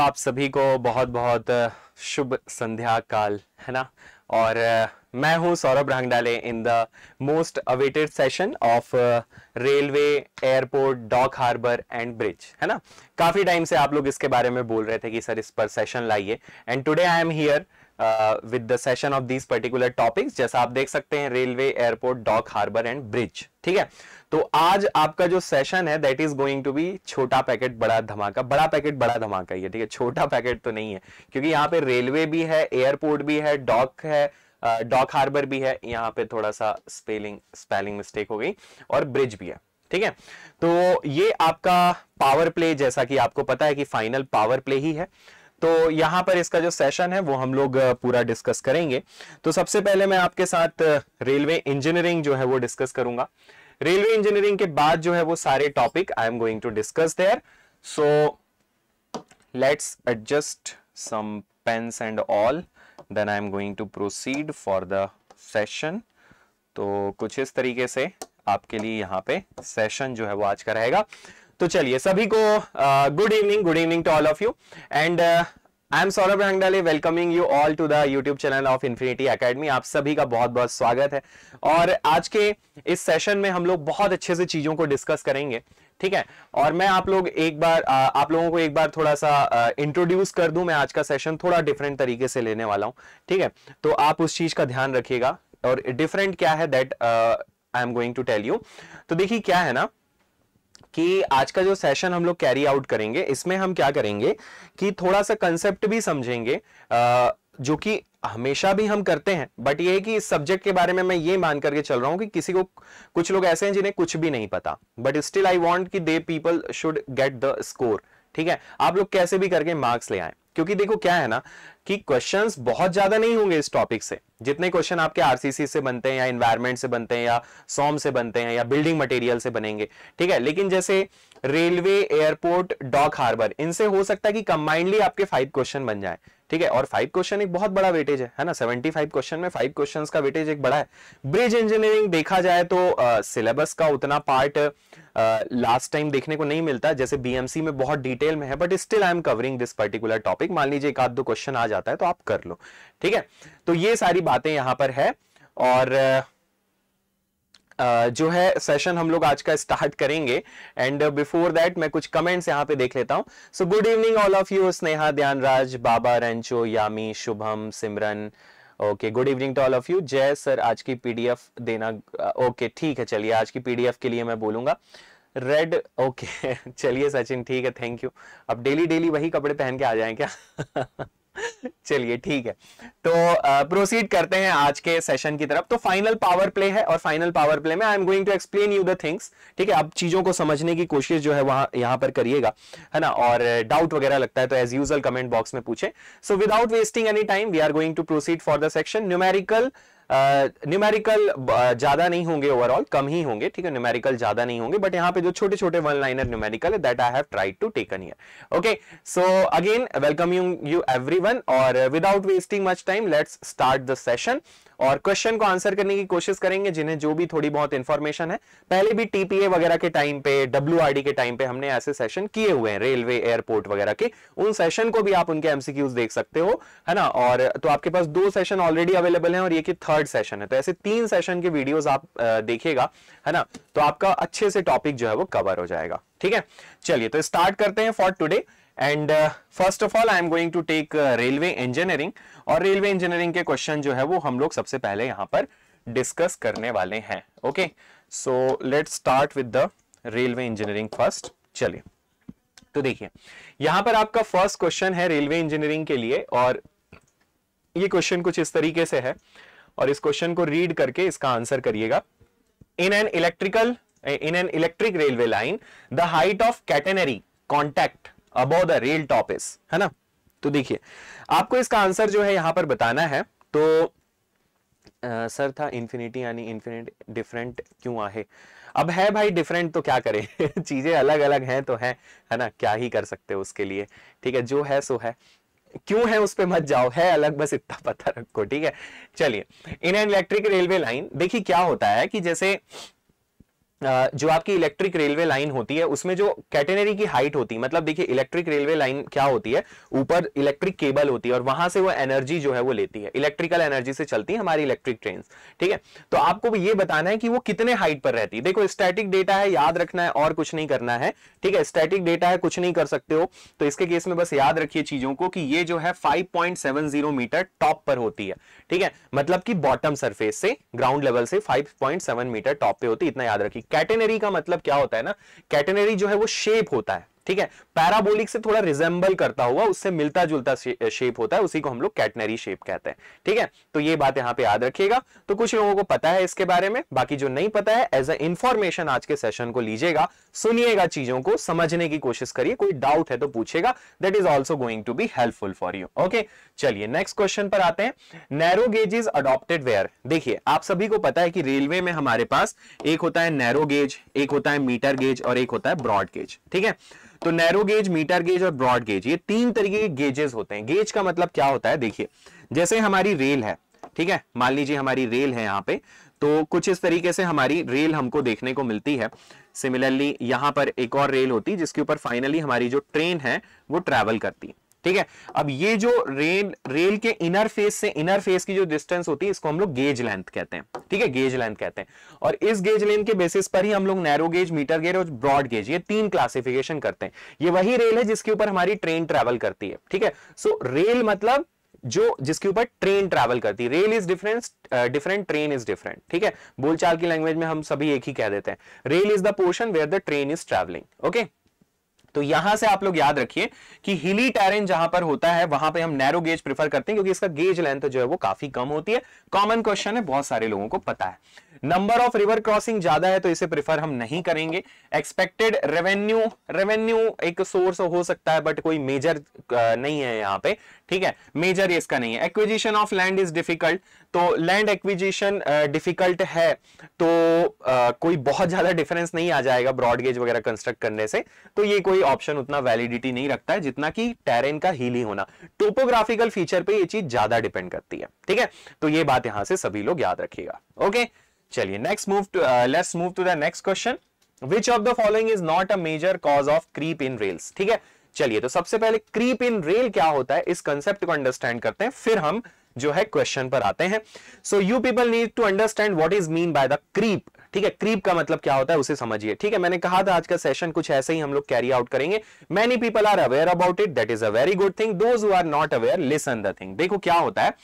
आप सभी को बहुत बहुत शुभ संध्या काल है ना और मैं हूं Saurabh Rangdale in the most awaited session of railway airport dock harbour and bridge है ना काफी टाइम से आप लोग इसके बारे में बोल रहे थे कि सर इस पर सेशन लाइए and today I am here with the session of these particular topics जैसा आप देख सकते हैं railway airport dock harbour and bridge ठीक है तो आज आपका जो सेशन है that is going to be छोटा पैकेट बड़ा धमाका बड़ा पैकेट बड़ा धमाका ये ठीक है छोटा पैकेट तो नहीं है क्योंकि यहाँ पे रेलवे भी है एयरपोर्ट भी है डॉक है डॉक हार्बर भी है यहाँ पे थोड़ा सा स्पेलिंग स्पेलिंग मिस्टेक हो गई और ब्रिज भी है ठीक है तो ये आपका पावर प्ले जैसा कि आपको पता है कि फाइनल पावर प्ले ही है तो यहां पर इसका जो सेशन है वो हम लोग पूरा डिस्कस करेंगे तो सबसे पहले मैं आपके साथ रेलवे इंजीनियरिंग जो है वो डिस्कस करूंगा रेलवे इंजीनियरिंग के बाद जो है वो सारे topic I am going to discuss there so let's adjust some pens and all then I am going to proceed for the session तो कुछ इस तरीके से आपके लिए यहां पे सेशन जो है वो आज का रहेगा तो चलिए सभी को good evening good evening to all of you and I am Saurabh Rangdale welcoming you all to the YouTube channel of Infinity Academy आप सभी का बहुत बहुत स्वागत है और आज के इस सेशन में हम लोग बहुत अच्छे से चीजों को डिस्कस करेंगे ठीक है और मैं आप लोग एक बार आ, आप लोगों को एक बार थोड़ा सा इंट्रोड्यूस कर दूं मैं आज का सेशन थोड़ा डिफरेंट तरीके से लेने वाला हूं ठीक है तो आप उस चीज का ध्यान रखिएगा और डिफरेंट क्या है that I am going to tell you तो देखिए क्या है ना कि आज का जो सेशन हम लोग कैरी आउट करेंगे इसमें हम क्या करेंगे कि थोड़ा सा कंसेप्ट भी समझेंगे जो कि हमेशा भी हम करते हैं बट ये कि इस सब्जेक्ट के बारे में मैं ये मान करके चल रहा हूं कि किसी को कुछ लोग ऐसे हैं जिन्हें कुछ भी नहीं पता बट स्टिल आई वॉन्ट कि they people should get the score ठीक है आप लोग कैसे भी करके मार्क्स ले आए क्योंकि देखो क्या है ना कि क्वेश्चंस बहुत ज्यादा नहीं होंगे इस टॉपिक से जितने क्वेश्चन आपके आरसीसी से बनते हैं या इन्वायरमेंट से बनते हैं या सॉम से बनते हैं या बिल्डिंग मटेरियल से बनेंगे ठीक है लेकिन जैसे रेलवे एयरपोर्ट डॉक हार्बर इनसे हो सकता है कि कंबाइंडली आपके फाइव क्वेश्चन बन जाए ठीक है और फाइव क्वेश्चन एक बहुत बड़ा वेटेज है है ना फाइव क्वेश्चन में फाइव क्वेश्चन का वेटेज एक बड़ा है ब्रिज इंजीनियरिंग देखा जाए तो सिलेबस का उतना पार्ट लास्ट टाइम देखने को नहीं मिलता जैसे बीएमसी में बहुत डिटेल में है but still I am covering this particular topic मान लीजिए एक आध दो क्वेश्चन आ जाता है तो आप कर लो ठीक है तो ये सारी बातें यहां पर है और uh, जो है सेशन हम लोग आज का स्टार्ट करेंगे एंड बिफोर दैट मैं कुछ कमेंट्स यहाँ पे देख लेता हूँ so good evening all of you Sneha Dhyanraj Baba Rancho Yami Shubham Simran okay good evening to all of you Jay sir आज की पीडीएफ देना ओके okay, ठीक है चलिए आज की पीडीएफ के लिए मैं बोलूंगा रेड ओके okay, चलिए सचिन ठीक है थैंक यू अब डेली डेली वही कपड़े पहन के आ जाए क्या चलिए ठीक है तो प्रोसीड करते हैं आज के सेशन की तरफ तो फाइनल पावर प्ले है और फाइनल पावर प्ले में I am going to explain you the things ठीक है आप चीजों को समझने की कोशिश जो है वहां यहां पर करिएगा है ना और डाउट वगैरह लगता है तो एज यूजल कमेंट बॉक्स में पूछे so without wasting any time we are going to proceed for the section numerical numerical ज़्यादा नहीं होंगे ओवरऑल कम ही होंगे ठीक है न्यूमेरिकल ज़्यादा नहीं होंगे बट यहाँ पे जो छोटे छोटे वन लाइनर न्यूमेरिकल है that I have tried to taken here okay so again welcome you you one और without wasting much time let's start the session और क्वेश्चन को आंसर करने की कोशिश करेंगे जिन्हें जो भी थोड़ी बहुत इंफॉर्मेशन है पहले भी टीपीए वगैरह के टाइम पे डब्ल्यू के टाइम पे हमने ऐसे सेशन किए हुए हैं रेलवे एयरपोर्ट वगैरह के उन सेशन को भी आप उनके एमसीक्यूज देख सकते हो है ना और तो आपके पास दो सेशन ऑलरेडी अवेलेबल है और ये की थर्ड सेशन है तो ऐसे तीन सेशन के वीडियोज आप देखिएगा है ना तो आपका अच्छे से टॉपिक जो है वो कवर हो जाएगा ठीक है चलिए तो स्टार्ट करते हैं for today and first of all I am going to take railway engineering और रेलवे इंजीनियरिंग के क्वेश्चन जो है वो हम लोग सबसे पहले यहां पर डिस्कस करने वाले हैं okay so let start with the railway engineering first चलिए तो देखिए यहां पर आपका फर्स्ट क्वेश्चन है रेलवे इंजीनियरिंग के लिए और ये क्वेश्चन कुछ इस तरीके से है और इस क्वेश्चन को रीड करके इसका आंसर करिएगा in an electrical in an electric railway line the height of catenary contact above the rail top is है ना तो देखिए आपको इसका आंसर जो है यहां पर बताना है तो आ, सर था इन्फिनिटी यानी इन्फिनिट डिफरेंट क्यों आए अब है भाई डिफरेंट तो क्या करें चीजें अलग अलग हैं तो है है ना क्या ही कर सकते हो उसके लिए ठीक है जो है सो है क्यों है उस पर मत जाओ है अलग बस इतना पता रखो ठीक है चलिए in an electric railway line देखिए क्या होता है कि जैसे जो आपकी इलेक्ट्रिक रेलवे लाइन होती है उसमें जो कैटेनरी की हाइट होती है मतलब देखिए इलेक्ट्रिक रेलवे लाइन क्या होती है ऊपर इलेक्ट्रिक केबल होती है और वहां से वो एनर्जी जो है वो लेती है इलेक्ट्रिकल एनर्जी से चलती है हमारी इलेक्ट्रिक ट्रेन ठीक है तो आपको ये बताना है कि वो कितने हाइट पर रहती है देखो स्टैटिक डेटा है याद रखना है और कुछ नहीं करना है ठीक है स्टैटिक डेटा है कुछ नहीं कर सकते हो तो इसके केस में बस याद रखिए चीजों को कि ये जो है फाइव मीटर टॉप पर होती है ठीक है मतलब कि बॉटम सरफेस से ग्राउंड लेवल से फाइव मीटर टॉप पे होती है इतना याद रखिए कैटेनरी का मतलब क्या होता है ना कैटेनरी जो है वो शेप होता है ठीक है पैराबोलिक से थोड़ा रिजेंबल करता हुआ उससे मिलता जुलता शेप होता है उसी को हम लोग कैटनरी शेप कहते हैं ठीक है तो ये बात यहां पे याद रखिएगा तो कुछ लोगों को पता है इसके बारे में बाकी जो नहीं पता है एज अ इंफॉर्मेशन आज के सेशन को लीजिएगा सुनिएगा चीजों को समझने की कोशिश करिए कोई डाउट है तो पूछेगा that is also going to be helpful for you okay चलिए नेक्स्ट क्वेश्चन पर आते हैं narrow gauge is adopted where देखिए आप सभी को पता है कि रेलवे में हमारे पास एक होता है नैरो गेज एक होता है मीटर गेज और एक होता है ब्रॉड गेज ठीक है तो नैरो गेज मीटर गेज और ब्रॉड गेज ये तीन तरीके के गेजेस होते हैं गेज का मतलब क्या होता है देखिए जैसे हमारी रेल है ठीक है मान लीजिए हमारी रेल है यहाँ पे तो कुछ इस तरीके से हमारी रेल हमको देखने को मिलती है सिमिलरली यहां पर एक और रेल होती है जिसके ऊपर फाइनली हमारी जो ट्रेन है वो ट्रेवल करती है ठीक है अब ये जो रेल रेल के इनर फेस से इनर फेस की जो डिस्टेंस होती है इसको हम लोग गेज लेंथ कहते हैं ठीक है गेज लेंथ कहते हैं और इस गेज लेंथ के बेसिस पर ही हम लोग नैरो गेज मीटर गेज और ब्रॉड गेज ये तीन क्लासिफिकेशन करते हैं ये वही रेल है जिसके ऊपर हमारी ट्रेन ट्रेवल करती है ठीक है सो रेल मतलब जो जिसके ऊपर ट्रेन ट्रेवल करती है rail is difference different train is different ठीक है बोलचाल की लैंग्वेज में हम सभी एक ही कह देते हैं rail is the portion where the train is travelling okay तो यहां से आप लोग याद रखिए कि हिली टेरेन जहां पर होता है वहां पे हम नैरो गेज प्रिफर करते हैं क्योंकि इसका गेज लेंथ जो है वो काफी कम होती है कॉमन क्वेश्चन है बहुत सारे लोगों को पता है नंबर ऑफ रिवर क्रॉसिंग ज्यादा है तो इसे प्रिफर हम नहीं करेंगे एक्सपेक्टेड रेवेन्यू रेवेन्यू एक सोर्स हो सकता है बट कोई मेजर नहीं है यहां पे ठीक है मेजर इसका नहीं है acquisition of land is difficult तो लैंड एक्विजिशन डिफिकल्ट है तो uh, कोई बहुत ज्यादा डिफरेंस नहीं आ जाएगा ब्रॉडगेज वगैरह कंस्ट्रक्ट करने से तो ये कोई ऑप्शन उतना वैलिडिटी नहीं रखता है जितना कि टेरेन का हीली होना टोपोग्राफिकल फीचर पे ये चीज ज्यादा डिपेंड करती है ठीक है तो ये बात यहां से सभी लोग याद रखिएगा ओके चलिए next move to let's move to the next question which of the following is not a major cause of creep in rails ठीक है चलिए तो सबसे पहले क्रीप इन रेल क्या होता है इस कंसेप्ट को अंडरस्टैंड करते हैं फिर हम जो है क्वेश्चन पर आते हैं so you people need to understand what is mean by the creep ठीक है क्रीप का मतलब क्या होता है उसे समझिए ठीक है मैंने कहा था आज का सेशन कुछ ऐसे ही हम लोग कैरी आउट करेंगे many people are aware about it that is a very good thing those who are not aware listen the thing देखो क्या होता है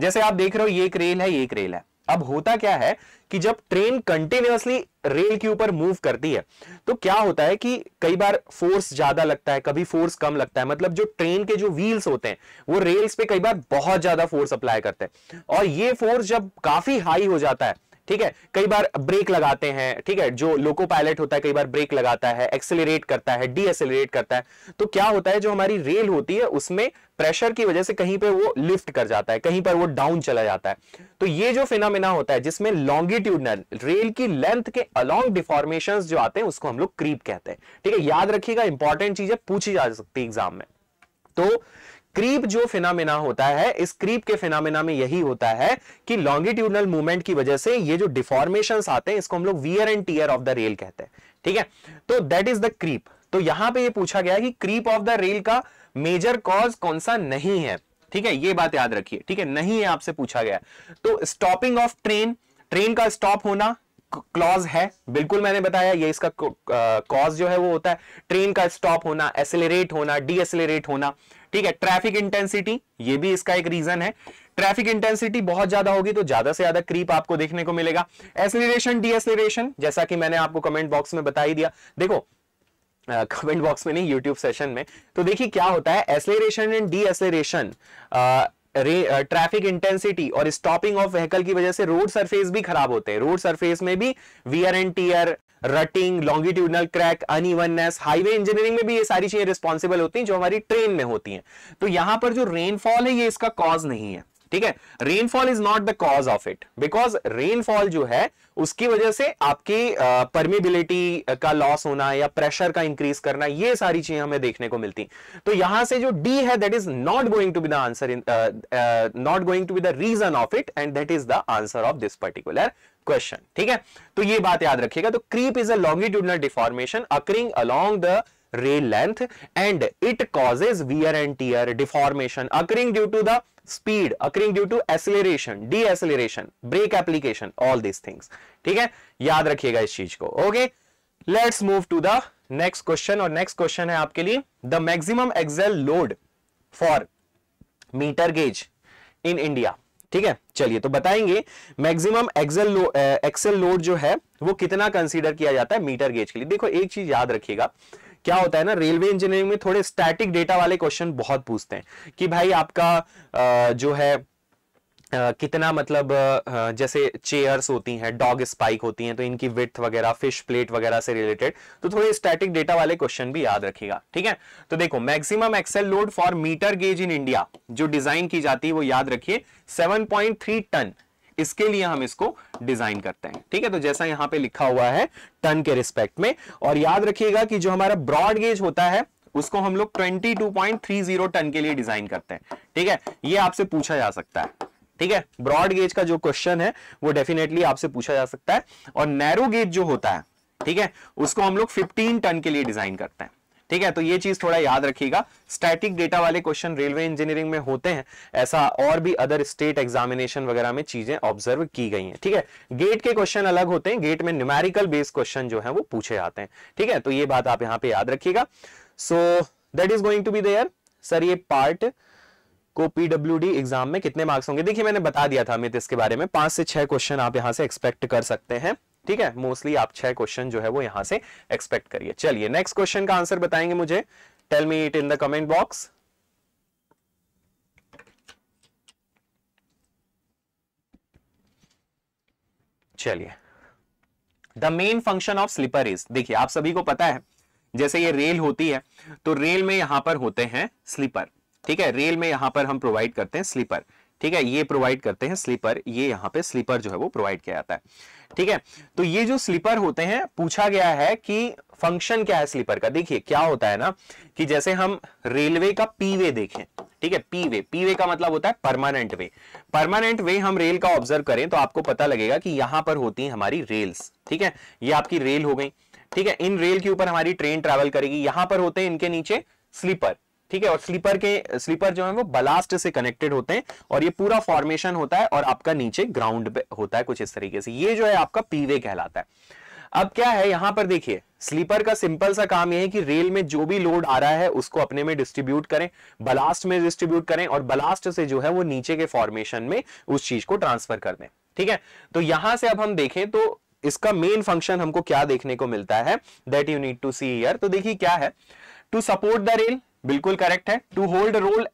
जैसे आप देख रहे हो ये एक रेल है ये एक रेल है अब होता क्या है कि जब ट्रेन कंटिन्यूअसली रेल के ऊपर मूव करती है तो क्या होता है कि कई बार फोर्स ज्यादा लगता है कभी फोर्स कम लगता है मतलब जो ट्रेन के जो व्हील्स होते हैं वो रेल्स पे कई बार बहुत ज्यादा फोर्स अप्लाई करते हैं और ये फोर्स जब काफी हाई हो जाता है ठीक है कई बार ब्रेक लगाते हैं ठीक है जो लोको पायलट होता है कई बार ब्रेक लगाता है एक्सेलरेट करता है डीएसेलरेट करता है तो क्या होता है जो हमारी रेल होती है उसमें प्रेशर की वजह से कहीं पे वो लिफ्ट कर जाता है कहीं पर वो डाउन चला जाता है तो ये जो फिनामिना होता है जिसमें लॉन्गिट्यूडनल रेल की लेंथ के अलॉन्ग डिफॉर्मेशन जो आते हैं उसको हम लोग क्रीप कहते हैं ठीक है याद रखिएगा इंपॉर्टेंट चीज है पूछी जा सकती है एग्जाम में तो क्रीप जो फिनामिना होता है इस क्रीप के फिनामिना में यही होता है कि लॉन्गिट्यूडनल मूवमेंट की वजह से ये जो डिफॉर्मेशन आते हैं इसको हम लोग wear and tear of the rail कहते हैं ठीक है तो दैट इज द क्रीप तो यहां पे ये पूछा गया कि क्रीप ऑफ द रेल का मेजर कॉज कौन सा नहीं है ठीक है ये बात याद रखिए ठीक है नहीं है आपसे पूछा गया तो स्टॉपिंग ऑफ ट्रेन ट्रेन का स्टॉप होना क्लॉज है बिल्कुल मैंने बताया ये इसका कॉज जो है वो होता है ट्रेन का स्टॉप होना एसेलरेट होना डीएसेलरेट होना ठीक है ट्रैफिक इंटेंसिटी ये भी इसका एक रीजन है ट्रैफिक इंटेंसिटी बहुत ज्यादा होगी तो ज्यादा से ज्यादा क्रीप आपको देखने को मिलेगा एसलेशन डीएसलेशन जैसा कि मैंने आपको कमेंट बॉक्स में बता ही दिया देखो कमेंट uh, बॉक्स में नहीं यूट्यूब सेशन में तो देखिए क्या होता है acceleration and deceleration traffic intensity और स्टॉपिंग ऑफ व्हीकल की वजह से रोड सरफेस भी खराब होते हैं रोड सरफेस में भी wear and tear rutting longitudinal crack unevenness highway engineering में भी ये सारी चीजें रिस्पॉन्सिबल होती हैं जो हमारी ट्रेन में होती हैं तो यहां पर जो रेनफॉल है ये इसका कॉज नहीं है ठीक है rainfall is not the cause of it because rainfall जो है उसकी वजह से आपकी परमिबिलिटी uh, का लॉस होना या प्रेशर का इंक्रीज करना ये सारी चीजें हमें देखने को मिलती तो यहां से जो डी है that is not going to be the answer in not going to be the reason of it and that is the answer of this particular question ठीक है तो ये बात याद रखिएगा तो creep is a longitudinal deformation occurring along the rail length and it causes wear and tear deformation occurring due to the speed occurring due to acceleration deceleration brake application all this things ठीक है याद रखिएगा इस चीज को okay let's move to the next question और next question है आपके लिए the maximum axle load for metre gauge in India ठीक है चलिए तो बताएंगे मैक्सिमम एक्सेल एक्सेल लोड जो है वो कितना कंसीडर किया जाता है मीटर गेज के लिए देखो एक चीज याद रखिएगा क्या होता है ना रेलवे इंजीनियरिंग में थोड़े स्टैटिक डेटा वाले क्वेश्चन बहुत पूछते हैं कि भाई आपका जो है Uh, कितना मतलब uh, जैसे चेयर्स होती हैं डॉग स्पाइक होती हैं तो इनकी विथ वगैरह फिश प्लेट वगैरह से रिलेटेड तो थोड़े स्टैटिक डेटा वाले क्वेश्चन भी याद रखिएगा ठीक है तो देखो maximum axle load for metre gauge in India जो डिजाइन की जाती है वो याद रखिए 7.3 टन इसके लिए हम इसको डिजाइन करते हैं ठीक है तो जैसा यहां पे लिखा हुआ है टन के रिस्पेक्ट में और याद रखिएगा कि जो हमारा ब्रॉड गेज होता है उसको हम लोग ट्वेंटी टन के लिए डिजाइन करते हैं ठीक है ये आपसे पूछा जा सकता है ठीक है ब्रॉड गेज का जो क्वेश्चन है वो डेफिनेटली आपसे पूछा जा सकता है और नैरो गेज जो होता है ठीक है उसको हम लोग 15 टन के लिए डिजाइन करते हैं ठीक है तो ये चीज थोड़ा याद रखिएगा स्टैटिक डेटा वाले क्वेश्चन रेलवे इंजीनियरिंग में होते हैं ऐसा और भी अदर स्टेट एग्जामिनेशन वगैरह में चीजें ऑब्जर्व की गई हैं ठीक है गेट के क्वेश्चन अलग होते हैं गेट में न्यूमेरिकल बेस्ड क्वेश्चन जो है वो पूछे जाते हैं ठीक है तो ये बात आप यहाँ पे याद रखिएगा so that is going to be there sir ये पार्ट को डी एग्जाम में कितने मार्क्स होंगे देखिए मैंने बता दिया था अमित इसके बारे में पांच से छह क्वेश्चन आप यहां से एक्सपेक्ट कर सकते हैं ठीक है मोस्टली आप छह क्वेश्चन जो है वो यहां से एक्सपेक्ट करिए चलिए नेक्स्ट क्वेश्चन का आंसर बताएंगे मुझे tell me it in the comment box चलिए the main function of sleeper is देखिए आप सभी को पता है जैसे ये रेल होती है तो रेल में यहां पर होते हैं स्लीपर ठीक है रेल में यहां पर हम प्रोवाइड करते हैं स्लीपर ठीक है ये प्रोवाइड करते हैं स्लीपर ये यहाँ पे स्लीपर जो है वो प्रोवाइड किया जाता है ठीक है तो ये जो स्लीपर होते हैं पूछा गया है कि फंक्शन क्या है स्लीपर का देखिए क्या होता है ना कि जैसे हम रेलवे का पी वे देखें ठीक है पी वे पी वे का मतलब होता है परमानेंट वे परमानेंट वे हम रेल का ऑब्जर्व करें तो आपको पता लगेगा कि यहां पर होती है हमारी रेल्स ठीक है ये आपकी रेल हो गई ठीक है इन रेल के ऊपर हमारी ट्रेन ट्रेवल करेगी यहां पर होते हैं इनके नीचे स्लीपर ठीक है और स्लीपर के स्लीपर जो है वो बलास्ट से कनेक्टेड होते हैं और ये पूरा फॉर्मेशन होता है और आपका नीचे ग्राउंड पे होता है कुछ इस तरीके से ये जो है आपका पीवे कहलाता है अब क्या है यहां पर देखिए स्लीपर का सिंपल सा काम यह है कि रेल में जो भी लोड आ रहा है उसको अपने में डिस्ट्रीब्यूट करें बलास्ट में डिस्ट्रीब्यूट करें और बलास्ट से जो है वो नीचे के फॉर्मेशन में उस चीज को ट्रांसफर कर दें ठीक है तो यहां से अब हम देखें तो इसका मेन फंक्शन हमको क्या देखने को मिलता है that you need to see here तो देखिए क्या है टू सपोर्ट द रेल बिल्कुल करेक्ट है to hold roll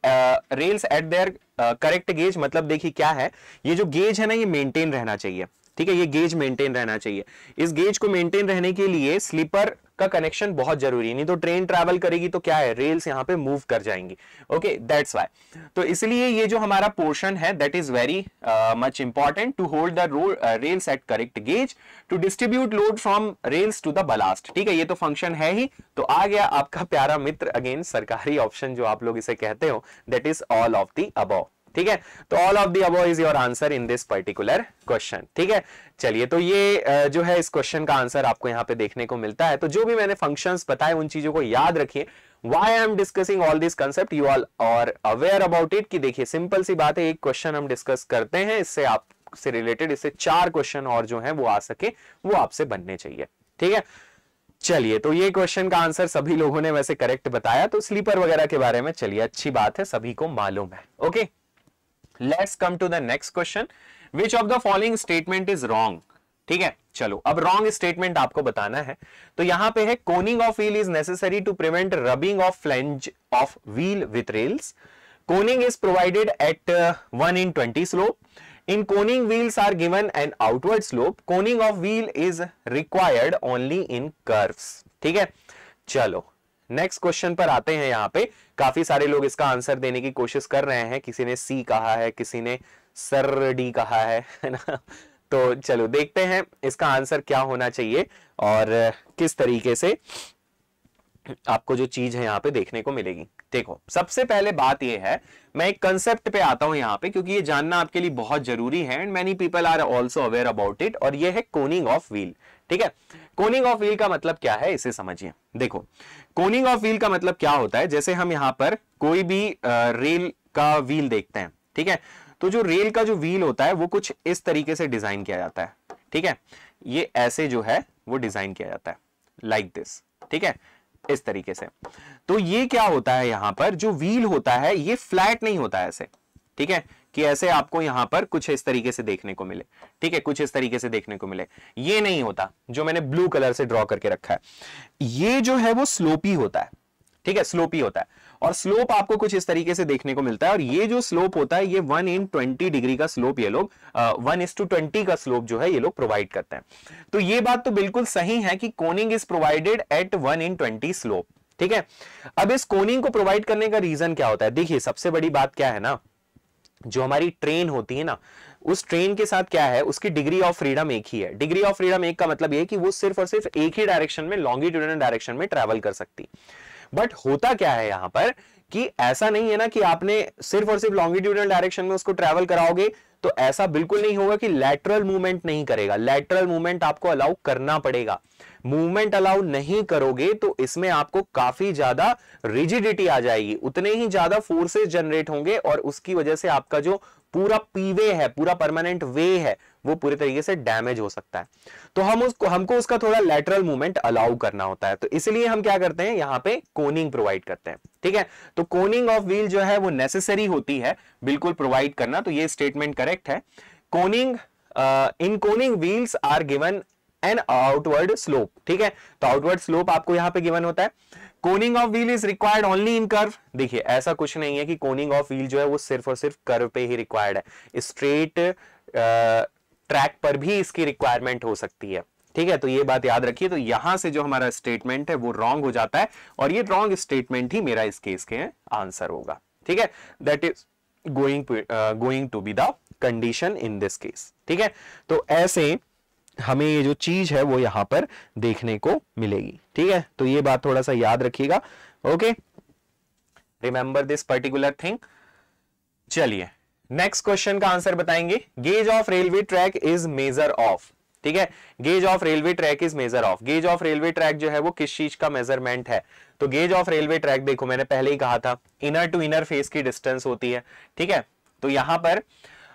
rails at their correct gauge मतलब देखिए क्या है ये जो गेज है ना ये मेंटेन रहना चाहिए ठीक है ये गेज मेंटेन रहना चाहिए इस गेज को मेंटेन रहने के लिए स्लीपर का कनेक्शन बहुत जरूरी है नहीं तो ट्रेन ट्रैवल करेगी तो क्या है रेल्स यहाँ पे मूव कर जाएंगी ओके दैट्स वाई तो इसलिए ये जो हमारा पोर्शन है that is very much important to hold the rails at correct gauge to distribute load from rails to the ballast ठीक है ये तो फंक्शन है ही तो आ गया आपका प्यारा मित्र अगेन सरकारी ऑप्शन जो आप लोग इसे कहते हो that is all of the above ठीक है तो all of the above is your answer in this particular question ठीक है चलिए तो ये जो है इस क्वेश्चन का आंसर आपको यहाँ पे देखने को मिलता है तो जो भी मैंने फंक्शंस बताए उन चीजों को याद रखिए why I am discussing all this concept you all are aware about it कि देखिए सिंपल सी बात है एक क्वेश्चन हम डिस्कस करते हैं इससे आप से रिलेटेड इससे चार क्वेश्चन और जो है वो आ सके वो आपसे बनने चाहिए ठीक है चलिए तो ये क्वेश्चन का आंसर सभी लोगों ने वैसे करेक्ट बताया तो स्लीपर वगैरह के बारे में चलिए अच्छी बात है सभी को मालूम है okay let's come to the next question which of the following statement is wrong ठीक है चलो अब रॉन्ग स्टेटमेंट आपको बताना है तो यहां पे है coning of wheel is necessary to prevent rubbing of flange of wheel with rails coning is provided at one in twenty slope in coning wheels are given an outward slope coning of wheel is required only in curves. ठीक है चलो next question पर आते हैं यहाँ पे काफी सारे लोग इसका आंसर देने की कोशिश कर रहे हैं किसी ने सी कहा है किसी ने सर डी कहा है ना तो चलो देखते हैं इसका आंसर क्या होना चाहिए और किस तरीके से आपको जो चीज है यहाँ पे देखने को मिलेगी देखो सबसे पहले बात यह है मैं एक कंसेप्ट पे आता हूं यहाँ पे क्योंकि ये जानना आपके लिए बहुत जरूरी है and many people are also aware about it और ये है कोनिंग ऑफ व्हील ठीक है कोनिंग ऑफ व्हील का मतलब क्या है इसे समझिए देखो कोनिंग ऑफ व्हील का मतलब क्या होता है जैसे हम यहां पर कोई भी रेल का व्हील देखते हैं ठीक है तो जो रेल का जो व्हील होता है वो कुछ इस तरीके से डिजाइन किया जाता है ठीक है ये ऐसे जो है वो डिजाइन किया जाता है लाइक like दिस ठीक है इस तरीके से तो ये क्या होता है यहां पर जो व्हील होता है ये फ्लैट नहीं होता है ऐसे ठीक है कि ऐसे आपको यहां पर कुछ इस तरीके से देखने को मिले ठीक है कुछ इस तरीके से देखने को मिले ये नहीं होता जो मैंने ब्लू कलर से ड्रॉ करके रखा है ये जो है वो स्लोपी होता है ठीक है स्लोपी होता है और स्लोप आपको कुछ इस तरीके से देखने को मिलता है और ये जो स्लोप होता है ये वन इन ट्वेंटी डिग्री का स्लोप ये लोग वन इज टू ट्वेंटी का स्लोप जो है ये लोग प्रोवाइड करते हैं तो ये बात तो बिल्कुल सही है कि coning is provided at one in twenty slope ठीक है अब इस कोनिंग को प्रोवाइड करने का रीजन क्या होता है देखिए सबसे बड़ी बात क्या है ना जो हमारी ट्रेन होती है ना उस ट्रेन के साथ क्या है उसकी डिग्री ऑफ फ्रीडम एक ही है डिग्री ऑफ फ्रीडम एक का मतलब यह कि वो सिर्फ और सिर्फ एक ही डायरेक्शन में लॉन्गिट्यूडनल डायरेक्शन में ट्रेवल कर सकती बट होता क्या है यहां पर कि ऐसा नहीं है ना कि आपने सिर्फ और सिर्फ लॉन्गिट्यूडनल डायरेक्शन में उसको ट्रेवल कराओगे तो ऐसा बिल्कुल नहीं होगा कि लैटरल मूवमेंट नहीं करेगा लैटरल मूवमेंट आपको अलाउ करना पड़ेगा मूवमेंट अलाउ नहीं करोगे तो इसमें आपको काफी ज्यादा रिजिडिटी आ जाएगी उतने ही ज्यादा फोर्सेस जनरेट होंगे और उसकी वजह से आपका जो पूरा पीवे है पूरा परमानेंट वे है वो पूरे तरीके से डैमेज हो सकता है तो हम उसको हमको उसका थोड़ा लेटरल मूवमेंट अलाउ करना होता है तो इसलिए हम क्या करते हैं यहां पे कोनिंग प्रोवाइड करते हैं ठीक है तो कोनिंग ऑफ व्हील जो है वो नेसेसरी होती है बिल्कुल प्रोवाइड करना तो ये स्टेटमेंट करेक्ट है coning in coning wheels are given an outward slope ठीक है तो आउटवर्ड स्लोप आपको यहां पर गिवन होता है coning of wheel is required only in curve देखिए ऐसा कुछ नहीं है कि कोनिंग ऑफ व्हील जो है वो सिर्फ और सिर्फ कर्व पे ही रिक्वायर्ड है स्ट्रेट ट्रैक पर भी इसकी रिक्वायरमेंट हो सकती है ठीक है तो ये बात याद रखिए तो यहां से जो हमारा स्टेटमेंट है वो रॉन्ग हो जाता है और ये रॉन्ग स्टेटमेंट ही मेरा इस केस के आंसर होगा ठीक है that is going going to be the condition in this case ठीक है तो ऐसे हमें ये जो चीज है वो यहां पर देखने को मिलेगी ठीक है तो ये बात थोड़ा सा याद रखिएगा okay remember this particular thing चलिए नेक्स्ट क्वेश्चन का आंसर बताएंगे gauge of railway track is measure of ठीक है gauge of railway track is measure of gauge of railway track जो है वो किस चीज का मेजरमेंट है तो गेज ऑफ रेलवे ट्रैक देखो मैंने पहले ही कहा था इनर टू इनर फेस की डिस्टेंस होती है ठीक है तो यहां पर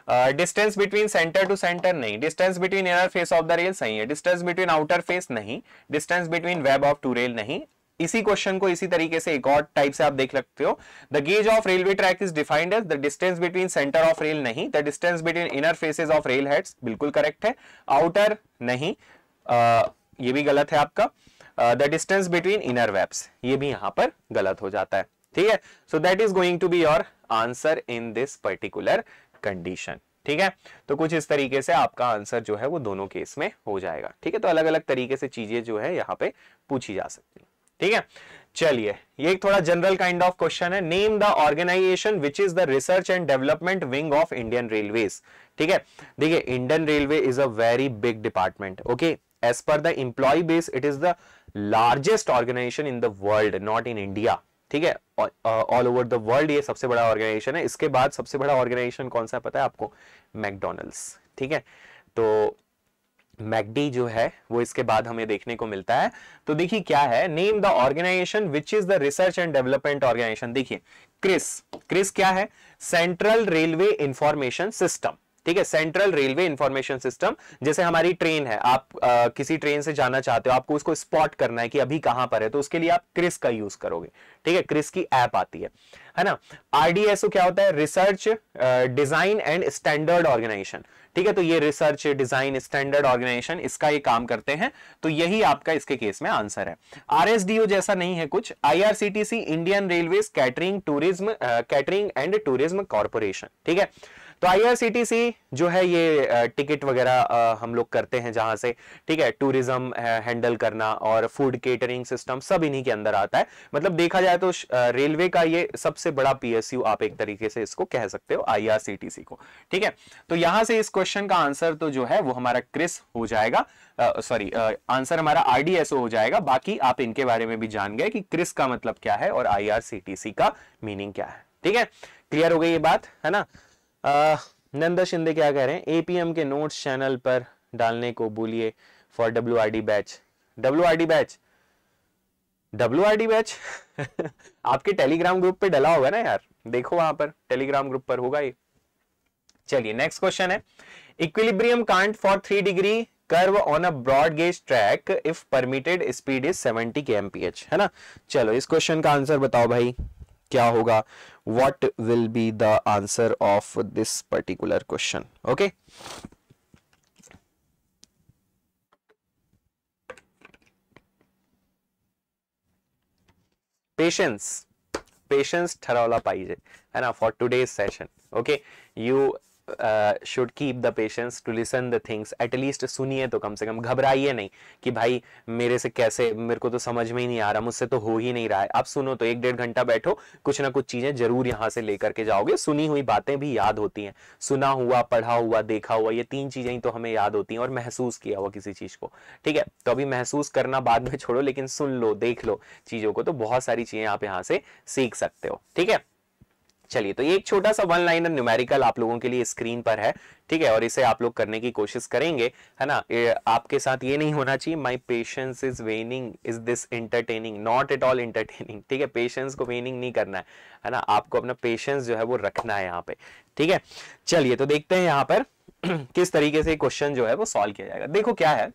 distance between centre to centre नहीं distance between inner face of the rail सही है डिस्टेंस बिटवीन आउटर फेस नहीं distance between web of two rail नहीं इसी क्वेश्चन को इसी तरीके से एक और टाइप से आप देख सकते हो the gauge of railway track is defined as the distance between centre of rail नहीं the distance between inner faces of rail heads बिल्कुल करेक्ट है आउटर नहीं आ, uh, ये भी गलत है आपका the distance between inner webs ये भी यहां पर गलत हो जाता है ठीक है so that is going to be your answer in this particular condition ठीक है तो कुछ इस तरीके से आपका आंसर जो है वो दोनों केस में हो जाएगा ठीक है तो अलग अलग तरीके से चीजें जो है यहाँ पे पूछी जा सकती है ठीक है चलिए ये एक थोड़ा जनरल काइंड ऑफ क्वेश्चन है name the organisation which is the research and development wing of Indian railway ठीक है देखिए Indian railway is a very big department okay as per the employ base it is the largest organisation in the world not in India ठीक है all over the world ये सबसे बड़ा organisation है इसके बाद सबसे बड़ा ऑर्गेनाइजेशन कौन सा पता है आपको मैकडोनल्ड्स ठीक है तो मैकडी जो है वो इसके बाद हमें देखने को मिलता है तो देखिए क्या है name the organisation which is the research and development organisation देखिए क्रिस क्रिस क्या है सेंट्रल रेलवे इंफॉर्मेशन सिस्टम ठीक है सेंट्रल रेलवे इंफॉर्मेशन सिस्टम जैसे हमारी ट्रेन है आप आ, किसी ट्रेन से जाना चाहते हो आपको उसको स्पॉट करना है कि अभी कहां पर है तो उसके लिए आप क्रिस का यूज करोगे ठीक है क्रिस की ऐप आती है है ना आरडीएसओ क्या होता है research design and standard organisation ठीक है तो ये रिसर्च डिजाइन स्टैंडर्ड ऑर्गेनाइजेशन इसका ये काम करते हैं तो यही आपका इसके केस में आंसर है आरएसडीओ जैसा नहीं है कुछ IRCTC Indian railway catering tourism catering and tourism corporation ठीक है तो आईआरसीटीसी जो है ये टिकट वगैरह हम लोग करते हैं जहां से ठीक है टूरिज्म हैंडल करना और फूड केटरिंग सिस्टम सब इन्हीं के अंदर आता है मतलब देखा जाए तो रेलवे का ये सबसे बड़ा पीएसयू आप एक तरीके से इसको कह सकते हो आईआरसीटीसी को ठीक है तो यहां से इस क्वेश्चन का आंसर तो जो है वो हमारा क्रिस हो जाएगा सॉरी आंसर हमारा आरडीएसओ हो जाएगा बाकी आप इनके बारे में भी जान गए कि क्रिस का मतलब क्या है और आईआरसीटीसी का मीनिंग क्या है ठीक है क्लियर हो गई ये बात है ना नंदा शिंदे क्या कह रहे हैं एपीएम के नोट्स चैनल पर डालने को बोलिए for W R D batch W R D batch W R D batch आपके टेलीग्राम ग्रुप पे डला होगा ना यार देखो वहां पर टेलीग्राम ग्रुप पर होगा ये चलिए नेक्स्ट क्वेश्चन है equilibrium cant for three degree curve on a broad gauge track if permitted speed is 70 k MPH है ना चलो इस क्वेश्चन का आंसर बताओ भाई क्या होगा what will be the answer of this particular question okay patience patience ठरावला पाहिजे है ना for today's session okay you should keep the patience to listen the things at least सुनिए तो कम से कम घबराइए नहीं कि भाई मेरे से कैसे मेरे को तो समझ में ही नहीं आ रहा मुझसे तो हो ही नहीं रहा है आप सुनो तो एक डेढ़ घंटा बैठो कुछ ना कुछ चीजें जरूर यहाँ से लेकर के जाओगे सुनी हुई बातें भी याद होती हैं सुना हुआ पढ़ा हुआ देखा हुआ ये तीन चीजें ही तो हमें याद होती हैं और महसूस किया हुआ किसी चीज को ठीक है तो अभी महसूस करना बाद में छोड़ो लेकिन सुन लो देख लो चीजों को तो बहुत सारी चीजें आप यहाँ से सीख सकते हो ठीक है चलिए तो ये एक छोटा सा वन लाइनर न्यूमेरिकल आप लोगों के लिए स्क्रीन पर है ठीक है और इसे आप लोग करने की कोशिश करेंगे है ना ए, आपके साथ ये नहीं होना चाहिए my patience is waning is this entertaining not at all entertaining ठीक है पेशेंस को वेनिंग नहीं करना है है ना आपको अपना पेशेंस जो है वो रखना है यहाँ पे ठीक है चलिए तो देखते हैं यहाँ पर किस तरीके से क्वेश्चन जो है वो सॉल्व किया जाएगा देखो क्या है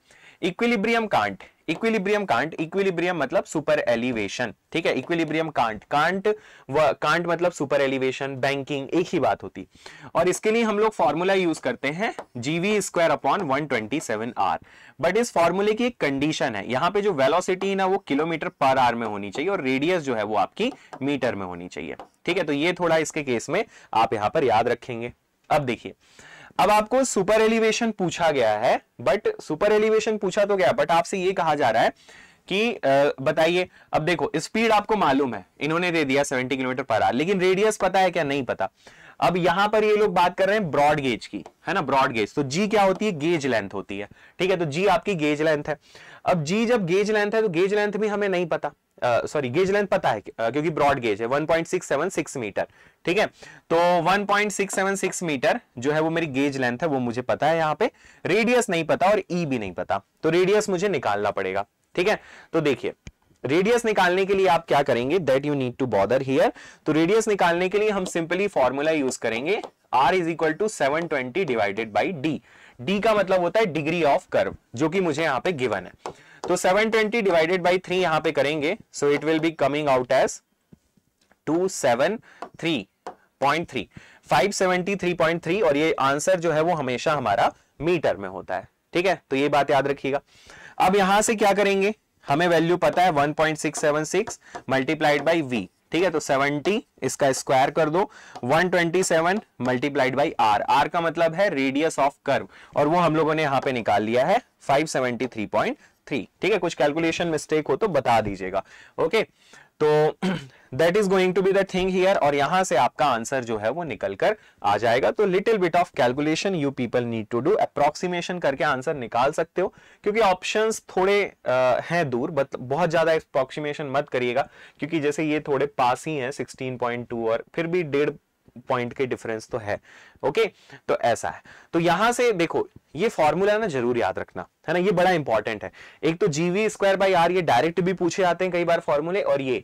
equilibrium cant equilibrium cant equilibrium मतलब सुपर एलिवेशन ठीक है इक्विलिब्रियम कांट कांट व कांट मतलब सुपर एलिवेशन बैंकिंग एक ही बात होती और इसके लिए हम लोग फॉर्मूला यूज करते हैं जीवी स्क्वायर अपॉन 127 आर बट इस फॉर्मूले की एक कंडीशन है यहां पे जो वेलोसिटी है ना वो किलोमीटर पर आर में होनी चाहिए और रेडियस जो है वो आपकी मीटर में होनी चाहिए ठीक है तो ये थोड़ा इसके केस में आप यहां पर याद रखेंगे अब देखिए अब आपको सुपर एलिवेशन पूछा गया है बट सुपर एलिवेशन पूछा तो गया बट आपसे ये कहा जा रहा है कि बताइए अब देखो स्पीड आपको मालूम है इन्होंने दे दिया 70 किलोमीटर पर आर लेकिन रेडियस पता है क्या नहीं पता अब यहां पर ये लोग बात कर रहे हैं ब्रॉड गेज की है ना ब्रॉड गेज तो जी क्या होती है गेज लेंथ होती है ठीक है तो जी आपकी गेज लेंथ है अब जी जब गेज लेंथ है तो गेज लेंथ भी हमें नहीं पता सॉरी गेज लेंथ पता है क्योंकि ब्रॉड गेज है 1.676 मीटर ठीक है तो 1.676 मीटर जो है वो मेरी गेज लेंथ है वो मुझे पता है यहाँ पे रेडियस नहीं पता और ई e भी नहीं पता तो रेडियस मुझे निकालना पड़ेगा ठीक है तो देखिए रेडियस निकालने के लिए आप क्या करेंगे that you need to bother here तो रेडियस निकालने के लिए हम सिंपली फॉर्मूला यूज करेंगे R is equal to seven twenty divided by D D का मतलब होता है डिग्री ऑफ कर्व जो कि मुझे यहाँ पे गिवन है तो 720 डिवाइडेड बाई थ्री यहां पे करेंगे so it will be coming out as two seven three point three five seventy three point three और ये आंसर जो है वो हमेशा हमारा मीटर में होता है ठीक है तो ये बात याद रखिएगा अब यहां से क्या करेंगे हमें वैल्यू पता है 1.676 मल्टीप्लाइड बाई वी ठीक है तो 70 इसका स्क्वायर कर दो 127 मल्टीप्लाइड बाई आर आर का मतलब है रेडियस ऑफ कर्व और वो हम लोगों ने यहां पे निकाल लिया है 573.3 थ्री ठीक है कुछ कैलकुलेशन मिस्टेक हो तो बता दीजिएगा ओके तो that is going to be the thing here और यहां से आपका आंसर जो है वो निकल कर आ जाएगा तो little bit of calculation you people need to do approximation करके आंसर निकाल सकते हो क्योंकि ऑप्शंस थोड़े आ, हैं दूर बट बहुत ज्यादा अप्रोक्सीमेशन मत करिएगा क्योंकि जैसे ये थोड़े पास ही हैं 16.2 और फिर भी डेढ़ पॉइंट के डिफरेंस तो है ओके तो ऐसा है तो यहां से देखो ये फॉर्मूला ना जरूर याद रखना है ना ये बड़ा इंपॉर्टेंट है एक तो जीवी स्क्वायर बाई आर ये डायरेक्ट भी पूछे जाते हैं कई बार फॉर्मूले और ये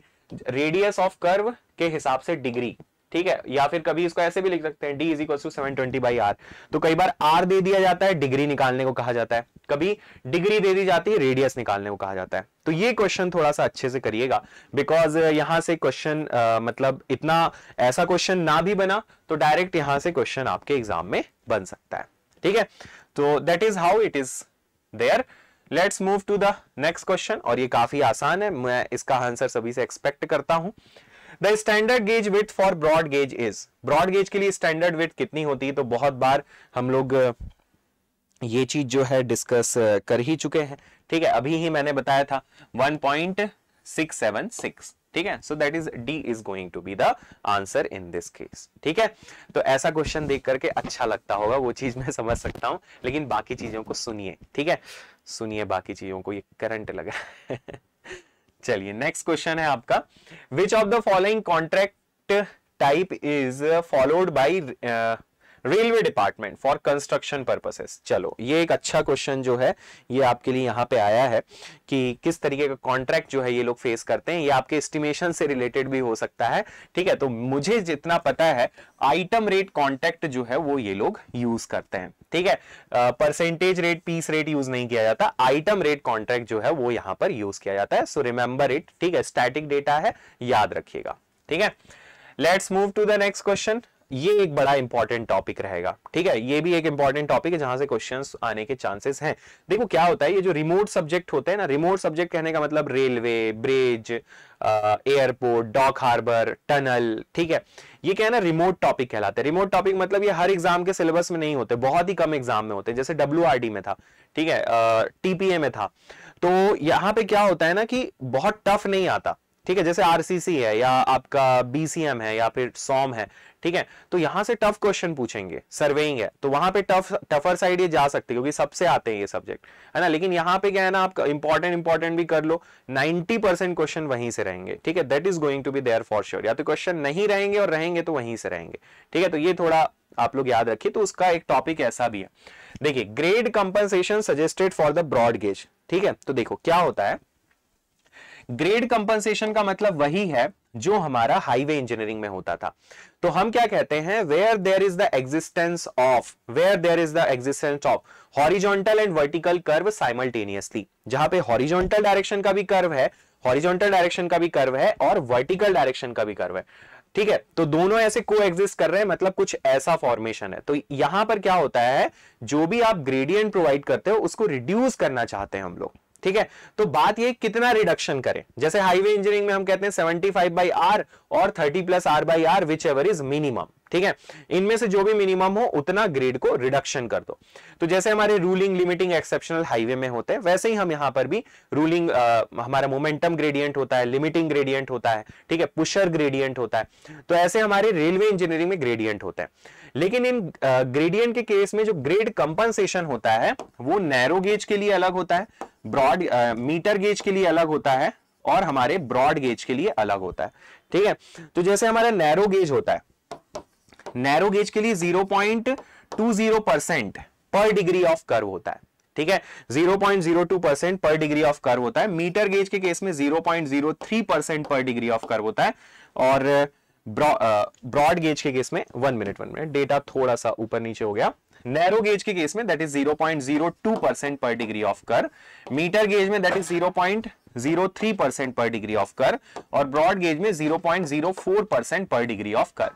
रेडियस ऑफ कर्व के हिसाब से डिग्री ठीक है या फिर कभी इसको ऐसे भी लिख सकते हैं D is equal to seven twenty by R तो कई बार आर दे दिया जाता है डिग्री निकालने को कहा जाता है कभी डिग्री दे दी जाती है रेडियस निकालने को कहा जाता है तो ये क्वेश्चन थोड़ा सा अच्छे से करिएगा बिकॉज यहां से क्वेश्चन मतलब इतना ऐसा क्वेश्चन ना भी बना तो डायरेक्ट यहां से क्वेश्चन आपके एग्जाम में बन सकता है ठीक है तो that is how it is there let's move to the next question और ये काफी आसान है मैं इसका आंसर सभी से एक्सपेक्ट करता हूं the standard gauge with for broad gauge is broad gauge के लिए स्टैंडर्ड विथ कितनी होती है तो बहुत बार हम लोग ये चीज जो है डिस्कस कर ही चुके हैं ठीक है अभी ही मैंने बताया था 1.676 ठीक है so that is D is going to be the answer in this case ठीक है तो ऐसा क्वेश्चन देख करके अच्छा लगता होगा वो चीज मैं समझ सकता हूं लेकिन बाकी चीजों को सुनिए ठीक है सुनिए बाकी चीजों को ये करंट लगा चलिए नेक्स्ट क्वेश्चन है आपका which of the following contract type is followed by railway department for construction purposes चलो ये एक अच्छा क्वेश्चन जो है ये आपके लिए यहाँ पे आया है कि किस तरीके का कॉन्ट्रैक्ट जो है ये लोग फेस करते हैं ये आपके एस्टिमेशन से रिलेटेड भी हो सकता है ठीक है तो मुझे जितना पता है आइटम रेट कॉन्ट्रैक्ट जो है वो ये लोग यूज करते हैं ठीक है percentage rate piece rate use नहीं किया जाता आइटम रेट कॉन्ट्रैक्ट जो है वो यहाँ पर यूज किया जाता है सो रिमेंबर इट ठीक है स्टैटिक डेटा है याद रखिएगा ठीक है let's move to the next question ये एक बड़ा इंपॉर्टेंट टॉपिक रहेगा ठीक है ये भी एक इंपॉर्टेंट टॉपिक है जहां से क्वेश्चन आने के चांसेस हैं देखो क्या होता है ये जो रिमोट सब्जेक्ट होते हैं ना रिमोट सब्जेक्ट कहने का मतलब railway bridge airport dock harbour tunnel ठीक है ये क्या है ना रिमोट टॉपिक कहलाते हैं रिमोट टॉपिक मतलब ये हर एग्जाम के सिलेबस में नहीं होते बहुत ही कम एग्जाम में होते हैं जैसे डब्ल्यू में था ठीक है टीपीए में था तो यहाँ पे क्या होता है ना कि बहुत टफ नहीं आता ठीक है जैसे आरसीसी है या आपका बीसीएम है या फिर सॉम है ठीक है तो यहां से टफ क्वेश्चन पूछेंगे सर्वेइंग है तो वहां पे टफ टफर साइड ये जा सकती है क्योंकि सबसे आते हैं ये सब्जेक्ट है ना लेकिन यहां पे क्या है ना आप इंपॉर्टेंट इंपॉर्टेंट भी कर लो 90 परसेंट क्वेश्चन वहीं से रहेंगे ठीक है that is going to be there for sure या तो क्वेश्चन नहीं रहेंगे और रहेंगे तो वहीं से रहेंगे ठीक है तो ये थोड़ा आप लोग याद रखिए तो उसका एक टॉपिक ऐसा भी है देखिए grade compensation suggested for the broad gauge ठीक है तो देखो क्या होता है ग्रेड कंपनसेशन का मतलब वही है जो हमारा हाईवे इंजीनियरिंग में होता था तो हम क्या कहते हैं where there is the existence of where there is the existence of horizontal and vertical curve simultaneously जहां पे हॉरिजॉन्टल डायरेक्शन का भी कर्व है हॉरिजॉन्टल डायरेक्शन का भी कर्व है और वर्टिकल डायरेक्शन का भी कर्व है ठीक है तो दोनों ऐसे को एग्जिस्ट कर रहे हैं मतलब कुछ ऐसा फॉर्मेशन है तो यहां पर क्या होता है जो भी आप ग्रेडियंट प्रोवाइड करते हो उसको रिड्यूस करना चाहते हैं हम लोग ठीक है तो बात ये कितना रिडक्शन करें जैसे हाईवे इंजीनियरिंग में हम कहते हैं सेवेंटी फाइव बाई आर और thirty plus R by R whichever is minimum ठीक है इनमें से जो भी मिनिमम हो उतना ग्रेड को रिडक्शन कर दो तो जैसे हमारे रूलिंग लिमिटिंग एक्सेप्शनल हाईवे में होते हैं वैसे ही हम यहां पर भी रूलिंग आ, हमारा मोमेंटम ग्रेडियंट होता है लिमिटिंग ग्रेडियंट होता है ठीक है पुशर ग्रेडियंट होता है तो ऐसे हमारे रेलवे इंजीनियरिंग में ग्रेडियंट होता है लेकिन इन ग्रेडियंट के केस में जो ग्रेड कंपनसेशन होता है वो नैरो गेज के लिए अलग होता है ब्रॉड मीटर गेज के लिए अलग होता है और हमारे ब्रॉड गेज के लिए अलग होता है ठीक है तो जैसे हमारा नैरो गेज होता है नैरो गेज के लिए 0.20 percent per degree of curve होता है ठीक है 0.02 percent per degree of curve होता है मीटर गेज के केस में 0.03 percent per degree of curve होता है और ब्रॉड गेज uh, के केस में one minute one minute data थोड़ा सा ऊपर नीचे हो गया नैरो गेज के केस में that is 0.02 percent per degree of curve metre gauge में that is 0.03 percent per degree of curve और ब्रॉड गेज में 0.04 परसेंट पर डिग्री ऑफ कर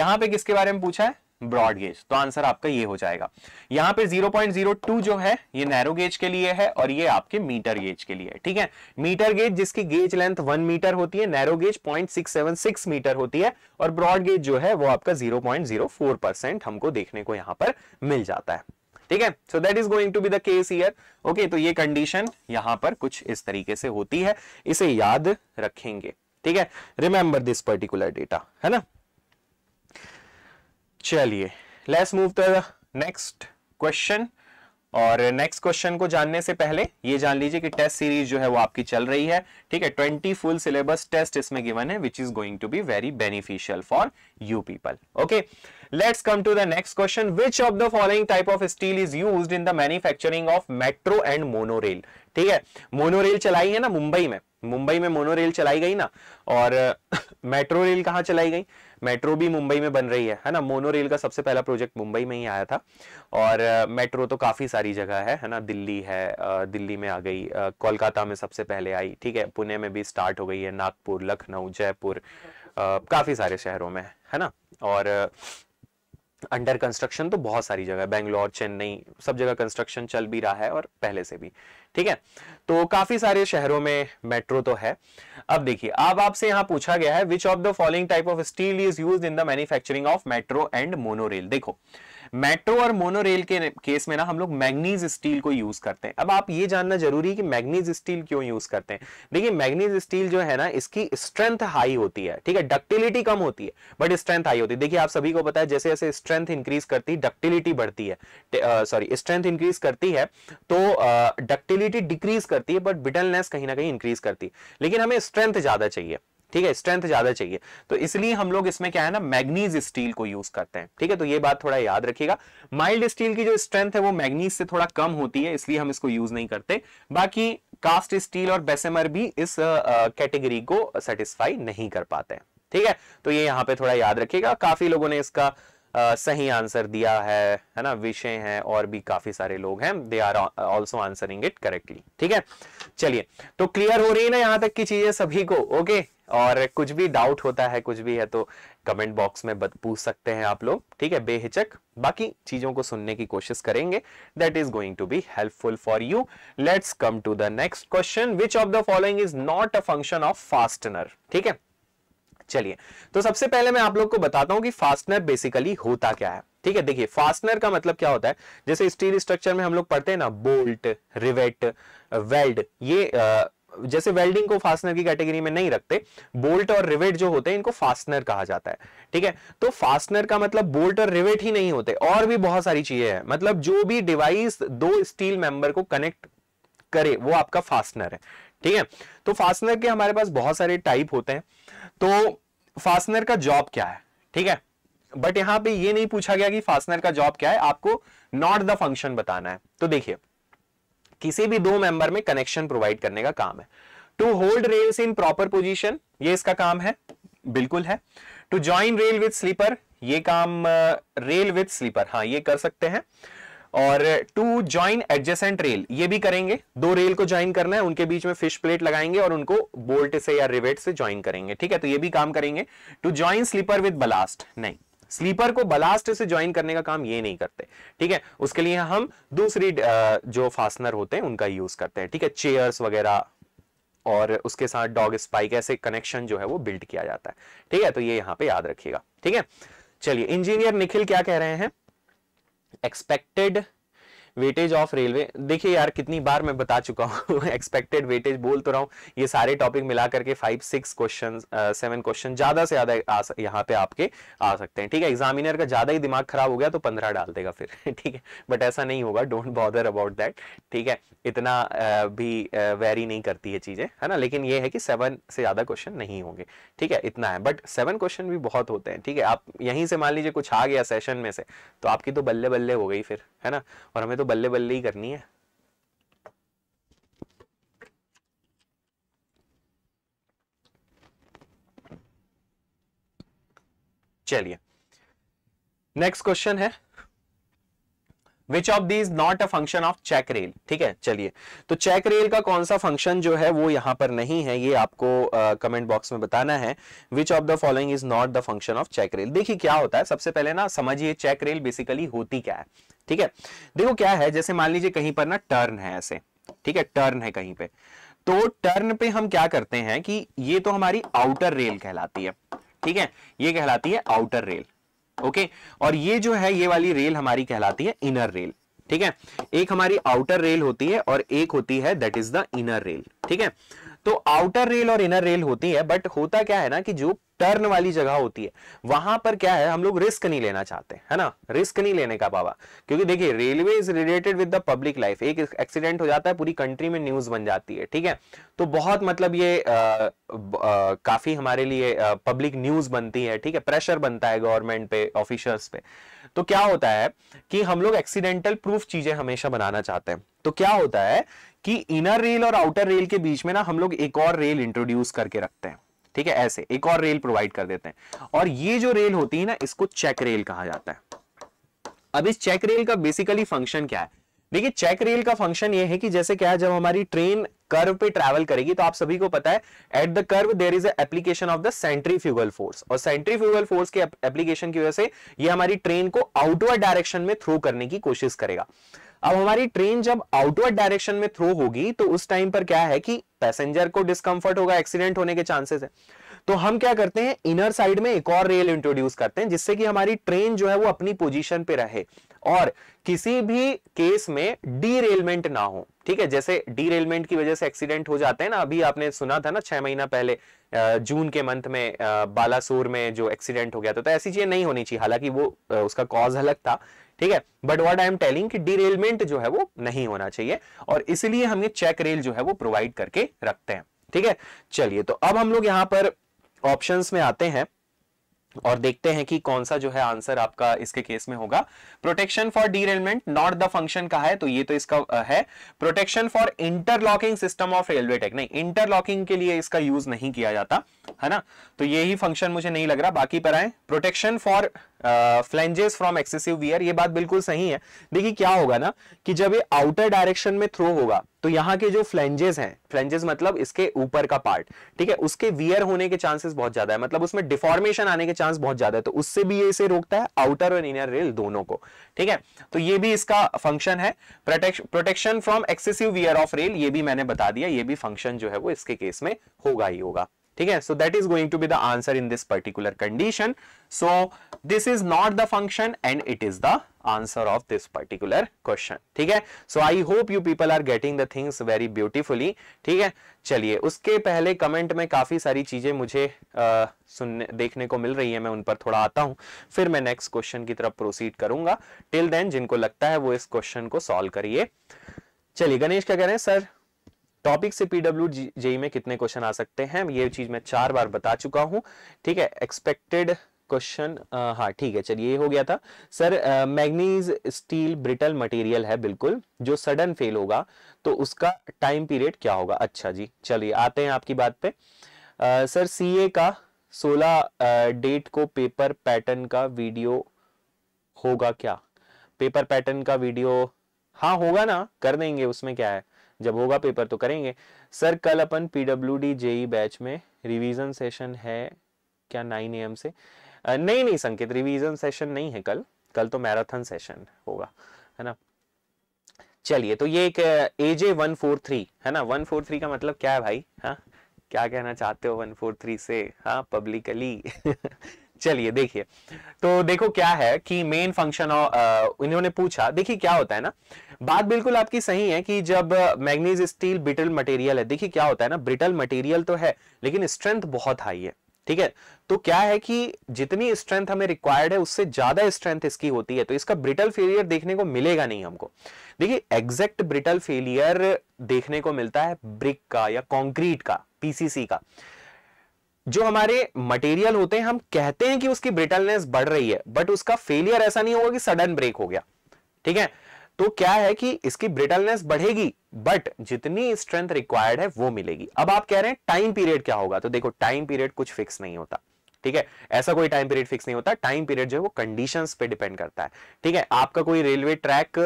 यहां पे किसके बारे में पूछा है ब्रॉड गेज तो आंसर आपका ये हो जाएगा यहां पे 0.02 जो है ये नैरो गेज के लिए है और ये आपके मीटर गेज के लिए है ठीक है मीटर गेज जिसकी गेज लेंथ वन मीटर होती है नैरो गेज 0.676 मीटर होती है और ब्रॉड गेज जो है वो आपका 0.04 परसेंट हमको देखने को यहां पर मिल जाता है ठीक है so that is going to be the case here okay तो ये कंडीशन यहां पर कुछ इस तरीके से होती है इसे याद रखेंगे ठीक है रिमेंबर दिस पर्टिकुलर डेटा है ना चलिए let's move the next question और नेक्स्ट क्वेश्चन को जानने से पहले ये जान लीजिए कि टेस्ट सीरीज जो है वो आपकी चल रही है ठीक है ट्वेंटी फुल सिलेबस टेस्ट इसमें गिवन है which is going to be very beneficial for you people okay let's come to the next question which of the following type of steel is use in the manufacturing of metro and monorail ठीक है monorail चलाई है ना मुंबई में मुंबई में monorail चलाई गई ना और मेट्रो रेल कहां चलाई गई मेट्रो भी मुंबई में बन रही है है ना मोनो रेल का सबसे पहला प्रोजेक्ट मुंबई में ही आया था और मेट्रो तो काफ़ी सारी जगह है है ना दिल्ली है दिल्ली में आ गई कोलकाता में सबसे पहले आई ठीक है पुणे में भी स्टार्ट हो गई है नागपुर लखनऊ जयपुर काफ़ी सारे शहरों में है ना और अंडर कंस्ट्रक्शन तो बहुत सारी जगह बैंगलोर चेन्नई सब जगह कंस्ट्रक्शन चल भी रहा है और पहले से भी ठीक है तो काफी सारे शहरों में मेट्रो तो है अब देखिए अब आपसे यहां पूछा गया है which of the following type of steel is use in the manufacturing of metro and monorail देखो मेट्रो और मोनोरेल के केस में ना हम लोग मैग्नीज स्टील को यूज करते हैं अब आप ये जानना जरूरी है कि मैग्नीज स्टील क्यों यूज करते हैं देखिए मैग्नीज स्टील जो है ना इसकी स्ट्रेंथ हाई होती है ठीक है डक्टिलिटी कम होती है बट स्ट्रेंथ हाई होती है देखिए आप सभी को पता है जैसे जैसे स्ट्रेंथ इंक्रीज करती है डक्टिलिटी बढ़ती है सॉरी स्ट्रेंथ इंक्रीज करती है तो डक्टिलिटी डिक्रीज करती है बट बिटलनेस कहीं ना कहीं इंक्रीज करती है लेकिन हमें स्ट्रेंथ ज्यादा चाहिए ठीक है स्ट्रेंथ ज्यादा चाहिए तो इसलिए हम लोग इसमें क्या है ना मैग्नीज स्टील को यूज करते हैं ठीक है तो ये बात थोड़ा याद रखिएगा माइल्ड स्टील की जो स्ट्रेंथ है वो मैग्नीज से थोड़ा कम होती है इसलिए हम इसको यूज नहीं करते बाकी कास्ट स्टील और बेसेमर भी इस कैटेगरी को सेटिस्फाई नहीं कर पाते हैं ठीक है तो ये यहाँ पे थोड़ा याद रखिएगा काफी लोगों ने इसका आ, सही आंसर दिया है है ना विषय है और भी काफी सारे लोग हैं they are also answering it correctly ठीक है चलिए तो क्लियर हो रही है ना यहां तक की चीजें सभी को ओके और कुछ भी डाउट होता है कुछ भी है तो कमेंट बॉक्स में पूछ सकते हैं आप लोग ठीक है बेहिचक बाकी चीजों को सुनने की कोशिश करेंगे that is going to be helpful for you let's come to the next question which of the following is not a function of fastener ठीक है चलिए तो सबसे पहले मैं आप लोग को बताता हूं कि फास्टनर बेसिकली होता क्या है ठीक है देखिए फास्टनर का मतलब क्या होता है जैसे स्टील स्ट्रक्चर में हम लोग पढ़ते हैं ना बोल्ट रिवेट वेल्ड ये जैसे वेल्डिंग को फास्टनर की कैटेगरी में नहीं रखते बोल्ट और रिवेट जो होते हैं इनको फास्टनर कहा जाता है ठीक है तो फास्टनर का मतलब बोल्ट और रिवेट ही नहीं होते और भी बहुत सारी चीजें हैं मतलब जो भी डिवाइस दो स्टील मेंबर को कनेक्ट करे वो आपका फास्टनर है ठीक है तो फास्टनर के हमारे पास बहुत सारे टाइप होते हैं तो फास्टनर का जॉब क्या है ठीक है बट यहां पे ये नहीं पूछा गया कि फास्टनर का जॉब क्या है आपको नॉट द फंक्शन बताना है तो देखिए किसी भी दो मेंबर में कनेक्शन प्रोवाइड करने का काम है to hold rails in proper position ये इसका काम है बिल्कुल है to join rail with sleeper ये काम रेल विथ स्लीपर हाँ ये कर सकते हैं और टू ज्वाइन एडजेसेंट रेल ये भी करेंगे दो रेल को ज्वाइन करना है उनके बीच में फिश प्लेट लगाएंगे और उनको बोल्ट से या रिवेट से ज्वाइन करेंगे ठीक है तो ये भी काम करेंगे to join sleeper with ballast नहीं स्लीपर को बलास्ट से ज्वाइन करने का काम ये नहीं करते ठीक है उसके लिए हम दूसरी जो फास्टनर होते हैं उनका यूज करते हैं ठीक है चेयर्स वगैरह और उसके साथ डॉग स्पाइक ऐसे कनेक्शन जो है वो बिल्ड किया जाता है ठीक है तो ये यहाँ पे याद रखिएगा ठीक है चलिए इंजीनियर निखिल क्या कह रहे हैं एक्सपेक्टेड वेटेज ऑफ रेलवे देखिए यार कितनी बार मैं बता चुका हूँ एक्सपेक्टेड वेटेज बोल तो रहा हूँ ये सारे टॉपिक मिला करके five six question seven question ज्यादा से ज्यादा यहाँ पे आपके आ सकते हैं ठीक है एग्जामिनर का ज्यादा ही दिमाग खराब हो गया तो पंद्रह डाल देगा फिर ठीक है बट ऐसा नहीं होगा डोंट बॉदर अबाउट दैट ठीक है इतना भी वेरी नहीं करती है चीजें है ना लेकिन ये है कि सेवन से ज्यादा क्वेश्चन नहीं होंगे ठीक है इतना है बट सेवन क्वेश्चन भी बहुत होते हैं ठीक है आप यहीं से मान लीजिए कुछ आ गया सेशन में से तो आपकी तो बल्ले बल्ले हो गई फिर है ना और हमें तो बल्ले बल्ले ही करनी है चलिए नेक्स्ट क्वेश्चन है which of these not a function of check rail ठीक है चलिए तो चेक रेल का कौन सा फंक्शन जो है वो यहां पर नहीं है ये आपको कमेंट uh, बॉक्स में बताना है which of the following is not the function of check rail देखिए क्या होता है सबसे पहले ना समझिए चेक रेल बेसिकली होती क्या है ठीक है देखो क्या है जैसे मान लीजिए कहीं पर ना टर्न है ऐसे ठीक है टर्न है कहीं पे तो टर्न पे हम क्या करते हैं कि ये तो हमारी आउटर रेल कहलाती है ठीक है ये कहलाती है आउटर रेल ओके और ये जो है ये वाली रेल हमारी कहलाती है इनर रेल ठीक है एक हमारी आउटर रेल होती है और एक होती है that is the inner rail ठीक है तो आउटर रेल और इनर रेल होती है बट होता क्या है ना कि जो टर्न वाली जगह होती है वहां पर क्या है हम लोग रिस्क नहीं लेना चाहते है ना रिस्क नहीं लेने का बाबा क्योंकि देखिए railway is related with the public life एक एक्सीडेंट हो जाता है पूरी कंट्री में न्यूज बन जाती है ठीक है तो बहुत मतलब ये आ, आ, काफी हमारे लिए पब्लिक न्यूज बनती है ठीक है प्रेशर बनता है गवर्नमेंट पे ऑफिशर्स पे तो क्या होता है कि हम लोग एक्सीडेंटल प्रूफ चीजें हमेशा बनाना चाहते हैं तो क्या होता है कि इनर रेल और आउटर रेल के बीच में ना हम लोग एक और रेल इंट्रोड्यूस करके रखते हैं ठीक है ऐसे एक और रेल प्रोवाइड कर देते हैं और ये जो रेल होती है ना इसको चेक रेल कहा जाता है अब इस चेक रेल का बेसिकली फंक्शन क्या है देखिए चेक रेल का फंक्शन ये है कि जैसे क्या है जब हमारी ट्रेन कर्व पे ट्रैवल करेगी तो आप सभी को पता है at the curve there is application of the centrifugal force और सेंट्री फ्यूगल फोर्स के एप्लीकेशन की वजह से ये हमारी ट्रेन को आउटवर्ड डायरेक्शन में थ्रो करने की कोशिश करेगा अब हमारी ट्रेन जब आउटवर्ड डायरेक्शन में थ्रो होगी तो उस टाइम पर क्या है कि पैसेंजर को डिस्कम्फर्ट होगा एक्सीडेंट होने के चांसेस है तो हम क्या करते हैं इनर साइड में एक और रेल इंट्रोड्यूस करते हैं जिससे कि हमारी ट्रेन जो है वो अपनी पोजीशन पे रहे और किसी भी केस में डीरेलमेंट ना हो ठीक है जैसे डीरेलमेंट की वजह से एक्सीडेंट हो जाते हैं ना अभी आपने सुना था ना छह महीना पहले जून के मंथ में बालासोर में जो एक्सीडेंट हो गया था तो ऐसी चीजें नहीं होनी चाहिए हालांकि वो उसका कॉज अलग था ठीक है but what I am telling कि डिरेलमेंट जो है वो नहीं होना चाहिए और इसलिए हम ये चेक रेल जो है वो प्रोवाइड करके रखते हैं ठीक है चलिए तो अब हम लोग यहाँ पर ऑप्शंस में आते हैं और देखते हैं कि कौन सा जो है आंसर आपका इसके केस में होगा protection for derailment not the function का है तो ये तो इसका है protection for interlocking system of railway take नहीं इंटरलॉकिंग के लिए इसका यूज नहीं किया जाता है ना तो ये ही फंक्शन मुझे नहीं लग रहा बाकी पर आए protection for flanges from excessive wear ये बात बिल्कुल सही है देखिए क्या होगा ना कि जब ये आउटर डायरेक्शन में थ्रो होगा तो यहाँ के जो फ्लेंजेस हैं फ्लेंजेस मतलब इसके ऊपर का पार्ट ठीक है उसके वियर होने के चांसेस बहुत ज्यादा है मतलब उसमें डिफॉर्मेशन आने के चांस बहुत ज्यादा है तो उससे भी ये इसे रोकता है आउटर और इनर रेल दोनों को ठीक है तो ये भी इसका फंक्शन है protection from excessive wear of rail ये भी मैंने बता दिया ये भी फंक्शन जो है वो इसके केस में होगा ही होगा ठीक है so that is going to be the answer in this particular condition so this is not the function and it is the answer of this particular question ठीक है so I hope you people are getting the things very beautifully ठीक है चलिए उसके पहले comment में काफी सारी चीजें मुझे आ, सुनने देखने को मिल रही है मैं उन पर थोड़ा आता हूं फिर मैं नेक्स्ट क्वेश्चन की तरफ प्रोसीड करूंगा टिल देन जिनको लगता है वो इस क्वेश्चन को सॉल्व करिए चलिए गणेश क्या कह रहे हैं सर टॉपिक से पीडब्ल्यू जेई e में कितने क्वेश्चन आ सकते हैं ये चीज मैं चार बार बता चुका हूं ठीक है एक्सपेक्टेड क्वेश्चन हाँ ठीक है चलिए ये हो गया था sir manganese steel brittle material है बिल्कुल जो सडन फेल होगा तो उसका टाइम पीरियड क्या होगा अच्छा जी चलिए आते हैं आपकी बात पे आ, सर सीए का 16 डेट को पेपर पैटर्न का वीडियो होगा क्या पेपर पैटर्न का वीडियो हाँ होगा ना कर देंगे उसमें क्या है जब होगा पेपर तो करेंगे सर कल अपन पीडब्ल्यू डी जेई बैच में रिवीजन सेशन है क्या नाइन ए से आ, नहीं नहीं संकेत रिवीजन सेशन नहीं है कल कल तो मैराथन सेशन होगा है ना चलिए तो ये एक A J one four three है ना वन फोर थ्री का मतलब क्या है भाई हाँ क्या कहना चाहते हो वन फोर थ्री से हाँ पब्लिकली चलिए देखिए तो देखो क्या है कि मेन फंक्शन uh, इन्होंने पूछा देखिए क्या होता है ना बात बिल्कुल आपकी सही है कि जब मैग्नीज स्टील ब्रिटल मटेरियल है देखिए क्या होता है ना ब्रिटल मटेरियल तो है लेकिन स्ट्रेंथ बहुत हाई है ठीक है तो क्या है कि जितनी स्ट्रेंथ हमें रिक्वायर्ड है उससे ज्यादा स्ट्रेंथ इसकी होती है तो इसका ब्रिटल फेलियर देखने को मिलेगा नहीं हमको देखिए एग्जैक्ट ब्रिटल फेलियर देखने को मिलता है ब्रिक का या कॉन्क्रीट का पीसीसी का जो हमारे मटेरियल होते हैं हम कहते हैं कि उसकी ब्रिटलनेस बढ़ रही है बट उसका फेलियर ऐसा नहीं होगा कि सडन ब्रेक हो गया ठीक है तो क्या है कि इसकी ब्रिटलनेस बढ़ेगी बट जितनी स्ट्रेंथ रिक्वायर्ड है वो मिलेगी अब आप कह रहे हैं टाइम पीरियड क्या होगा तो देखो टाइम पीरियड कुछ फिक्स नहीं होता ठीक है ऐसा कोई टाइम पीरियड फिक्स नहीं होता टाइम पीरियड जो है वो कंडीशन पे डिपेंड करता है ठीक है आपका कोई रेलवे ट्रैक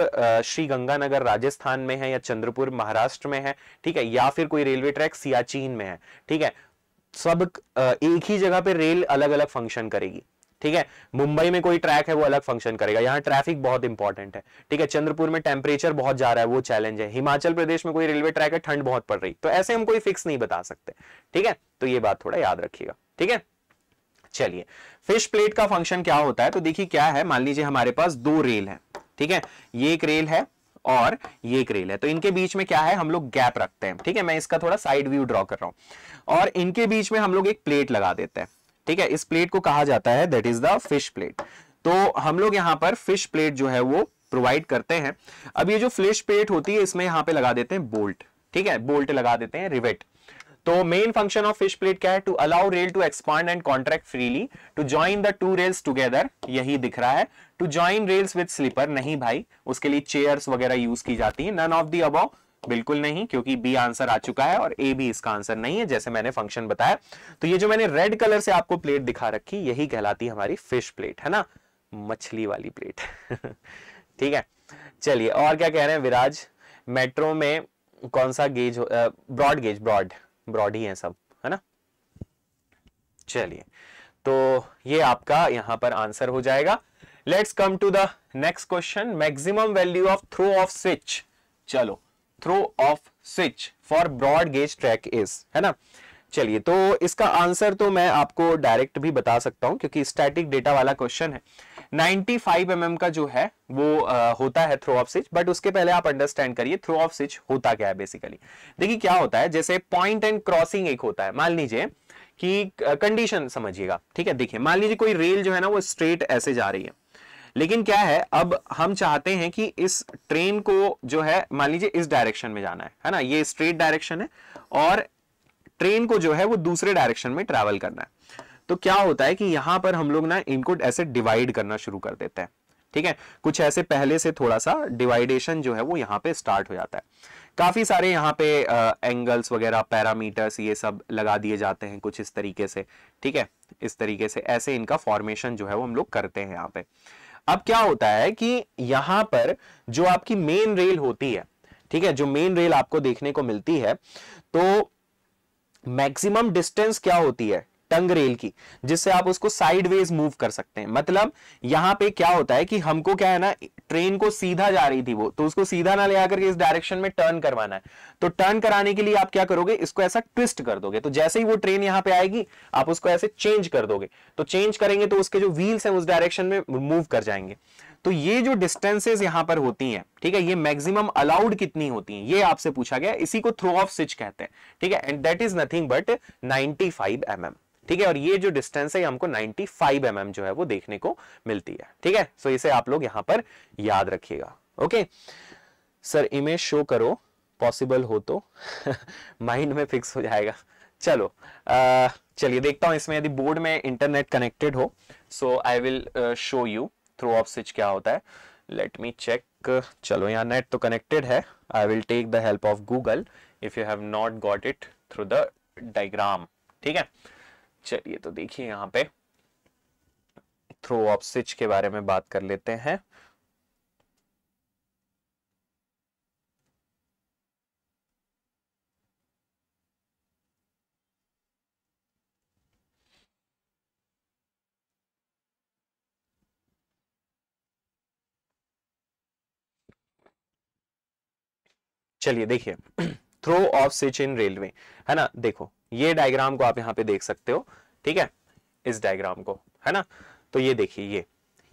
श्री गंगानगर राजस्थान में है या चंद्रपुर महाराष्ट्र में है ठीक है या फिर कोई रेलवे ट्रैक सियाचीन में है ठीक है सब एक ही जगह पे रेल अलग अलग फंक्शन करेगी ठीक है मुंबई में कोई ट्रैक है वो अलग फंक्शन करेगा यहाँ ट्रैफिक बहुत इंपॉर्टेंट है ठीक है चंद्रपुर में टेम्परेचर बहुत जा रहा है वो चैलेंज है हिमाचल प्रदेश में कोई रेलवे ट्रैक है ठंड बहुत पड़ रही तो ऐसे हम कोई फिक्स नहीं बता सकते ठीक है तो ये बात थोड़ा याद रखिएगा ठीक है चलिए फिश प्लेट का फंक्शन क्या होता है तो देखिए क्या है मान लीजिए हमारे पास दो रेल है ठीक है ये एक रेल है और ये एक रेल है तो इनके बीच में क्या है हम लोग गैप रखते हैं ठीक है मैं इसका थोड़ा साइड व्यू ड्रॉ कर रहा हूं और इनके बीच में हम लोग एक प्लेट लगा देते हैं ठीक है इस प्लेट को कहा जाता है that is the fish plate तो हम लोग यहां पर फिश प्लेट जो है वो प्रोवाइड करते हैं अब ये जो फिश प्लेट होती है इसमें यहाँ पे लगा देते हैं बोल्ट ठीक है बोल्ट लगा देते हैं रिवेट तो main function of fish plate क्या है to allow rail to expand and contract freely to join the two rails together यही दिख रहा है to join rails with sleeper नहीं भाई उसके लिए चेयर्स वगैरह यूज की जाती है नन ऑफ दी अबाउ बिल्कुल नहीं क्योंकि बी आंसर आ चुका है और ए भी इसका आंसर नहीं है जैसे मैंने फंक्शन बताया तो ये जो मैंने रेड कलर से आपको प्लेट दिखा रखी यही कहलाती हमारी फिश प्लेट है ना मछली वाली प्लेट ठीक है चलिए और क्या कह रहे हैं विराज मेट्रो में कौन सा gauge broad gauge broad broad ही है सब है ना चलिए तो ये आपका यहां पर आंसर हो जाएगा let's come to the next question maximum value of throw of switch चलो throw of switch for broad gauge track is है ना चलिए तो इसका आंसर तो मैं आपको डायरेक्ट भी बता सकता हूं क्योंकि स्टैटिक डेटा वाला क्वेश्चन है 95 फाइव mm का जो है वो आ, होता है थ्रो ऑफ स्विच बट उसके पहले आप अंडरस्टैंड करिए थ्रो ऑफ स्विच होता क्या है बेसिकली देखिए क्या होता है जैसे पॉइंट एंड क्रॉसिंग एक होता है मान लीजिए कि कंडीशन समझिएगा ठीक है देखिए मान लीजिए कोई रेल जो है ना वो स्ट्रेट ऐसे जा रही है लेकिन क्या है अब हम चाहते हैं कि इस ट्रेन को जो है मान लीजिए इस डायरेक्शन में जाना है है ना ये स्ट्रेट डायरेक्शन है और ट्रेन को जो है वो दूसरे डायरेक्शन में ट्रेवल करना है तो क्या होता है कि यहां पर हम लोग ना इनको ऐसे डिवाइड करना शुरू कर देते हैं ठीक है कुछ ऐसे पहले से थोड़ा सा डिवाइडेशन जो है वो यहाँ पे स्टार्ट हो जाता है काफी सारे यहाँ पे एंगल्स वगैरह पैरामीटर्स ये सब लगा दिए जाते हैं कुछ इस तरीके से ठीक है इस तरीके से ऐसे इनका फॉर्मेशन जो है वो हम लोग करते हैं यहाँ पे अब क्या होता है कि यहाँ पर जो आपकी मेन रेल होती है ठीक है जो मेन रेल आपको देखने को मिलती है तो मैक्सिमम डिस्टेंस क्या होती है टंग रेल की जिससे आप उसको साइडवेज मूव कर सकते हैं मतलब यहां पे क्या होता है कि हमको क्या है ना ट्रेन को सीधा जा रही थी वो तो उसको सीधा ना ले आकर के इस डायरेक्शन में टर्न करवाना है तो टर्न कराने के लिए आप क्या करोगे इसको ऐसा ट्विस्ट कर दोगे तो जैसे ही वो ट्रेन यहां पर आएगी आप उसको ऐसे चेंज कर दोगे तो चेंज करेंगे तो उसके जो व्हील्स हैं उस डायरेक्शन में मूव कर जाएंगे तो ये जो डिस्टेंसेज यहां पर होती हैं ठीक है ये मैक्सिमम अलाउड कितनी होती हैं ये आपसे पूछा गया इसी को थ्रो ऑफ स्विच कहते हैं ठीक है and that is nothing but 95 five mm. ठीक है और ये जो डिस्टेंस है हमको 95 फाइव mm जो है वो देखने को मिलती है ठीक है सो इसे आप लोग यहां पर याद रखिएगा ओके सर इमेज शो करो पॉसिबल हो तो माइंड में फिक्स हो जाएगा चलो चलिए देखता हूं इसमें यदि बोर्ड में इंटरनेट कनेक्टेड हो so I will show you throw of switch क्या होता है लेट मी चेक चलो यहाँ नेट तो कनेक्टेड है I will take the help of Google if you have not got it through the diagram ठीक है चलिए तो देखिए यहाँ पे थ्रो ऑफ स्विच के बारे में बात कर लेते हैं चलिए देखिए throw of switch in railway है ना देखो ये डायग्राम को आप यहाँ पे देख सकते हो ठीक है इस डायग्राम को है ना तो ये देखिए ये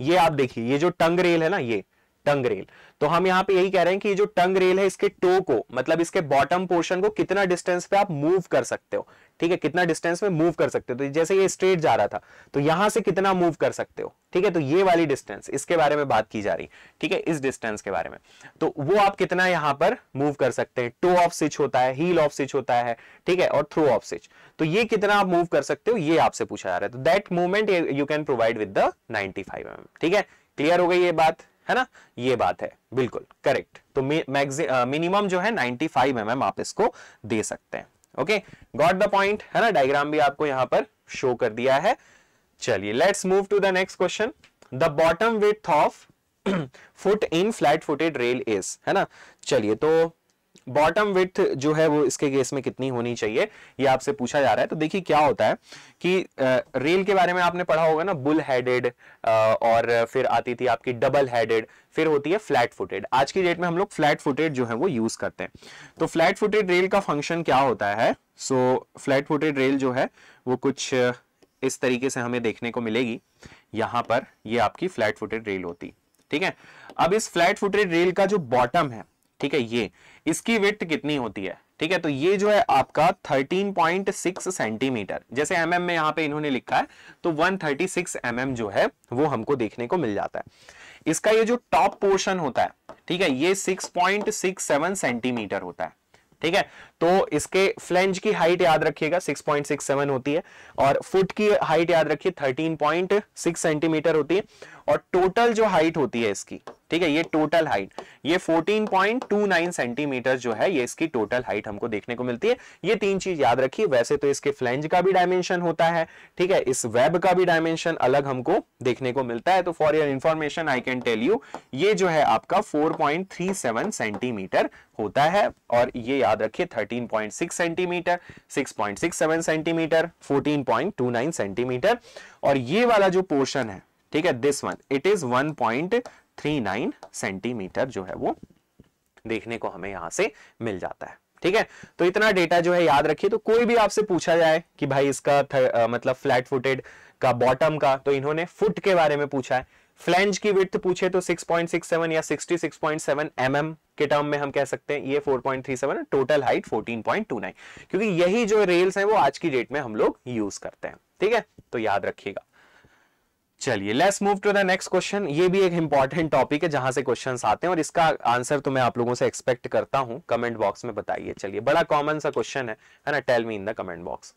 ये आप देखिए ये जो टंग रेल है ना ये टंग रेल तो हम यहाँ पे यही कह रहे हैं कि ये जो टंग रेल है इसके टो को मतलब इसके बॉटम पोर्शन को कितना डिस्टेंस पे आप मूव कर सकते हो ठीक है कितना डिस्टेंस में मूव कर सकते हो तो जैसे ये स्ट्रेट जा रहा था तो यहां से कितना मूव कर सकते हो ठीक है तो ये वाली डिस्टेंस इसके बारे में बात की जा रही ठीक है इस डिस्टेंस के बारे में तो वो आप कितना यहां पर मूव कर सकते हैं टो ऑफ स्विच होता है हील ऑफ स्विच होता है ठीक है और थ्रो ऑफ स्विच तो ये कितना आप मूव कर सकते हो ये आपसे पूछा जा रहा है तो that movement you can provide with the ninety five M ठीक है क्लियर हो गई ये बात है ना ये बात है बिल्कुल करेक्ट तो मिनिमम जो है 95 फाइव mm आप इसको दे सकते हैं ओके गॉट द पॉइंट है ना डायग्राम भी आपको यहां पर शो कर दिया है चलिए let's move to the next question the bottom width of foot in flat footed rail is है ना चलिए तो बॉटम विथ जो है वो इसके केस में कितनी होनी चाहिए ये आपसे पूछा जा रहा है तो देखिए क्या होता है कि रेल के बारे में आपने पढ़ा होगा ना बुल हेडेड और फिर आती थी आपकी डबल हेडेड फिर होती है फ्लैट फुटेड आज की डेट में हम लोग फ्लैट फुटेड जो है वो यूज करते हैं तो फ्लैट फुटेड रेल का फंक्शन क्या होता है सो फ्लैट फुटेड रेल जो है वो कुछ इस तरीके से हमें देखने को मिलेगी यहां पर ये आपकी फ्लैट फुटेड रेल होती ठीक है अब इस फ्लैट फुटेड रेल का जो बॉटम है ठीक है ये इसकी विथ कितनी होती है ठीक है तो ये जो है आपका 13.6 सेंटीमीटर जैसे एम mm में यहां पे इन्होंने लिखा है तो 136 थर्टी mm जो है वो हमको देखने को मिल जाता है इसका ये जो टॉप पोर्शन होता है ठीक है ये 6.67 सेंटीमीटर होता है ठीक है तो इसके फ्लेंज की हाइट याद रखिएगा 6.67 होती है और फुट की हाइट याद रखिए 13.6 सेंटीमीटर होती है और टोटल जो हाइट होती है इसकी ठीक है ये टोटल हाइट ये 14.29 सेंटीमीटर जो है ये इसकी टोटल हाइट हमको देखने को मिलती है ये तीन चीज याद रखिए वैसे तो इसके फ्लेंज का भी डायमेंशन होता है ठीक है इस वेब का भी डायमेंशन अलग हमको देखने को मिलता है तो for your information I can tell you ये जो है आपका फोर सेंटीमीटर होता है और ये याद रखिए 13.6 सेंटीमीटर 6.67 सेंटीमीटर 14.29 सेंटीमीटर और ये वाला जो पोर्शन है ठीक है this one it is 1.39 centimetre जो है वो देखने को हमें यहां से मिल जाता है ठीक है तो इतना डेटा जो है याद रखिए तो कोई भी आपसे पूछा जाए कि भाई इसका थर, आ, मतलब फ्लैट फुटेड का बॉटम का तो इन्होंने फुट के बारे में पूछा है फ्लैंज की विथ पूछे तो 6.67 या 66.7 mm के टर्म में हम कह सकते हैं ये 4.37 टोटल हाइट 14.29 क्योंकि यही जो रेल्स हैं वो आज की डेट में हम लोग यूज करते हैं ठीक है तो याद रखिएगा चलिए let's move to the next question ये भी एक इंपॉर्टेंट टॉपिक है जहां से क्वेश्चन आते हैं और इसका आंसर तो मैं आप लोगों से एक्सपेक्ट करता हूं कमेंट बॉक्स में बताइए चलिए बड़ा कॉमन सा क्वेश्चन है ना tell me in the comment box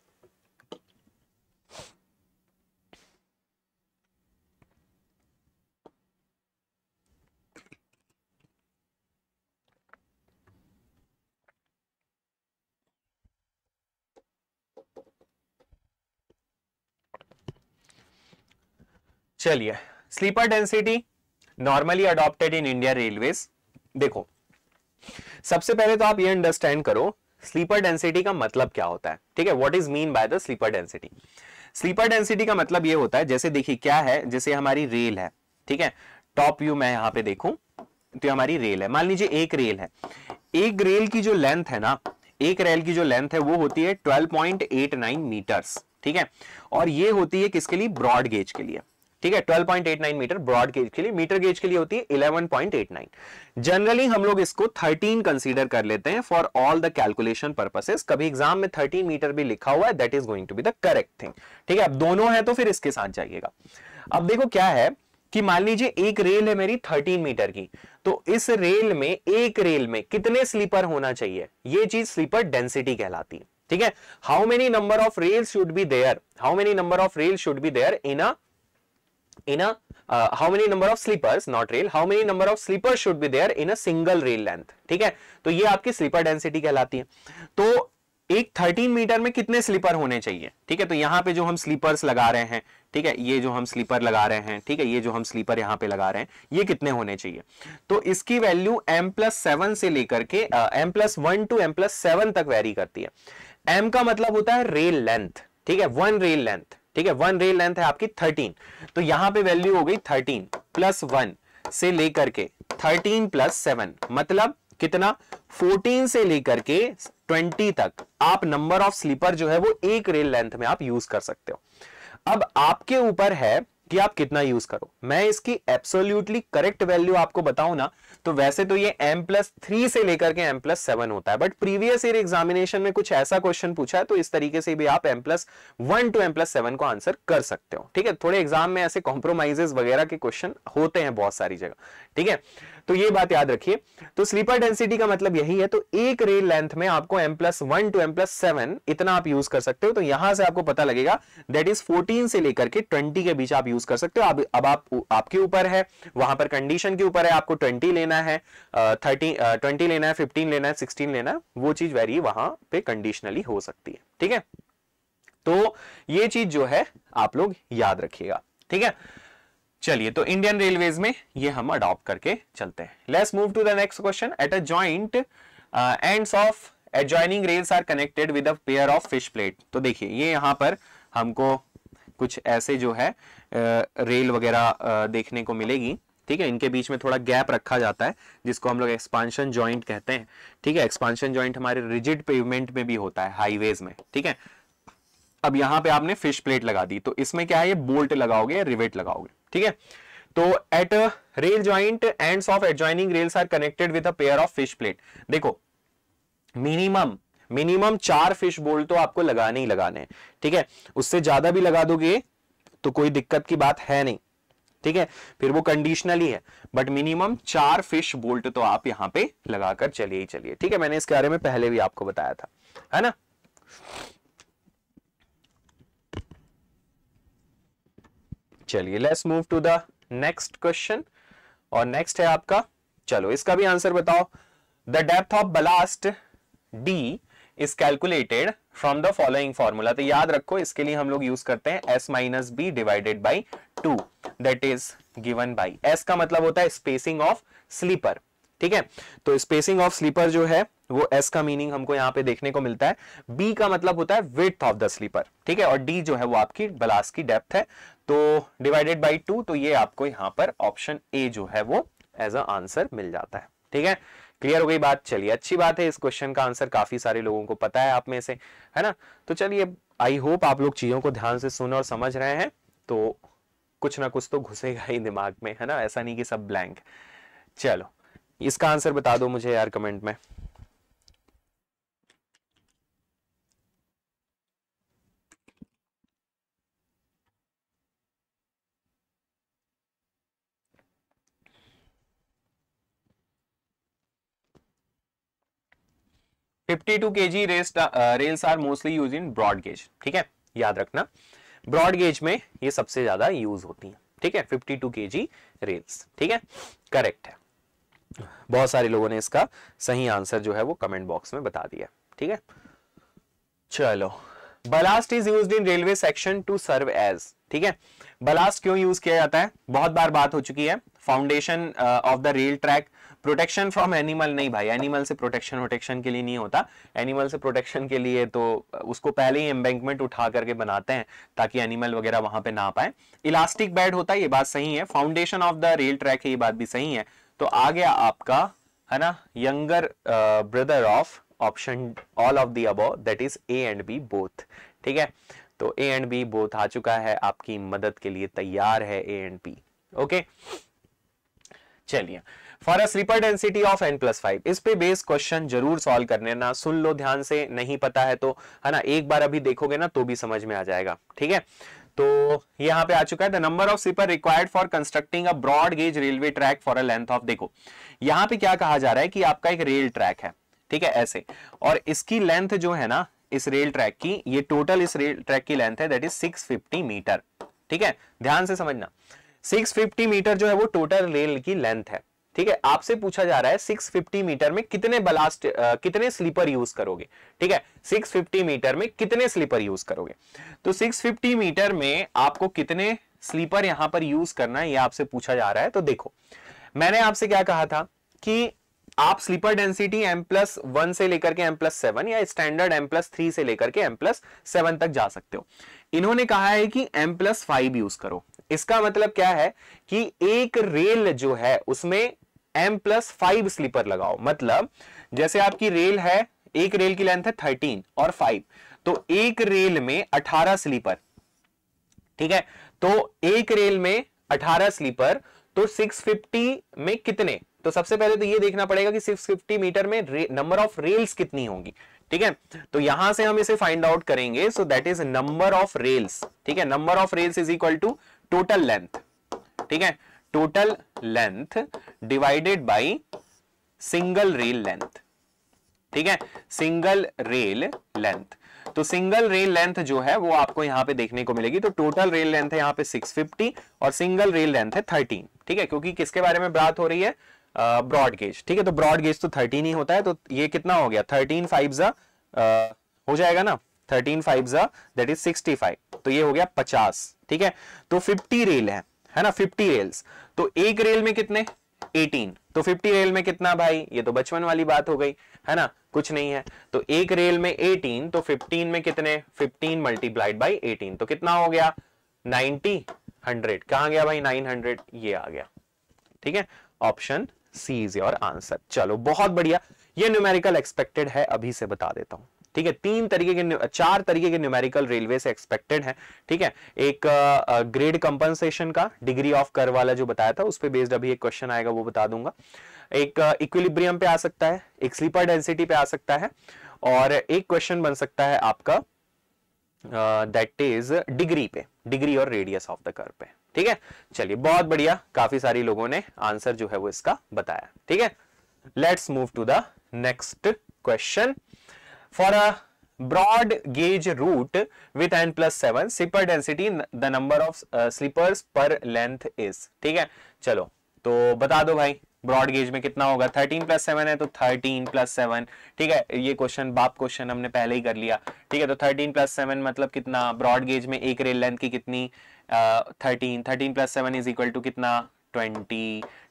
चलिए sleeper density normally adopted in India railways देखो सबसे पहले तो आप ये अंडरस्टैंड करो स्लीपर डेंसिटी का मतलब क्या होता है ठीक है what is mean by the sleeper density sleeper density का मतलब ये होता है जैसे देखिए क्या है जैसे हमारी रेल है ठीक है टॉप व्यू मैं यहां पे देखूं तो हमारी रेल है मान लीजिए एक रेल है एक रेल की जो लेंथ है ना एक रेल की जो लेंथ है वो होती है 12.89 मीटर्स ठीक है और ये होती है किसके लिए ब्रॉड गेज के लिए ठीक है 12.89 मीटर ब्रॉड गेज के लिए मीटर गेज के लिए होती है 11.89 जनरली हम लोग इसको 13 कंसीडर कर लेते हैं for all the calculation purposes कभी एग्जाम में 13 मीटर भी लिखा हुआ है that is going to be the correct thing ठीक है अब दोनों है तो फिर इसके साथ जाइएगा अब देखो क्या है कि मान लीजिए एक रेल है मेरी 13 मीटर की तो इस रेल में एक रेल में कितने स्लीपर होना चाहिए ये चीज स्लीपर डेंसिटी कहलाती है ठीक है how many number of rail should be there how many number of rail should be there in a in a uh, how many number of sleepers not rail how many number of sleepers should be there in a single rail length ठीक है तो ये आपकी sleeper density कहलाती है तो एक 13 metre में कितने स्लीपर होने चाहिए ठीक है तो यहां पे जो हम स्लीपर्स लगा रहे हैं ठीक है ये जो हम स्लीपर लगा रहे हैं ठीक है ये जो हम स्लीपर यहां पे लगा रहे हैं ये कितने होने चाहिए तो इसकी वैल्यू m प्लस सेवन से लेकर के M plus one to M plus seven तक वेरी करती है एम का मतलब होता है रेल लेंथ ठीक है वन रेल लेंथ ठीक है वन रेल लेंथ है आपकी थर्टीन तो यहां पे वैल्यू हो गई थर्टीन प्लस वन से लेकर के थर्टीन प्लस सेवन मतलब कितना 14 से लेकर के 20 तक आप नंबर ऑफ स्लीपर जो है वो एक रेल लेंथ में आप यूज कर सकते हो अब आपके ऊपर है कि आप कितना यूज करो मैं इसकी एब्सोल्युटली करेक्ट वैल्यू आपको बताऊं ना तो वैसे तो ये एम प्लस थ्री से लेकर के एम प्लस सेवन होता है बट प्रीवियस ईयर एग्जामिनेशन में कुछ ऐसा क्वेश्चन पूछा है तो इस तरीके से भी आप M plus one to M plus seven को आंसर कर सकते हो ठीक है थोड़े एग्जाम में ऐसे कॉम्प्रोमाइजेस वगैरह के क्वेश्चन होते हैं बहुत सारी जगह ठीक है तो ये बात याद रखिए तो स्लीपर डेंसिटी का मतलब यही है तो एक रेल लेंथ में आपको M plus one to M plus seven इतना आप यूज कर सकते हो तो यहां से आपको पता लगेगा दैट इज फोर्टीन से लेकर के ट्वेंटी के बीच आप यूज कर सकते हो अब अब आप आपके ऊपर है वहां पर कंडीशन के ऊपर है आपको ट्वेंटी लेना है थर्टी ट्वेंटी लेना है फिफ्टीन लेना है सिक्सटीन लेना है वो चीज वेरी वहां पर कंडीशनली हो सकती है ठीक है तो ये चीज जो है आप लोग याद रखिएगा ठीक है चलिए तो इंडियन रेलवेज में ये हम अडॉप्ट करके चलते हैं let's move to the next question at a joint ends of adjoining rails are connected with a pair of fish plate तो देखिए ये यहां पर हमको कुछ ऐसे जो है रेल uh, वगैरह uh, देखने को मिलेगी ठीक है इनके बीच में थोड़ा गैप रखा जाता है जिसको हम लोग एक्सपांशन जॉइंट कहते हैं ठीक है एक्सपांशन जॉइंट हमारे रिजिड पेवमेंट में भी होता है हाईवेज में ठीक है अब यहाँ पे आपने फिश प्लेट लगा दी तो इसमें क्या है ये बोल्ट लगाओगे या रिवेट लगाओगे ठीक है तो at rail joint end of adjoining rails are connected with a pair of fish plate देखो मिनिमम मिनिमम चार फिश बोल्ट तो आपको लगाने ही लगाने ठीक है उससे ज्यादा भी लगा दोगे तो कोई दिक्कत की बात है नहीं ठीक है फिर वो कंडीशनल ही है बट मिनिमम चार फिश बोल्ट तो आप यहां पे लगाकर चलिए ही चलिए ठीक है मैंने इसके बारे में पहले भी आपको बताया था है ना चलिए let's move to the next question और नेक्स्ट है आपका चलो इसका भी आंसर बताओ the depth of ballast D is calculated from the following formula तो याद रखो इसके लिए हम लोग यूज करते हैं S minus B divided by two that is given by S का मतलब होता है स्पेसिंग ऑफ स्लीपर ठीक है तो स्पेसिंग ऑफ स्लीपर जो है वो एस का मीनिंग हमको यहाँ पे देखने को मिलता है बी का मतलब होता है विथ ऑफ द स्लीपर ठीक है और डी जो है वो आपकी ब्लास्ट की डेप्थ है तो डिवाइडेड बाई टू तो ये आपको यहाँ पर ऑप्शन ए जो है वो एज अ आंसर मिल जाता है ठीक है क्लियर हो गई बात चलिए अच्छी बात है इस क्वेश्चन का आंसर काफी सारे लोगों को पता है आप में से है ना तो चलिए आई होप आप लोग चीजों को ध्यान से सुन और समझ रहे हैं तो कुछ ना कुछ तो घुसेगा ही दिमाग में है ना ऐसा नहीं कि सब ब्लैंक चलो इसका आंसर बता दो मुझे यार कमेंट में फिफ्टी टू के जी रेस rails are mostly use in broad gauge ठीक है याद रखना ब्रॉड गेज में ये सबसे ज्यादा यूज होती है ठीक है फिफ्टी टू के जी रेल्स ठीक है करेक्ट है बहुत सारे लोगों ने इसका सही आंसर जो है वो कमेंट बॉक्स में बता दिया ठीक है चलो ballast is use in railway section to serve as ठीक है बलास्ट क्यों यूज किया जाता है बहुत बार बात हो चुकी है foundation of the rail track protection from animal नहीं भाई एनिमल से प्रोटेक्शन प्रोटेक्शन के लिए नहीं होता एनिमल से प्रोटेक्शन के लिए तो उसको पहले ही एम्बैंकमेंट उठा करके बनाते हैं ताकि एनिमल वगैरह वहां पे ना पाए इलास्टिक बेड होता है ये बात सही है foundation of the rail track है ये बात भी सही है तो आ गया आपका है ना younger brother of option all of the above that is A and B both ठीक है तो ए एंड बी बोथ आ चुका है आपकी मदद के लिए तैयार है ए एंड बी ओके चलिए for a sleeper density of N plus five इस पे बेस क्वेश्चन जरूर सॉल्व करने ना सुन लो ध्यान से नहीं पता है तो है ना एक बार अभी देखोगे ना तो भी समझ में आ जाएगा ठीक है तो यहाँ पे आ चुका है the number of sleeper required for constructing a broad gauge railway track for a length of देखो यहाँ पे क्या कहा जा रहा है कि आपका एक रेल ट्रैक है ठीक है ऐसे और इसकी लेंथ जो है ना इस रेल ट्रैक की ये टोटल इस रेल ट्रैक की लेंथ है दैट इज 650 मीटर ठीक है ध्यान से समझना 650 मीटर जो है वो टोटल रेल की लेंथ है ठीक है आपसे पूछा जा रहा है 650 मीटर में कितने बलास्ट कितने स्लीपर यूज करोगे ठीक है 650 मीटर में कितने स्लीपर यूज करोगे तो 650 मीटर में आपको कितने स्लीपर यहां पर यूज करना है ये आपसे पूछा जा रहा है तो देखो मैंने आपसे क्या कहा था कि आप sleeper density M plus one से लेकर के एम प्लस सेवन या स्टैंडर्ड एम प्लस थ्री से लेकर के एम प्लस सेवन तक जा सकते हो इन्होंने कहा है कि एम प्लस फाइव यूज करो इसका मतलब क्या है कि एक रेल जो है उसमें एम प्लस फाइव स्लीपर लगाओ मतलब जैसे आपकी रेल है एक रेल की लेंथ है थर्टीन और फाइव तो एक रेल में अठारह स्लीपर ठीक है तो एक रेल में अठारह स्लीपर तो सिक्स फिफ्टी में कितने तो सबसे पहले तो ये देखना पड़ेगा कि सिक्स फिफ्टी मीटर में नंबर ऑफ रेल्स कितनी होगी ठीक है तो यहां से हम इसे फाइंड आउट करेंगे so that is number of rails ठीक है number of rails is equal to total length ठीक है total length divided by single rail length ठीक है सिंगल रेल लेंथ तो सिंगल रेल लेंथ जो है वो आपको यहां पे देखने को मिलेगी तो टोटल रेल लेंथ है यहां पे 650 और सिंगल रेल लेंथ है 13 ठीक है क्योंकि किसके बारे में बात हो रही है ब्रॉड गेज ठीक है तो ब्रॉड गेज तो 13 ही होता है तो ये कितना हो गया 13 फाइव जा हो जाएगा ना 13 फाइव जा दैट इज 65 तो ये हो गया 50 ठीक है तो 50 रेल है है ना 50 रेल्स तो एक रेल में कितने 18 तो 50 रेल में कितना भाई ये तो बचपन वाली बात हो गई है ना कुछ नहीं है तो एक रेल में 18 तो 15 में कितने 15 मल्टीप्लाइड बाई 18 तो कितना हो गया 90 100 कहा गया भाई 900 ये आ गया ठीक है option C is your answer चलो बहुत बढ़िया ये न्यूमेरिकल एक्सपेक्टेड है अभी से बता देता हूं ठीक है तीन तरीके के चार तरीके के न्यूमेरिकल रेलवे से एक्सपेक्टेड है ठीक है एक ग्रेड कंपनसेशन का डिग्री ऑफ कर वाला जो बताया था उस पर बेस्ड अभी एक क्वेश्चन आएगा वो बता दूंगा एक इक्विलिब्रियम पे आ सकता है एक स्लीपर डेंसिटी पे आ सकता है और एक क्वेश्चन बन सकता है आपका दैट इज डिग्री पे डिग्री और रेडियस ऑफ द कर पे ठीक है चलिए बहुत बढ़िया काफी सारी लोगों ने आंसर जो है वो इसका बताया ठीक है let's move to the next question For a broad gauge route with n plus 7 slipper density the number of uh, slippers per length is ठीक है चलो तो बता दो भाई ब्रॉड गेज में कितना होगा 13 प्लस सेवन है तो 13 प्लस सेवन ठीक है ये क्वेश्चन बाप क्वेश्चन हमने पहले ही कर लिया ठीक है तो 13 प्लस सेवन मतलब कितना ब्रॉड गेज में एक रेल लेंथ की कितनी thirteen thirteen plus seven is equal to कितना ट्वेंटी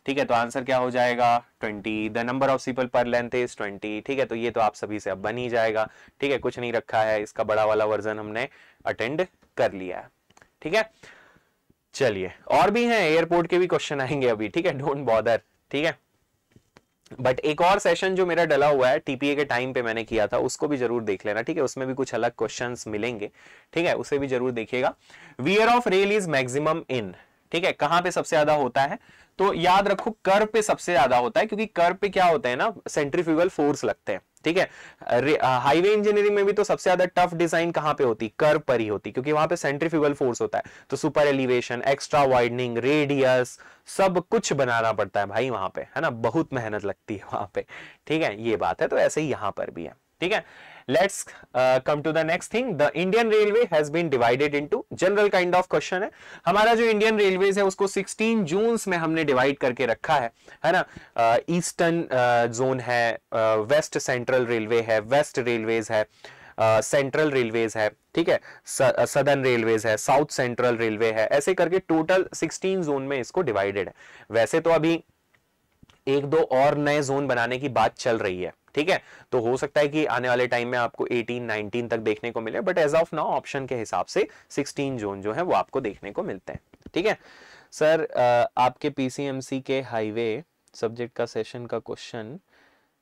ठीक है तो आंसर क्या हो जाएगा 20 the number of people per length is 20 ठीक है तो ये तो आप सभी से अब बन ही जाएगा ठीक है कुछ नहीं रखा है इसका बड़ा वाला वर्जन हमने अटेंड कर लिया है ठीक है चलिए और भी हैं एयरपोर्ट के भी क्वेश्चन आएंगे अभी ठीक है डोंट बॉदर ठीक है बट एक और सेशन जो मेरा डला हुआ है टीपीए के टाइम पे मैंने किया था उसको भी जरूर देख लेना ठीक है उसमें भी कुछ अलग क्वेश्चंस मिलेंगे ठीक है उसे भी जरूर देखिएगा wear of rail is maximum in ठीक है कहां पे सबसे ज्यादा होता है तो याद रखो कर पे सबसे ज्यादा होता है क्योंकि कर पे क्या होता है ना सेंट्रीफ्यूगल फोर्स लगते हैं ठीक है हाईवे इंजीनियरिंग में भी तो सबसे ज्यादा टफ डिजाइन कहां पे होती कर पर ही होती क्योंकि वहां पे सेंट्रीफ्यूगल फोर्स होता है तो super elevation extra widening radius सब कुछ बनाना पड़ता है भाई वहां पे है ना बहुत मेहनत लगती है वहां पे ठीक है ये बात है तो ऐसे ही यहां पर भी है ठीक है let's come to the next thing the Indian railway has been divided into general kind of question है हमारा जो इंडियन रेलवे है उसको 16 जून में हमने डिवाइड करके रखा है है ना ईस्टर्न uh, जोन uh, है वेस्ट सेंट्रल रेलवे है वेस्ट रेलवेज है सेंट्रल uh, रेलवेज है ठीक है सदर्न रेलवेज uh, है साउथ सेंट्रल रेलवे है ऐसे करके टोटल 16 जोन में इसको डिवाइडेड है वैसे तो अभी एक दो और नए जोन बनाने की बात चल रही है ठीक है तो हो सकता है कि आने वाले टाइम में आपको 18, 19 तक देखने को मिले but as of now option के हिसाब से 16 जोन जो है वो आपको देखने को मिलते हैं ठीक है सर आपके पीसीएमसी के हाईवे सब्जेक्ट का सेशन का क्वेश्चन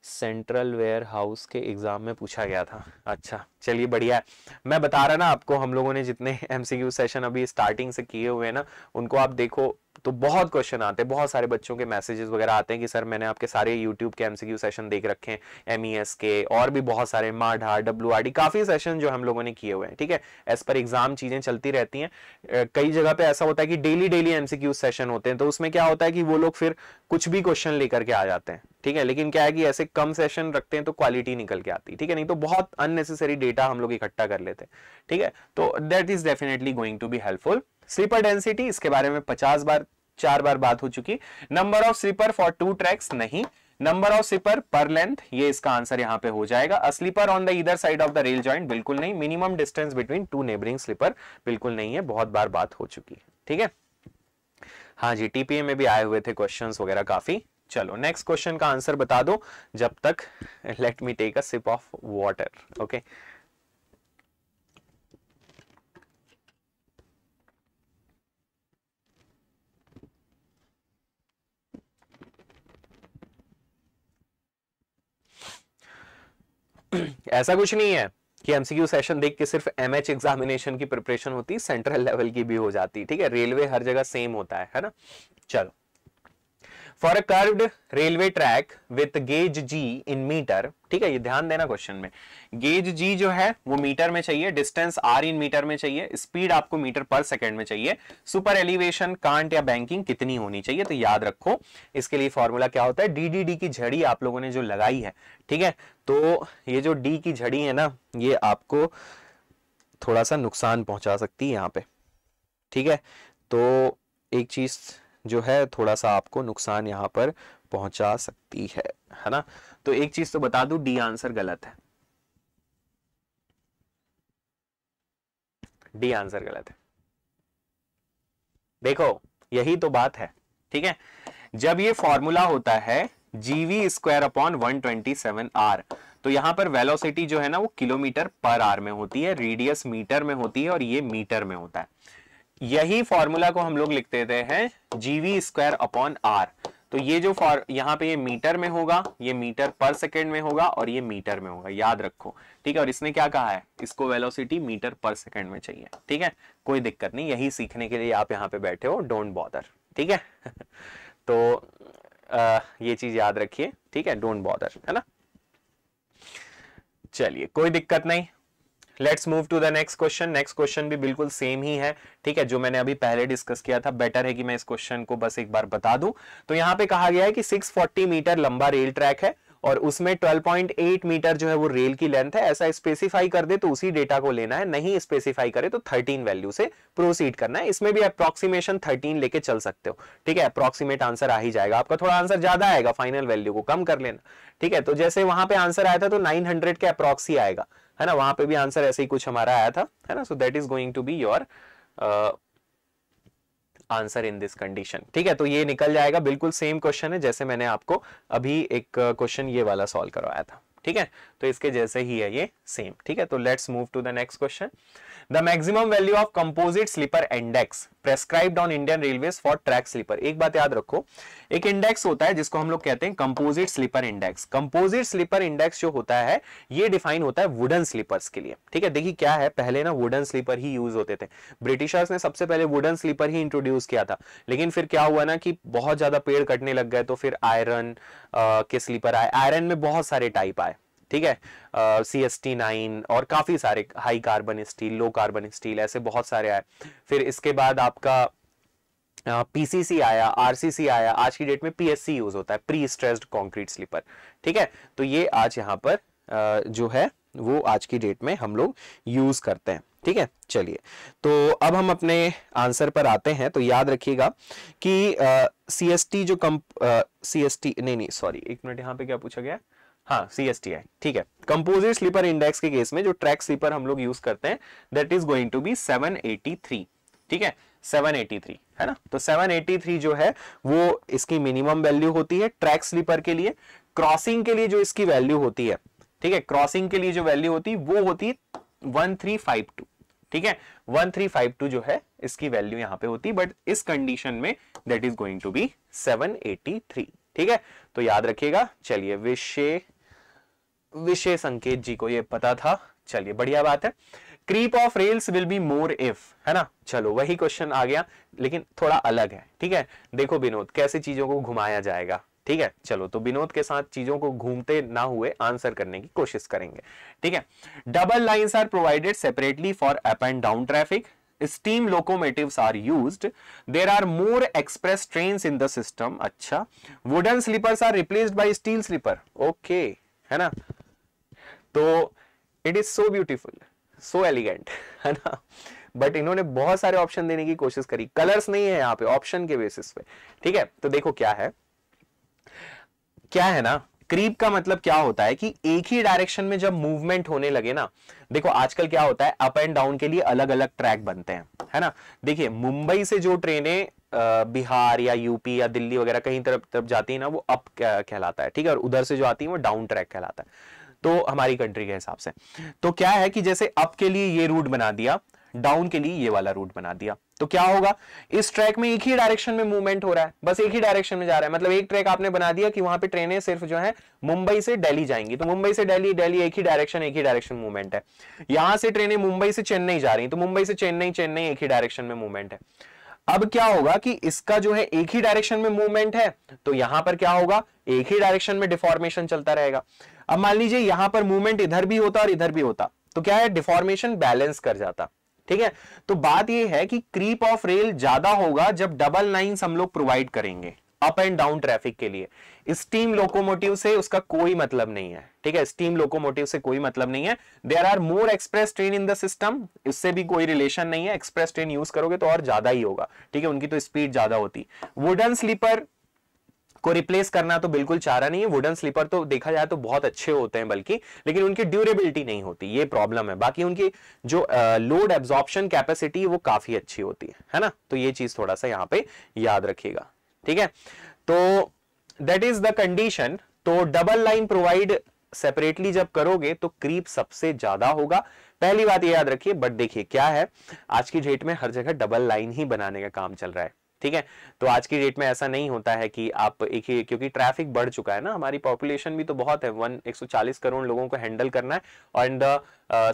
सेंट्रल वेयर हाउस के एग्जाम में पूछा गया था अच्छा चलिए बढ़िया है मैं बता रहा ना आपको हम लोगों ने जितने एमसीक्यू सेशन अभी स्टार्टिंग से किए हुए हैं ना उनको आप देखो तो बहुत क्वेश्चन आते हैं बहुत सारे बच्चों के मैसेजेस वगैरह आते हैं कि सर मैंने आपके सारे यूट्यूब के एमसीक्यू सेशन देख रखे हैं एमईएस e के और भी बहुत सारे माढा डब्ल्यू काफ़ी सेशन जो हम लोगों ने किए हुए हैं ठीक है एज पर एग्जाम चीज़ें चलती रहती हैं कई जगह पे ऐसा होता है कि डेली डेली एमसीक्यू सेशन होते हैं तो उसमें क्या होता है कि वो लोग फिर कुछ भी क्वेश्चन लेकर के आ जाते हैं ठीक है लेकिन क्या है कि ऐसे कम सेशन रखते हैं तो क्वालिटी निकल के आती है ठीक है नहीं तो बहुत अननेसेसरी डेटा हम लोग इकट्ठा कर लेते हैं ठीक है तो that is definitely going to be helpful sleeper density इसके बारे में पचास बार चार बार बात हो चुकी number of sleeper for two tracks नहीं number of sleeper per length ये इसका आंसर यहां पे हो जाएगा स्लीपर ऑन द इधर side of the rail joint बिल्कुल नहीं minimum distance between two neighbouring sleeper बिल्कुल नहीं है बहुत बार बात हो चुकी है ठीक है हाँ जी टीपीए में भी आए हुए थे क्वेश्चंस वगैरह काफी चलो नेक्स्ट क्वेश्चन का आंसर बता दो जब तक let me take a sip of water okay ऐसा कुछ नहीं है कि एमसीक्यू सेशन देख के सिर्फ एमएच एग्जामिनेशन की प्रिपरेशन होती सेंट्रल लेवल की भी हो जाती ठीक है रेलवे हर जगह सेम होता है है ना चलो for a curved railway track with gauge G in metre ठीक है ये ध्यान देना क्वेश्चन में गेज जी जो है वो मीटर में चाहिए डिस्टेंस आर इन मीटर में चाहिए स्पीड आपको मीटर पर सेकेंड में चाहिए सुपर एलिवेशन कांट या बैंकिंग कितनी होनी चाहिए तो याद रखो इसके लिए फॉर्मूला क्या होता है डीडीडी की झड़ी आप लोगों ने जो लगाई है ठीक है तो ये जो डी की झड़ी है ना ये आपको थोड़ा सा नुकसान पहुंचा सकती है यहाँ पे ठीक है तो एक चीज जो है थोड़ा सा आपको नुकसान यहाँ पर पहुंचा सकती है है ना तो एक चीज तो बता दू डी आंसर गलत है डी आंसर गलत है देखो यही तो बात है ठीक है जब ये फॉर्मूला होता है GV square upon one twenty seven R तो यहां पर वेलोसिटी जो है ना वो किलोमीटर पर आर में होती है रेडियस मीटर में होती है और ये मीटर में होता है यही फॉर्मूला को हम लोग लिख देते हैं जीवी स्क्वायर अपॉन आर तो ये जो फॉर यहाँ पे ये मीटर में होगा ये मीटर पर सेकेंड में होगा और ये मीटर में होगा याद रखो ठीक है और इसने क्या कहा है इसको वेलोसिटी मीटर पर सेकेंड में चाहिए ठीक है कोई दिक्कत नहीं यही सीखने के लिए आप यहाँ पे बैठे हो डोंट बॉदर ठीक है तो आ, ये चीज याद रखिए ठीक है डोंट बॉदर है ना चलिए कोई दिक्कत नहीं let's move to the next question next question भी बिल्कुल सेम ही है ठीक है जो मैंने अभी पहले डिस्कस किया था बेटर है कि मैं इस क्वेश्चन को बस एक बार बता दूं तो यहाँ पे कहा गया है कि 640 मीटर लंबा रेल ट्रैक है और उसमें 12.8 मीटर जो है वो रेल की लेंथ है ऐसा स्पेसिफाई कर दे तो उसी डेटा को लेना है नहीं स्पेसिफाई करे तो 13 वैल्यू से प्रोसीड करना है इसमें भी अप्रोक्सीमेशन 13 लेके चल सकते हो ठीक है अप्रोक्सीमेट आंसर आ ही जाएगा आपका थोड़ा आंसर ज्यादा आएगा फाइनल वैल्यू को कम कर लेना ठीक है तो जैसे वहां पे आंसर आया था तो नाइन के अप्रोक्सी आएगा है ना वहां पे भी आंसर ऐसे ही कुछ हमारा आया था है ना so that is going to be your answer in this condition ठीक है तो ये निकल जाएगा बिल्कुल सेम क्वेश्चन है जैसे मैंने आपको अभी एक क्वेश्चन uh, ये वाला सॉल्व करवाया था ठीक है तो इसके जैसे ही है ये सेम ठीक है तो let's move to the next question the maximum value of composite sleeper index prescribe on Indian railway for track sleeper एक बात याद रखो एक इंडेक्स होता है जिसको हम लोग कहते हैं composite sleeper index composite sleeper index जो होता है ये डिफाइन होता है वुडन स्लीपर्स के लिए ठीक है देखिए क्या है पहले ना वुडन स्लीपर ही यूज होते थे ब्रिटिशर्स ने सबसे पहले वुडन स्लीपर ही इंट्रोड्यूस किया था लेकिन फिर क्या हुआ ना कि बहुत ज्यादा पेड़ कटने लग गए तो फिर आयरन के स्लीपर आए आयरन में बहुत सारे टाइप आए ठीक है सी एस टी नाइन और काफ़ी सारे high carbon steel low carbon steel ऐसे बहुत सारे आए फिर इसके बाद आपका पीसीसी uh, आया आरसीसी आया आज की डेट में पीएससी यूज होता है प्री स्ट्रेस्ड कॉन्क्रीट स्लीपर ठीक है तो ये आज यहाँ पर uh, जो है वो आज की डेट में हम लोग यूज करते हैं ठीक है चलिए तो अब हम अपने आंसर पर आते हैं तो याद रखिएगा कि सी एस टी जो कम सी एस टी नहीं नहीं सॉरी एक मिनट यहाँ पे क्या पूछा गया है हाँ सी एस टी आई ठीक है कंपोजिट स्लीपर इंडेक्स के केस में जो ट्रैक स्लीपर हम लोग यूज करते हैं that is going to be 783 ठीक है 783 है ना तो 783 जो है वो इसकी मिनिमम वैल्यू होती है ट्रैक स्लीपर के लिए क्रॉसिंग के लिए जो इसकी वैल्यू होती है ठीक है क्रॉसिंग के लिए जो वैल्यू होती है वो होती है 1352 ठीक है 1352 जो है इसकी वैल्यू यहां पे होती बट इस कंडीशन में that is going to be 783 ठीक है तो याद रखिएगा चलिए विषय विषय संकेत जी को ये पता था चलिए बढ़िया बात है creep of rails will be more if है ना चलो वही क्वेश्चन आ गया लेकिन थोड़ा अलग है ठीक है देखो विनोद कैसे चीजों को घुमाया जाएगा ठीक है चलो तो विनोद के साथ चीजों को घूमते ना हुए आंसर करने की कोशिश करेंगे ठीक है double lines are provided separately for up and down traffic steam locomotives are used there are more express train in the system अच्छा wooden sleepers are replaced by steel sleeper okay है ना तो it is so beautiful so elegant है ना but इन्होंने बहुत सारे option देने की कोशिश करी कलर्स नहीं है यहाँ पे ऑप्शन के बेसिस पे ठीक है तो देखो क्या है क्या है ना क्रीप का मतलब क्या होता है कि एक ही डायरेक्शन में जब मूवमेंट होने लगे ना देखो आजकल क्या होता है अप एंड डाउन के लिए अलग अलग ट्रैक बनते हैं है ना देखिए मुंबई से जो ट्रेनें बिहार या यूपी या दिल्ली वगैरह कहीं तरफ तरफ जाती है ना वो अप कहलाता है ठीक है और उधर से जो आती है वो डाउन ट्रैक कहलाता है तो हमारी कंट्री के हिसाब से तो क्या है कि जैसे अप के लिए ये रूट बना दिया डाउन के लिए ये वाला रूट बना दिया तो क्या होगा इस ट्रैक में एक ही डायरेक्शन में मूवमेंट हो रहा है बस एक ही डायरेक्शन में जा रहा है मतलब एक ट्रैक आपने बना दिया कि वहां पे ट्रेनें सिर्फ जो है मुंबई से दिल्ली जाएंगी तो मुंबई से दिल्ली दिल्ली एक ही डायरेक्शन एक ही डायरेक्शन मूवमेंट है यहां से ट्रेनें मुंबई से चेन्नई जा रही तो मुंबई से चेन्नई चेन्नई एक ही डायरेक्शन में मूवमेंट है अब क्या होगा कि इसका जो है एक ही डायरेक्शन में मूवमेंट है तो यहां पर क्या होगा एक ही डायरेक्शन में डिफॉर्मेशन चलता रहेगा अब मान लीजिए यहां पर मूवमेंट इधर भी होता और इधर भी होता तो क्या है डिफॉर्मेशन बैलेंस कर जाता ठीक है तो बात यह है कि क्रीप ऑफ रेल ज्यादा होगा जब डबल लाइन्स हम लोग प्रोवाइड करेंगे अप एंड डाउन ट्रैफिक के लिए स्टीम लोकोमोटिव से उसका कोई मतलब नहीं है ठीक है स्टीम लोकोमोटिव से कोई मतलब नहीं है there are more express train in the system इससे भी कोई रिलेशन नहीं है एक्सप्रेस ट्रेन यूज करोगे तो और ज्यादा ही होगा ठीक है उनकी तो स्पीड ज्यादा होती वुडन स्लीपर को रिप्लेस करना तो बिल्कुल चारा नहीं है वुडन स्लीपर तो देखा जाए तो बहुत अच्छे होते हैं बल्कि लेकिन उनकी ड्यूरेबिलिटी नहीं होती ये प्रॉब्लम है बाकी उनकी जो लोड एब्जॉर्प्शन कैपेसिटी वो काफी अच्छी होती है है ना तो ये चीज थोड़ा सा यहाँ पे याद रखिएगा ठीक है तो दैट इज द कंडीशन तो डबल लाइन प्रोवाइड सेपरेटली जब करोगे तो क्रीप सबसे ज्यादा होगा पहली बात ये याद रखिए बट देखिए क्या है आज की डेट में हर जगह डबल लाइन ही बनाने का काम चल रहा है ठीक है तो आज की डेट में ऐसा नहीं होता है कि आप एक ही क्योंकि ट्रैफिक बढ़ चुका है ना हमारी पॉपुलेशन भी तो बहुत है वन चालीस करोड़ लोगों को हैंडल करना है और इन द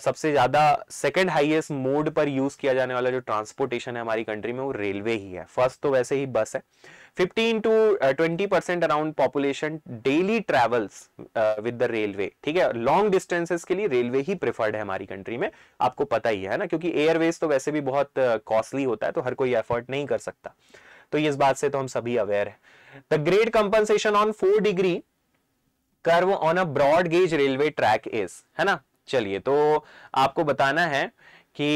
सबसे ज्यादा सेकेंड हाइएस्ट मोड पर यूज किया जाने वाला जो ट्रांसपोर्टेशन है हमारी कंट्री में वो रेलवे ही है फर्स्ट तो वैसे ही बस है 15 to 20 percent around population daily travels with the railway ठीक है लॉन्ग डिस्टेंसेस के लिए रेलवे ही प्रेफर्ड है हमारी कंट्री में आपको पता ही है ना क्योंकि एयरवेज तो वैसे भी बहुत कॉस्टली uh, होता है तो हर कोई एफर्ट नहीं कर सकता तो इस बात से तो हम सभी अवेयर है the grade compensation on four degree curve on a broad gauge railway track is है ना चलिए तो आपको बताना है कि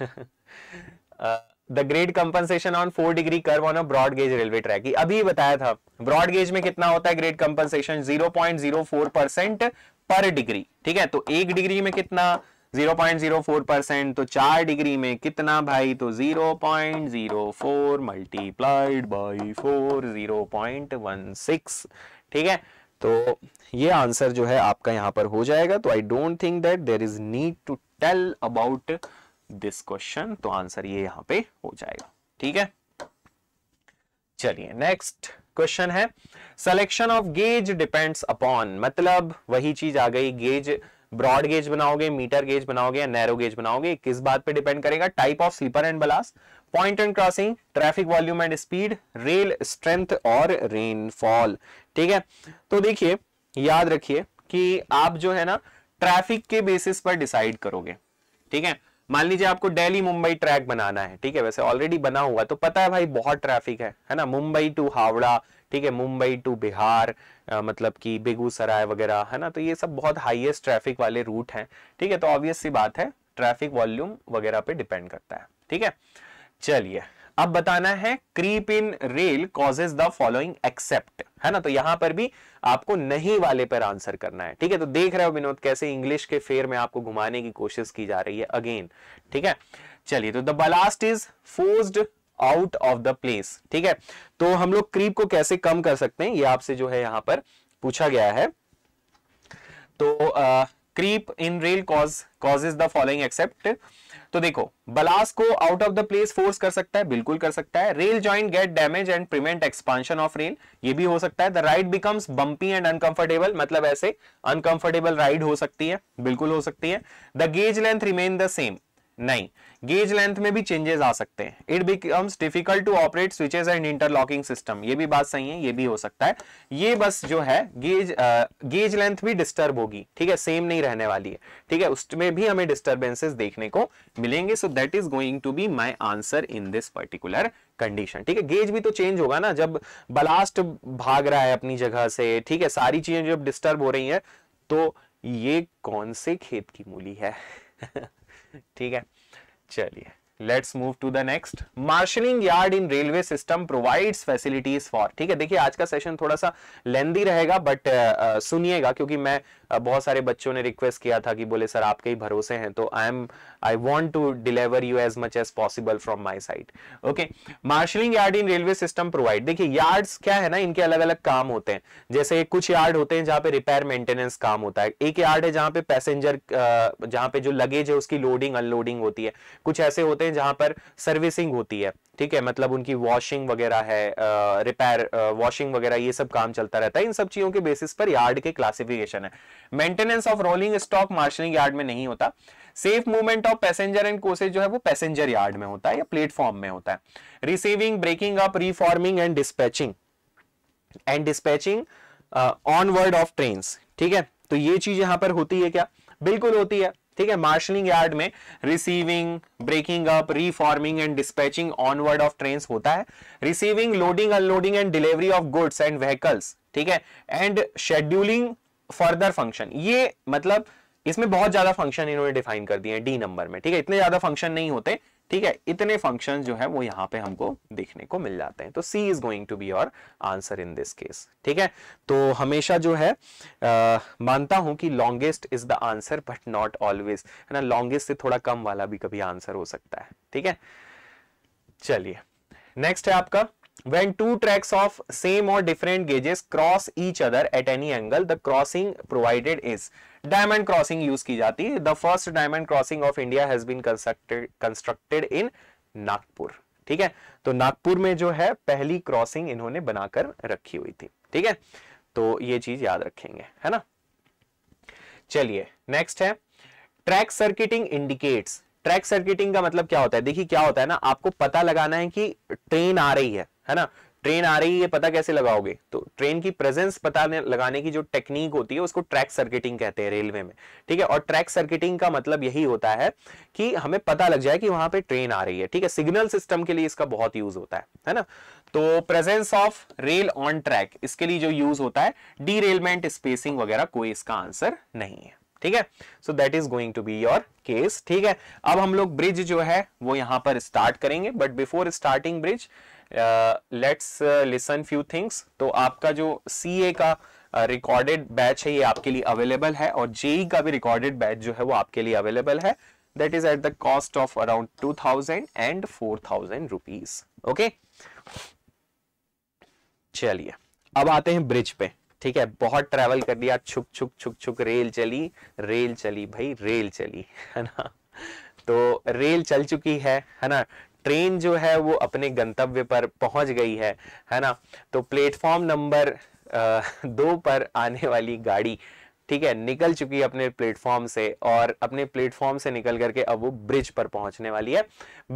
uh, the grade compensation on four degree curve on broad gauge railway track अभी बताया था ब्रॉड गेज में कितना होता है grade compensation 0.04 percent per degree ठीक है तो एक डिग्री में कितना 0.04 तो चार डिग्री में कितना भाई तो 0.04 मल्टीप्लाइड बाई फोर जीरो ठीक है तो ये आंसर जो है आपका यहां पर हो जाएगा तो I don't think that there is need to tell about this question तो आंसर ये यहां पे हो जाएगा ठीक है चलिए नेक्स्ट क्वेश्चन है selection of gauge depends upon मतलब वही चीज आ गई गेज ब्रॉड गेज बनाओगे मीटर गेज बनाओगे या नैरो गेज बनाओगे किस बात पे डिपेंड करेगा type of sleeper and ballast point and crossing traffic volume and speed rail strength और रेनफॉल ठीक है तो देखिए याद रखिए कि आप जो है ना ट्रैफिक के बेसिस पर डिसाइड करोगे ठीक है मान लीजिए आपको दिल्ली मुंबई ट्रैक बनाना है ठीक है वैसे ऑलरेडी बना हुआ तो पता है भाई बहुत ट्रैफिक है है ना मुंबई टू हावड़ा ठीक है मुंबई टू बिहार आ, मतलब कि बेगूसराय वगैरह है ना तो ये सब बहुत हाईएस्ट ट्रैफिक वाले रूट हैं ठीक है तो ऑब्वियस सी बात है ट्रैफिक वॉल्यूम वगैरह पे डिपेंड करता है ठीक है चलिए अब बताना है creep in rail causes the following except है ना तो यहां पर भी आपको नहीं वाले पर आंसर करना है ठीक है तो देख रहे हो विनोद कैसे इंग्लिश के फेर में आपको घुमाने की कोशिश की जा रही है अगेन ठीक है चलिए तो the ballast is force out of the place ठीक है तो हम लोग क्रीप को कैसे कम कर सकते हैं ये आपसे जो है यहां पर पूछा गया है तो आ, creep in rail cause causes the following except तो देखो बलास को out of the place force कर सकता है बिल्कुल कर सकता है rail joint get damage and prevent expansion of rail ये भी हो सकता है the ride becomes bumpy and uncomfortable मतलब ऐसे अनकंफर्टेबल राइड हो सकती है बिल्कुल हो सकती है the gauge length remain the same नहीं गेज लेंथ में भी चेंजेस आ सकते हैं it becomes difficult to operate switches and interlocking system ये भी बात सही है ये भी हो सकता है ये बस जो है गेज गेज लेंथ भी डिस्टर्ब होगी ठीक है सेम नहीं रहने वाली है ठीक है उसमें भी हमें डिस्टर्बेंसेस देखने को मिलेंगे so that is going to be my answer in this particular condition ठीक है गेज भी तो चेंज होगा ना जब ब्लास्ट भाग रहा है अपनी जगह से ठीक है सारी चीजें जब डिस्टर्ब हो रही है तो ये कौन से खेत की मूली है ठीक है चलिए let's move to the next marshalling yard in railway system provides facilities for ठीक है देखिए आज का सेशन थोड़ा सा लेंदी रहेगा बट uh, uh, सुनिएगा क्योंकि मैं बहुत सारे बच्चों ने रिक्वेस्ट किया था कि बोले सर आपके ही भरोसे हैं तो I am I want to deliver you as much as possible from my side okay marshalling yard in railway system provide देखिए यार्ड क्या है ना इनके अलग अलग काम होते हैं जैसे कुछ यार्ड होते हैं जहां पे रिपेयर मेंटेनेंस काम होता है एक यार्ड है जहां पे पैसेंजर जहां पे जो लगेज है उसकी लोडिंग अनलोडिंग होती है कुछ ऐसे होते हैं जहां पर सर्विसिंग होती है ठीक है मतलब उनकी वॉशिंग वगैरह है रिपेयर वॉशिंग वगैरह ये सब काम चलता रहता है इन सब चीजों के बेसिस पर यार्ड के क्लासिफिकेशन है maintenance of rolling stock marshalling yard में नहीं होता safe movement of passenger and coaches जो है वो पैसेंजर यार्ड में होता है या प्लेटफॉर्म में होता है receiving breaking up reforming and dispatching and dispatching onward of train ठीक है तो ये चीज यहां पर होती है क्या बिल्कुल होती है ठीक है मार्शलिंग यार्ड में receiving breaking up reforming and dispatching onward of train होता है receiving loading unloading and delivery of goods and vehicles ठीक है एंड शेड्यूलिंग फर्दर फंक्शन ये मतलब इसमें बहुत ज्यादा फंक्शन इन्होंने डिफाइन कर दिए हैं डी नंबर में ठीक है इतने ज्यादा फंक्शन नहीं होते ठीक है इतने फंक्शन जो है वो यहाँ पे हमको देखने को मिल जाते हैं तो C is going to be your answer in this case ठीक है तो हमेशा जो है आ, मानता हूं कि longest is the answer but not always है ना लॉन्गेस्ट से थोड़ा कम वाला भी कभी आंसर हो सकता है ठीक है चलिए नेक्स्ट है आपका when two tracks of same or different gauges cross each other at any angle the crossing provided is diamond crossing use की जाती है the first diamond crossing of India has been constructed constructed in nagpur ठीक है तो nagpur में जो है पहली crossing इन्होंने बनाकर रखी हुई थी ठीक है तो ये चीज याद रखेंगे है ना चलिए next है track circuiting indicates track circuiting का मतलब क्या होता है देखिए क्या होता है ना आपको पता लगाना है कि ट्रेन आ रही है है ना ट्रेन आ रही है पता कैसे लगाओगे तो ट्रेन की प्रेजेंस पता लगाने की जो टेक्निक होती है उसको ट्रैक सर्किटिंग कहते हैं रेलवे में ठीक है और ट्रैक सर्किटिंग का मतलब यही होता है कि हमें पता लग जाए कि वहां पे ट्रेन आ रही है ठीक है सिग्नल सिस्टम के लिए इसका बहुत यूज होता है है ना तो presence of rail on track इसके लिए जो यूज होता है डी स्पेसिंग वगैरह कोई इसका आंसर नहीं है ठीक है so that is going to be your case ठीक है अब हम लोग ब्रिज जो है वो यहां पर स्टार्ट करेंगे but before starting bridge let's listen few things तो आपका जो सी का रिकॉर्डेड uh, बैच है ये आपके लिए अवेलेबल है और जेई e का भी रिकॉर्डेड बैच जो है वो आपके लिए अवेलेबल है that is at the cost of around two thousand and four thousand rupees okay चलिए अब आते हैं ब्रिज पे ठीक है बहुत ट्रेवल कर लिया छुक छुक छुक छुक रेल चली रेल चली भाई रेल चली है ना तो रेल चल चुकी है है ना ट्रेन जो है वो अपने गंतव्य पर पहुंच गई है है ना तो प्लेटफॉर्म नंबर दो पर आने वाली गाड़ी ठीक है निकल चुकी है अपने प्लेटफॉर्म से और अपने प्लेटफॉर्म से निकल करके अब वो ब्रिज पर पहुंचने वाली है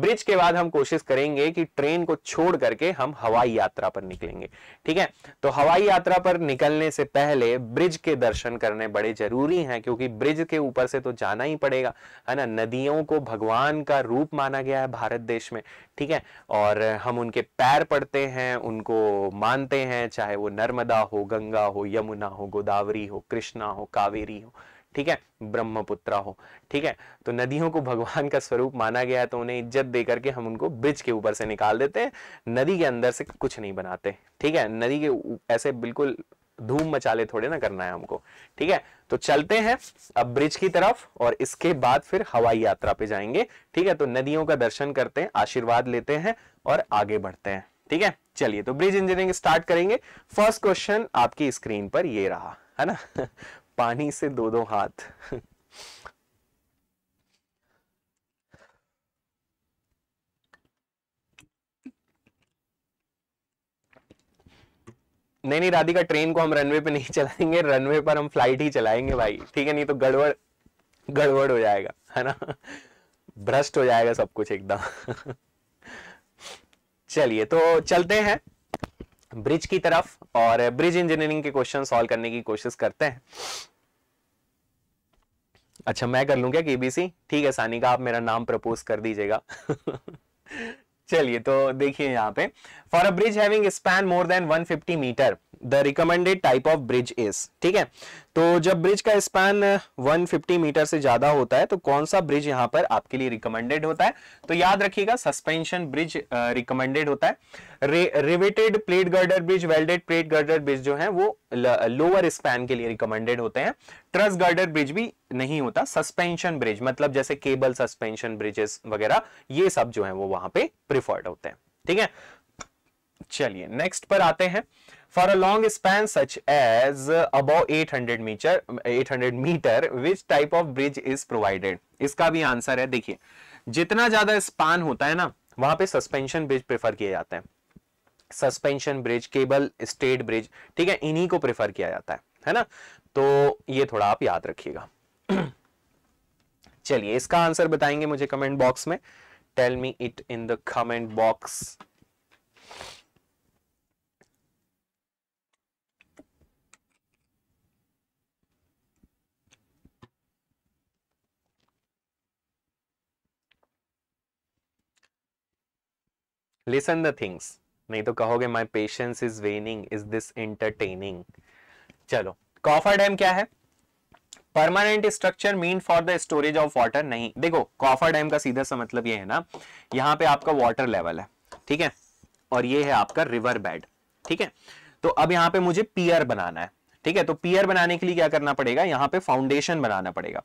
ब्रिज के बाद हम कोशिश करेंगे कि ट्रेन को छोड़ करके हम हवाई यात्रा पर निकलेंगे ठीक है तो हवाई यात्रा पर निकलने से पहले ब्रिज के दर्शन करने बड़े जरूरी हैं क्योंकि ब्रिज के ऊपर से तो जाना ही पड़ेगा है ना नदियों को भगवान का रूप माना गया है भारत देश में ठीक है और हम उनके पैर पड़ते हैं उनको मानते हैं चाहे वो नर्मदा हो गंगा हो यमुना हो गोदावरी हो कृष्णा हो कावेरी हो ठीक है ब्रह्मपुत्रा हो ठीक है तो नदियों को भगवान का स्वरूप माना गया है तो उन्हें इज्जत दे करके हम उनको ब्रिज के ऊपर से निकाल देते हैं नदी के अंदर से कुछ नहीं बनाते ठीक है नदी के ऐसे बिल्कुल धूम मचाले थोड़े ना करना है हमको ठीक है तो चलते हैं अब ब्रिज की तरफ और इसके बाद फिर हवाई यात्रा पे जाएंगे ठीक है तो नदियों का दर्शन करते हैं आशीर्वाद लेते हैं और आगे बढ़ते हैं ठीक है चलिए तो ब्रिज इंजीनियरिंग स्टार्ट करेंगे फर्स्ट क्वेश्चन आपकी स्क्रीन पर ये रहा है ना पानी से दो दो हाथ नहीं नहीं राधिका ट्रेन को हम रनवे पे नहीं चलाएंगे रनवे पर हम फ्लाइट ही चलाएंगे भाई ठीक है नहीं तो गड़बड़ गड़बड़ हो जाएगा है ना भ्रष्ट हो जाएगा सब कुछ एकदम चलिए तो चलते हैं ब्रिज की तरफ और ब्रिज इंजीनियरिंग के क्वेश्चन सॉल्व करने की कोशिश करते हैं अच्छा मैं कर लूंगा क्या केबीसी ठीक है सानिका आप मेरा नाम प्रपोज कर दीजिएगा चलिए तो देखिए यहाँ पे for a bridge having span more than 150 metre the recommended type of bridge is ठीक है तो जब ब्रिज का स्पैन 150 मीटर से ज्यादा होता है तो कौन सा ब्रिज यहां पर आपके लिए रिकमेंडेड होता है तो याद रखिएगा सस्पेंशन ब्रिज रिकमेंडेड होता है riveted plate girder bridge welded plate girder bridge जो है वो लोअर स्पैन के लिए रिकमेंडेड होते हैं ट्रस गर्डर ब्रिज भी नहीं होता सस्पेंशन ब्रिज मतलब जैसे केबल सस्पेंशन ब्रिजेस वगैरह ये सब जो है वो वहां पे प्रिफर्ड होते हैं ठीक है चलिए नेक्स्ट पर आते हैं for a long span such as above 800 meter 800 meter which type of bridge is provided इसका भी आंसर है देखिए जितना ज्यादा स्पान होता है ना वहां पे सस्पेंशन ब्रिज प्रेफर किया जाता है suspension bridge cable stayed bridge ठीक है इन्हीं को प्रेफर किया जाता है है ना तो ये थोड़ा आप याद रखिएगा चलिए इसका आंसर बताएंगे मुझे कमेंट बॉक्स में tell me it in the comment box listen the things नहीं तो कहोगे my patience is waning is this entertaining चलो कॉफर डैम क्या है permanent structure mean for the storage of water नहीं देखो कॉफर डैम का सीधा सा मतलब ये है ना यहाँ पे आपका वाटर लेवल है ठीक है और ये है आपका रिवर बेड ठीक है तो अब यहाँ पे मुझे पियर बनाना है ठीक है तो पियर बनाने के लिए क्या करना पड़ेगा यहाँ पे फाउंडेशन बनाना पड़ेगा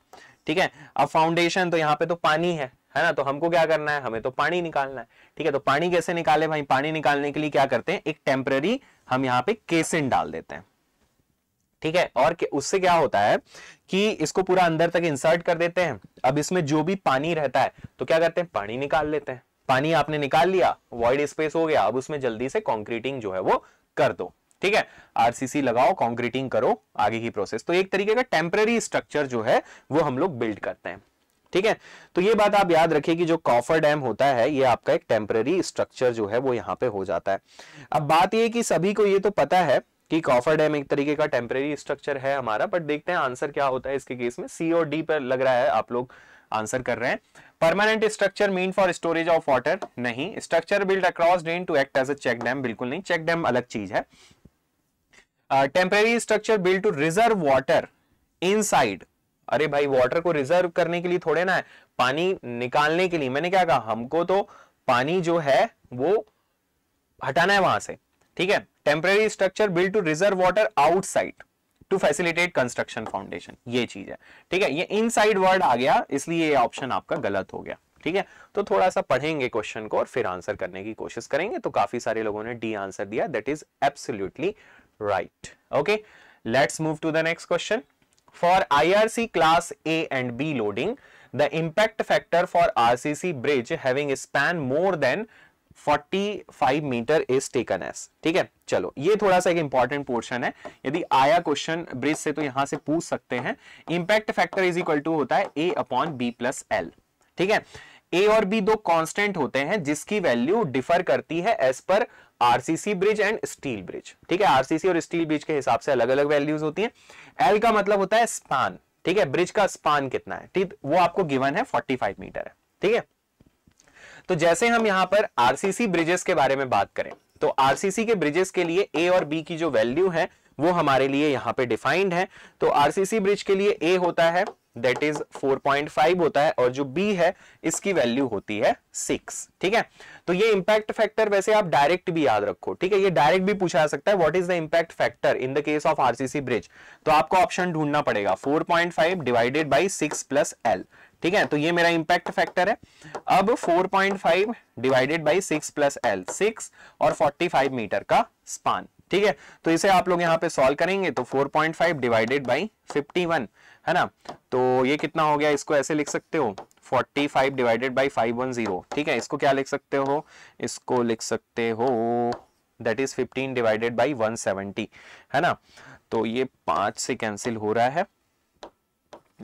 ठीक है अब फाउंडेशन तो यहाँ पे तो पानी है है ना तो हमको क्या करना है हमें तो पानी निकालना है ठीक है तो पानी कैसे निकाले भाई पानी निकालने के लिए क्या करते हैं एक टेम्पररी हम यहाँ पे केसिन डाल देते हैं ठीक है और उससे क्या होता है कि इसको पूरा अंदर तक इंसर्ट कर देते हैं अब इसमें जो भी पानी रहता है तो क्या करते हैं पानी निकाल लेते हैं पानी आपने निकाल लिया वाइड स्पेस हो गया अब उसमें जल्दी से कॉन्क्रीटिंग जो है वो कर दो ठीक है आरसीसी लगाओ कॉन्क्रीटिंग करो आगे की प्रोसेस तो एक तरीके का टेम्पररी स्ट्रक्चर जो है वो हम लोग बिल्ड करते हैं ठीक है तो ये बात आप याद रखिए कि जो कॉफर डैम होता है ये आपका एक टेम्पररी स्ट्रक्चर जो है वो यहाँ पे हो जाता है अब बात ये कि सभी को ये तो पता है कि कॉफर डैम एक तरीके का टेम्प्रेरी स्ट्रक्चर है हमारा बट देखते हैं आंसर क्या होता है इसके केस में सी और डी पर लग रहा है आप लोग आंसर कर रहे हैं permanent structure mean for storage of water नहीं structure build across drain to act as a check dam बिल्कुल नहीं चेक डैम अलग चीज है temporary structure build to reserve water side अरे भाई वाटर को रिजर्व करने के लिए थोड़े ना है पानी निकालने के लिए मैंने क्या कहा हमको तो पानी जो है वो हटाना है वहां से ठीक है temporary structure build to reserve water outside to facilitate construction foundation ये चीज है ठीक है ये साइड वर्ड आ गया इसलिए ये ऑप्शन आपका गलत हो गया ठीक है तो थोड़ा सा पढ़ेंगे क्वेश्चन को और फिर आंसर करने की कोशिश करेंगे तो काफी सारे लोगों ने डी आंसर दिया that is absolutely right okay let's move to the next question For IRC class A and B loading, the impact factor for RCC bridge having a span more than 45 metre is taken as ठीक है चलो ये थोड़ा सा एक important portion है यदि आया क्वेश्चन ब्रिज से तो यहां से पूछ सकते हैं impact factor is equal to होता है A upon B plus L ठीक है ए और बी दो कांस्टेंट होते हैं जिसकी वैल्यू डिफर करती है as per RCC bridge and steel bridge ठीक है आरसीसी और स्टील ब्रिज के हिसाब से अलग अलग वैल्यूज होती है एल का मतलब होता है स्पान ठीक है ब्रिज का स्पान कितना है ठीक वो आपको गिवन है 45 मीटर है ठीक है तो जैसे हम यहां पर आरसीसी ब्रिजेस के बारे में बात करें तो आरसीसी के ब्रिजेस के लिए ए और बी की जो वैल्यू है वो हमारे लिए यहाँ पे डिफाइंड है तो आरसीसी ब्रिज के लिए ए होता है दैट इज 4.5 होता है और जो बी है इसकी वैल्यू होती है 6 ठीक है तो ये इंपैक्ट फैक्टर वैसे आप डायरेक्ट भी याद रखो ठीक है ये डायरेक्ट भी पूछा जा सकता है what is the impact factor in the case of RCC bridge तो आपको ऑप्शन ढूंढना पड़ेगा 4.5 divided by six plus L ठीक है तो ये मेरा इंपैक्ट फैक्टर है अब 4.5 divided by six plus L six और 45 मीटर का स्पान ठीक है तो इसे आप लोग यहाँ पे सॉल्व करेंगे तो 4.5 डिवाइडेड बाई 51 है ना तो ये कितना हो गया इसको ऐसे लिख सकते हो 45 डिवाइडेड बाई 510 ठीक है इसको क्या लिख सकते हो इसको लिख सकते हो दैट इज 15 डिवाइडेड बाई 170 है ना तो ये पांच से कैंसिल हो रहा है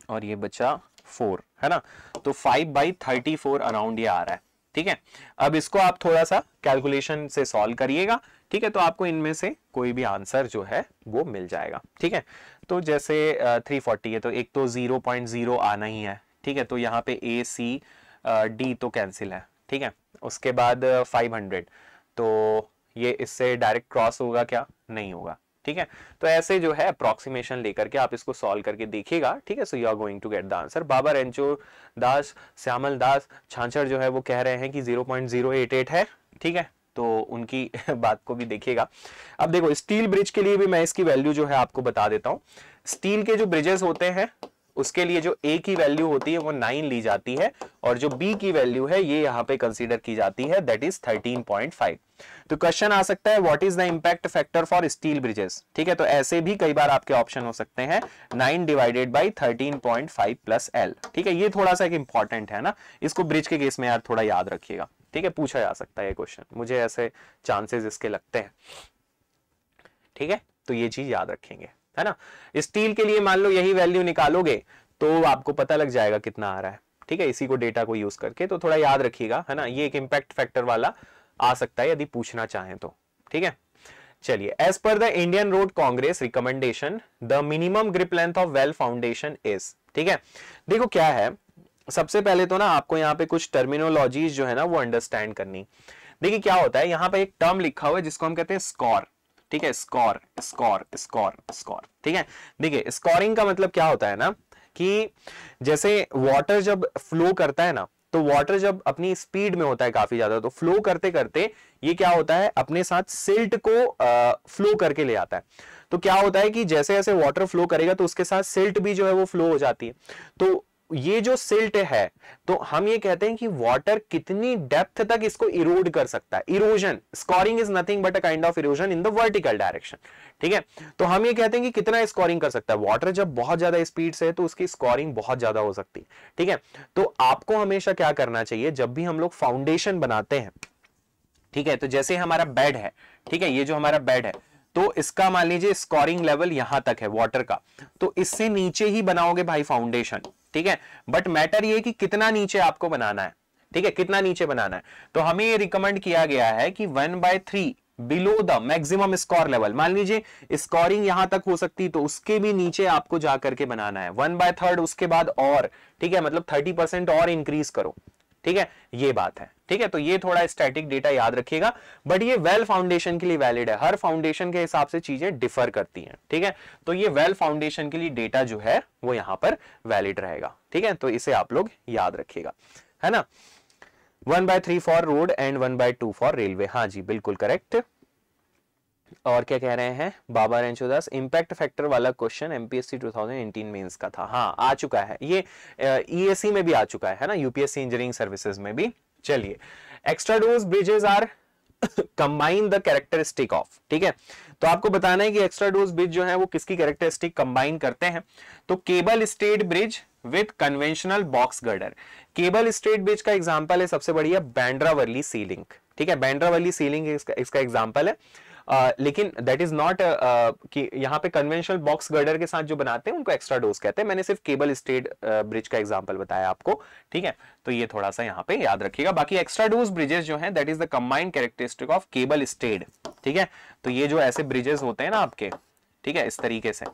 और ये बचा फोर है ना तो five by thirty four around ये आ रहा है ठीक है अब इसको आप थोड़ा सा कैलकुलेशन से सॉल्व करिएगा ठीक है तो आपको इनमें से कोई भी आंसर जो है वो मिल जाएगा ठीक है तो जैसे थ्री फोर्टी है तो एक तो जीरो पॉइंट जीरो आना ही है ठीक है तो यहाँ पे ए सी डी तो कैंसिल है ठीक है उसके बाद फाइव हंड्रेड तो ये इससे डायरेक्ट क्रॉस होगा क्या नहीं होगा ठीक है तो ऐसे जो है अप्रोक्सीमेशन लेकर के आप इसको सॉल्व करके देखिएगा ठीक है so you are going to get the answer Baba Rancho Das Shyamal Das Chhachhad जो है वो कह रहे हैं कि जीरो है ठीक है तो उनकी बात को भी देखिएगा अब देखो स्टील ब्रिज के लिए भी मैं इसकी वैल्यू जो है आपको बता देता हूं स्टील के जो ब्रिजेस होते हैं उसके लिए जो ए की वैल्यू होती है वो नाइन ली जाती है और जो बी की वैल्यू है ये यहां पे कंसीडर की जाती है that is thirteen point five तो क्वेश्चन आ सकता है what is the impact factor for steel bridges ठीक है तो ऐसे भी कई बार आपके ऑप्शन हो सकते हैं nine divided by thirteen point five plus L ठीक है ये थोड़ा सा एक इंपॉर्टेंट है ना इसको ब्रिज के केस में यार थोड़ा याद रखिएगा ठीक है पूछा जा सकता है ये क्वेश्चन मुझे ऐसे चांसेस इसके लगते हैं ठीक है तो ये चीज याद रखेंगे है ना स्टील के लिए मान लो यही वैल्यू निकालोगे तो आपको पता लग जाएगा कितना आ रहा है ठीक है इसी को डेटा को यूज करके तो थोड़ा याद रखिएगा है ना ये एक इम्पैक्ट फैक्टर वाला आ सकता है यदि पूछना चाहें तो ठीक है चलिए as per the Indian Road Congress recommendation the minimum grip length of well foundation is ठीक है देखो क्या है सबसे पहले तो ना आपको यहाँ पे कुछ टर्मिनोलॉजीज जो है ना वो अंडरस्टैंड करनी देखिए क्या होता है यहाँ पे एक टर्म लिखा हुआ है जिसको हम कहते हैं स्कोर ठीक है स्कोर स्कोर स्कोर स्कोर ठीक है देखिए स्कोरिंग का मतलब क्या होता है ना कि जैसे वाटर जब फ्लो करता है ना तो वाटर जब अपनी स्पीड में होता है काफी ज्यादा तो फ्लो करते करते ये क्या होता है अपने साथ सिल्ट को आ, फ्लो करके ले आता है तो क्या होता है कि जैसे जैसे वाटर फ्लो करेगा तो उसके साथ सिल्ट भी जो है वो फ्लो हो जाती है तो ये जो सिल्ट है तो हम ये कहते हैं कि वाटर कितनी डेप्थ तक इसको इरोड कर सकता है erosion scouring is nothing but a kind of erosion in the vertical direction ठीक है तो हम ये कहते हैं कि कितना स्कोरिंग कर सकता है वाटर जब बहुत ज्यादा स्पीड से है तो उसकी स्कोरिंग बहुत ज्यादा हो सकती है ठीक है तो आपको हमेशा क्या करना चाहिए जब भी हम लोग फाउंडेशन बनाते हैं ठीक है तो जैसे हमारा बेड है ठीक है ये जो हमारा बेड है तो इसका मान लीजिए स्कोरिंग लेवल यहां तक है वाटर का तो इससे नीचे ही बनाओगे भाई फाउंडेशन ठीक है बट मैटर ये कि कितना नीचे आपको बनाना है ठीक है कितना नीचे बनाना है तो हमें ये रिकमेंड किया गया है कि one by three below the maximum scour level मान लीजिए स्कोरिंग यहां तक हो सकती तो उसके भी नीचे आपको जा करके बनाना है वन बाय थर्ड उसके बाद और ठीक है मतलब थर्टी परसेंट और इंक्रीज करो ठीक है ये बात है ठीक है तो ये थोड़ा स्टैटिक डेटा याद रखिएगा बट ये वेल फाउंडेशन के लिए वैलिड है हर फाउंडेशन के हिसाब से चीजें डिफर करती हैं ठीक है तो ये वेल फाउंडेशन के लिए डेटा जो है वो यहां पर वैलिड रहेगा ठीक है तो इसे आप लोग याद रखिएगा है ना one by three for road and one by two for railway हाँ जी बिल्कुल करेक्ट और क्या कह रहे हैं बाबा दास इम्पैक्ट फैक्टर वाला क्वेश्चन एमपीएससी 2018 मेंस का था हाँ आ चुका है ये ईएससी e में भी आ चुका है ना यूपीएससी इंजीनियरिंग सर्विसेज में भी चलिए extradosed are combine the characteristic of ठीक है तो आपको बताना है कि एक्स्ट्रा डोज ब्रिज जो है वो किसकी कैरेक्टरिस्टिक कंबाइन करते हैं तो cable stayed bridge with conventional box girder cable stayed bridge का एग्जाम्पल है सबसे बढ़िया बैंड्रावली सीलिंग ठीक है बैंड्रावली सीलिंग इसका एग्जाम्पल है लेकिन दैट इज नॉट कि यहाँ पे कन्वेंशनल बॉक्स गर्डर के साथ जो बनाते हैं उनको एक्स्ट्रा डोज कहते हैं मैंने सिर्फ केबल स्टेड ब्रिज का एग्जाम्पल बताया आपको ठीक है तो ये थोड़ा सा यहाँ पे याद रखिएगा बाकी एक्स्ट्रा डोज ब्रिजेस जो है that is the combined characteristic of cable stayed ठीक है तो ये जो ऐसे ब्रिजेस होते हैं ना आपके ठीक है इस तरीके से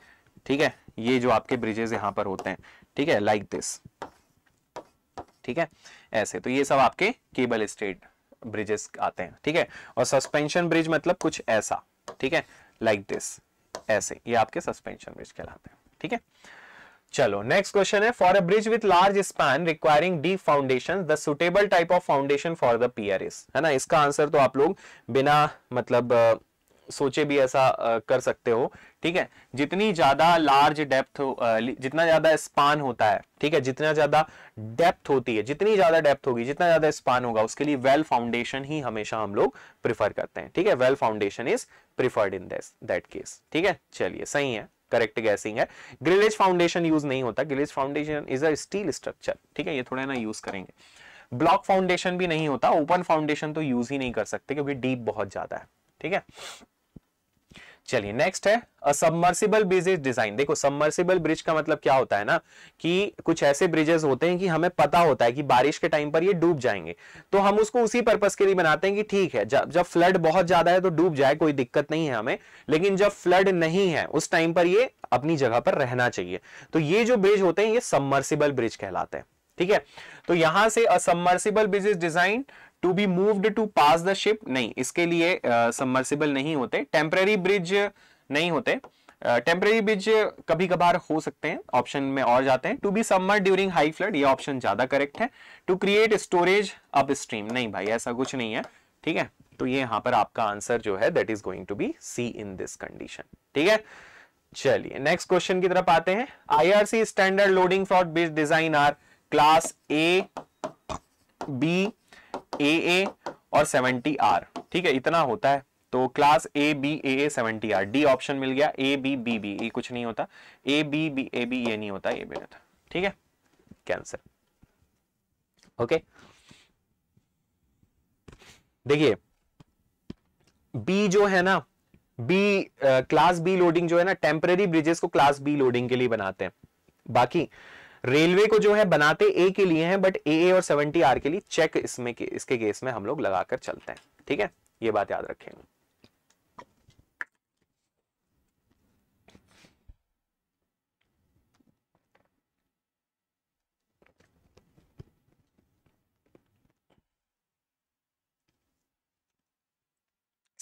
ठीक है ये जो आपके ब्रिजेस यहाँ पर होते हैं ठीक है लाइक दिस ठीक है ऐसे तो ये सब आपके केबल स्टेट ब्रिजेस आते हैं ठीक है और सस्पेंशन ब्रिज मतलब कुछ ऐसा ठीक है लाइक like दिस ऐसे ये आपके सस्पेंशन ब्रिज कहलाते हैं ठीक है चलो नेक्स्ट क्वेश्चन है for a bridge with large span requiring deep foundation the suitable type of foundation for the pier is है ना इसका आंसर तो आप लोग बिना मतलब uh, सोचे भी ऐसा कर सकते हो ठीक है जितनी ज्यादा लार्ज डेप्थ जितना ज्यादा स्पान होता है ठीक है जितना ज्यादा डेप्थ होती है जितनी ज्यादा डेप्थ होगी जितना ज्यादा स्पान होगा उसके लिए वेल फाउंडेशन ही हमेशा हम लोग प्रिफर करते हैं ठीक है well foundation is preferred in that case ठीक है चलिए सही है करेक्ट गैसिंग है ग्रिलेज फाउंडेशन यूज नहीं होता grillage foundation is a steel structure ठीक है ये थोड़ा ना यूज करेंगे ब्लॉक फाउंडेशन भी नहीं होता ओपन फाउंडेशन तो यूज ही नहीं कर सकते क्योंकि डीप बहुत ज्यादा है ठीक है चलिए नेक्स्ट है सबमर्सिबल ब्रिजेज डिजाइन देखो सबमर्सिबल ब्रिज का मतलब क्या होता है ना कि कुछ ऐसे ब्रिजेस होते हैं कि हमें पता होता है कि बारिश के टाइम पर ये डूब जाएंगे तो हम उसको उसी पर्पज के लिए बनाते हैं कि ठीक है जब जब फ्लड बहुत ज्यादा है तो डूब जाए कोई दिक्कत नहीं है हमें लेकिन जब फ्लड नहीं है उस टाइम पर ये अपनी जगह पर रहना चाहिए तो ये जो ब्रिज होते हैं ये सबमर्सिबल ब्रिज कहलाते हैं ठीक है तो यहां से submersible bridges design to be moved to pass the ship नहीं इसके लिए सबमर्सिबल uh, नहीं होते टेम्परेरी ब्रिज नहीं होते टेम्परेरी ब्रिज कभी कभार हो सकते हैं ऑप्शन में और जाते हैं to be submerged during high flood ये ऑप्शन ज्यादा करेक्ट है to create storage upstream नहीं भाई ऐसा कुछ नहीं है ठीक है तो ये यहां पर आपका आंसर जो है that is going to be C in this condition ठीक है चलिए नेक्स्ट क्वेश्चन की तरफ आते हैं IRC standard loading for bridge design are class A B A A और सेवेंटी आर ठीक है इतना होता है तो class A B A A seventy R D option मिल गया ए बी बी बी ये कुछ नहीं होता A B B A B ये नहीं होता ये भी होता ठीक है कैंसर ओके देखिए बी जो है ना बी क्लास बी लोडिंग जो है ना टेम्परेरी ब्रिजेस को क्लास बी लोडिंग के लिए बनाते हैं बाकी रेलवे को जो है बनाते ए के लिए हैं बट ए और सेवेंटी आर के लिए चेक इसमें के, इसके केस में हम लोग लगाकर चलते हैं ठीक है ये बात याद रखेंगे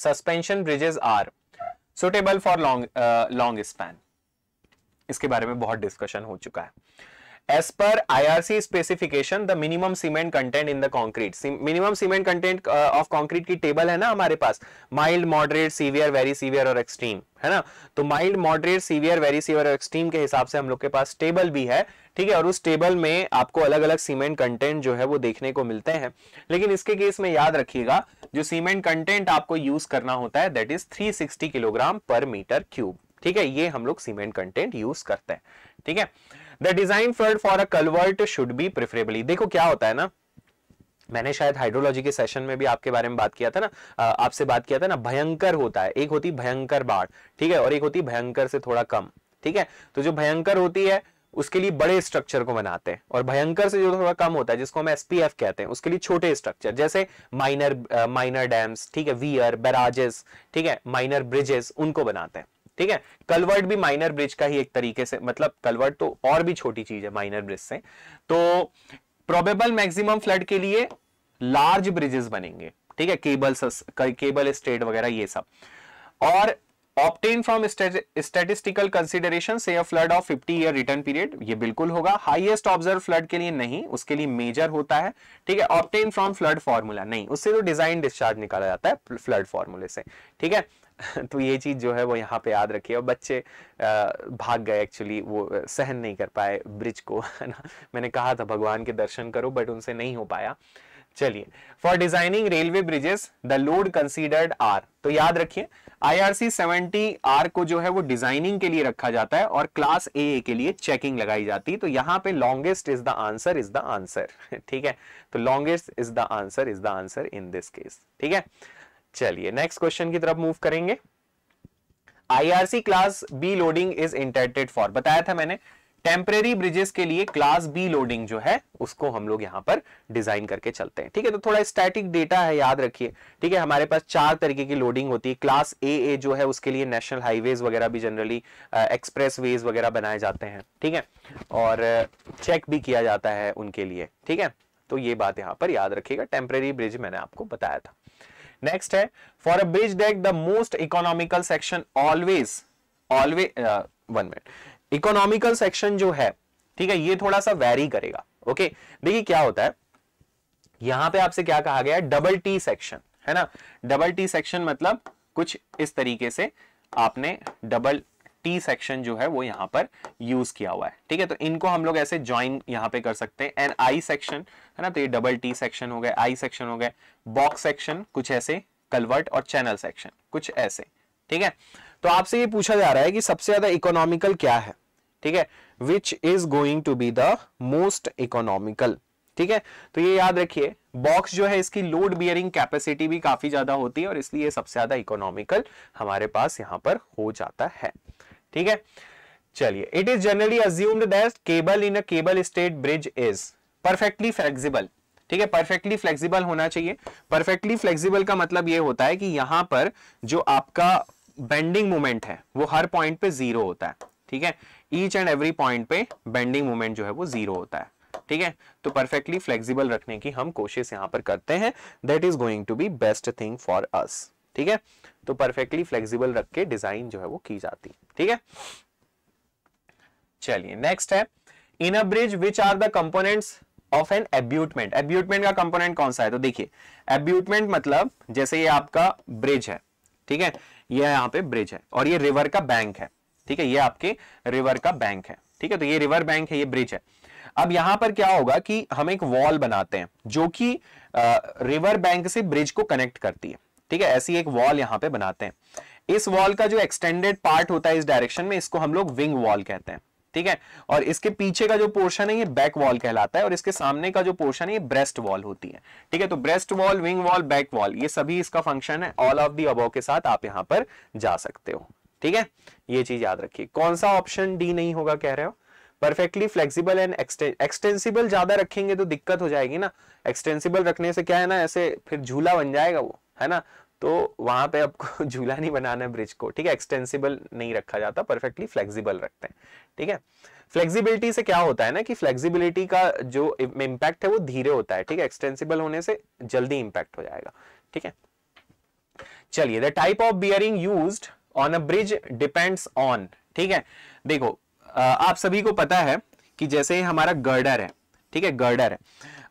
suspension bridges are suitable for long long span इसके बारे में बहुत डिस्कशन हो चुका है पर I R C specification the cement cement content in the concrete minimum cement content of concrete की टेबल है ना हमारे पास mild moderate severe very severe और एक्सट्रीम है ना तो mild moderate severe very severe और एक्सट्रीम के हिसाब से हम लोग के पास टेबल भी है ठीक है और उस टेबल में आपको अलग अलग सीमेंट कंटेंट जो है वो देखने को मिलते हैं लेकिन इसके केस में याद रखिएगा जो सीमेंट कंटेंट आपको यूज करना होता है that is 360 kilogram per metre cube ठीक है ये हम लोग सीमेंट कंटेंट यूज करते हैं ठीक है the design flood for a culvert should be preferably देखो क्या होता है ना मैंने शायद हाइड्रोलॉजी के सेशन में भी आपके बारे में बात किया था ना आपसे बात किया था ना भयंकर होता है एक होती भयंकर बाढ़ ठीक है और एक होती भयंकर से थोड़ा कम ठीक है तो जो भयंकर होती है उसके लिए बड़े स्ट्रक्चर को बनाते हैं और भयंकर से जो थोड़ा कम होता है जिसको हम एसपीएफ कहते हैं उसके लिए छोटे स्ट्रक्चर जैसे माइनर माइनर डैम्स ठीक है वीयर बैराजेस ठीक है माइनर ब्रिजेस उनको बनाते हैं ठीक है कलवर्ट भी माइनर ब्रिज का ही एक तरीके से मतलब कलवर्ट तो और भी छोटी चीज है माइनर ब्रिज से तो प्रोबेबल मैक्सिमम फ्लड के लिए लार्ज ब्रिजेस बनेंगे ठीक है केबल केबल स्टेट वगैरह ये सब और ऑप्टेन फ्रॉम स्टेटिस्टिकल कंसिडरेशन से flood of 50 year return period ये बिल्कुल होगा हाइएस्ट ऑब्जर्व फ्लड के लिए नहीं उसके लिए मेजर होता है ठीक है ऑप्टेन फ्रॉम फ्लड फॉर्मूला नहीं उससे तो डिजाइन डिस्चार्ज निकाला जाता है फ्लड फॉर्मूले से ठीक है तो ये चीज़ जो है वो यहाँ पे याद रखिए और बच्चे भाग गए एक्चुअली वो सहन नहीं कर पाए ब्रिज को है ना मैंने कहा था भगवान के दर्शन करो बट उनसे नहीं हो पाया चलिए for designing railway bridges the load considered are तो याद रखिए आईआरसी सेवेंटी आर को जो है वो डिजाइनिंग के लिए रखा जाता है और क्लास ए के लिए चेकिंग लगाई जाती है तो यहाँ पे longest is the answer is the answer ठीक है तो longest is the answer is the answer in this case ठीक है चलिए नेक्स्ट क्वेश्चन की तरफ मूव करेंगे IRC class B loading is intended for बताया था मैंने टेम्परेरी ब्रिजेस के लिए क्लास बी लोडिंग जो है उसको हम लोग यहां पर डिजाइन करके चलते हैं ठीक है तो थोड़ा स्टैटिक डेटा है याद रखिए ठीक है हमारे पास चार तरीके की लोडिंग होती है क्लास ए ए जो है उसके लिए नेशनल हाईवेज वगैरह भी जनरली एक्सप्रेस वेज वगैरह बनाए जाते हैं ठीक है और चेक भी किया जाता है उनके लिए ठीक है तो ये बात यहां पर याद रखिएगा टेम्परेरी ब्रिज मैंने आपको बताया था नेक्स्ट है for a bridge deck the most economical section always always one minute economical section जो है ठीक है ये थोड़ा सा वेरी करेगा ओके देखिए क्या होता है यहां पे आपसे क्या कहा गया है डबल टी सेक्शन है ना डबल टी सेक्शन मतलब कुछ इस तरीके से आपने डबल टी सेक्शन जो है वो यहाँ पर यूज किया हुआ है ठीक है तो इनको हम लोग ऐसे ज्वाइन यहाँ पे कर सकते हैं एंड आई सेक्शन है ना तो ये डबल टी सेक्शन हो गए आई सेक्शन हो गए बॉक्स सेक्शन कुछ ऐसे कलवर्ट और चैनल सेक्शन कुछ ऐसे ठीक है तो आपसे ये पूछा जा रहा है कि सबसे ज्यादा इकोनॉमिकल क्या है ठीक है which is going to be the most economical ठीक है तो ये याद रखिए बॉक्स जो है इसकी लोड बियरिंग कैपेसिटी भी काफी ज्यादा होती है और इसलिए सबसे ज्यादा इकोनॉमिकल हमारे पास यहां पर हो जाता है ठीक है चलिए it is generally assumed that cable in a cable stayed bridge is perfectly flexible ठीक है परफेक्टली फ्लेक्सिबल होना चाहिए परफेक्टली फ्लेक्सिबल का मतलब ये होता है कि यहां पर जो आपका बेंडिंग मोमेंट है वो हर पॉइंट पे जीरो होता है ठीक है ईच एंड एवरी पॉइंट पे बेंडिंग मोमेंट जो है वो जीरो होता है ठीक है तो परफेक्टली फ्लेक्सिबल रखने की हम कोशिश यहां पर करते हैं that is going to be best thing for us ठीक है तो परफेक्टली फ्लेक्सिबल रख के डिजाइन जो है वो की जाती है ठीक है चलिए नेक्स्ट है in a bridge which are the components of an abutment abutment का कंपोनेंट कौन सा है तो देखिए एब्यूटमेंट मतलब जैसे ये आपका ब्रिज है ठीक है ये यहाँ पे ब्रिज है और ये रिवर का बैंक है ठीक है ये आपके रिवर का बैंक है ठीक है तो ये रिवर बैंक है ये ब्रिज है अब यहां पर क्या होगा कि हम एक वॉल बनाते हैं जो कि रिवर बैंक से ब्रिज को कनेक्ट करती है ठीक है ऐसी एक वॉल यहाँ पे बनाते हैं इस वॉल का जो एक्सटेंडेड पार्ट होता है इस डायरेक्शन में इसको हम लोग विंग वॉल कहते हैं ठीक है और इसके पीछे का जो पोर्शन है ये बैक वॉल कहलाता है और इसके सामने का जो पोर्शन है ये ब्रेस्ट वॉल होती है ठीक है तो breast wall wing wall back wall ये सभी इसका फंक्शन है ऑल ऑफ दी अबाउ के साथ आप यहां पर जा सकते हो ठीक है ये चीज याद रखिए कौन सा ऑप्शन डी नहीं होगा कह रहे हो परफेक्टली फ्लेक्सिबल एंड एक्सटेंसिबल ज्यादा रखेंगे तो दिक्कत हो जाएगी ना एक्सटेंसिबल रखने से क्या है ना ऐसे फिर झूला बन जाएगा वो है ना तो वहां पे आपको झूला नहीं बनाना है ब्रिज को ठीक है एक्सटेंसिबल नहीं रखा जाता परफेक्टली फ्लेक्सिबल रखते हैं ठीक है फ्लेक्सिबिलिटी से क्या होता है ना कि फ्लेक्सिबिलिटी का जो इम्पैक्ट है वो धीरे होता है ठीक है एक्सटेंसिबल होने से जल्दी इंपैक्ट हो जाएगा ठीक है चलिए the type of bearing use on a bridge depends on ठीक है देखो आप सभी को पता है कि जैसे हमारा गर्डर है ठीक है गर्डर है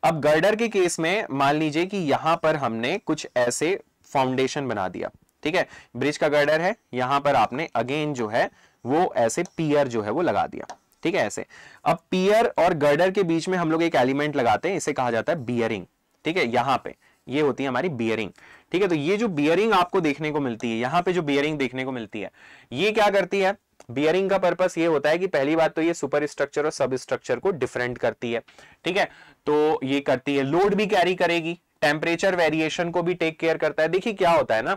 अब गर्डर के केस में मान लीजिए कि यहां पर हमने कुछ ऐसे फाउंडेशन बना दिया ठीक है ब्रिज का गर्डर है यहां पर आपने अगेन जो है वो ऐसे पियर जो है वो लगा दिया ठीक है ऐसे अब पियर और गर्डर के बीच में हम लोग एक एलिमेंट लगाते हैं इसे कहा जाता है बियरिंग ठीक है यहां पे ये होती है हमारी बियरिंग ठीक है तो ये जो बियरिंग आपको देखने को मिलती है यहां पे जो बियरिंग देखने को मिलती है ये क्या करती है बियरिंग का पर्पस ये होता है कि पहली बात तो ये सुपर स्ट्रक्चर और सब स्ट्रक्चर को डिफरेंट करती है ठीक है तो ये करती है लोड भी कैरी करेगी टेम्परेचर वेरिएशन को भी टेक केयर करता है देखिए क्या होता है ना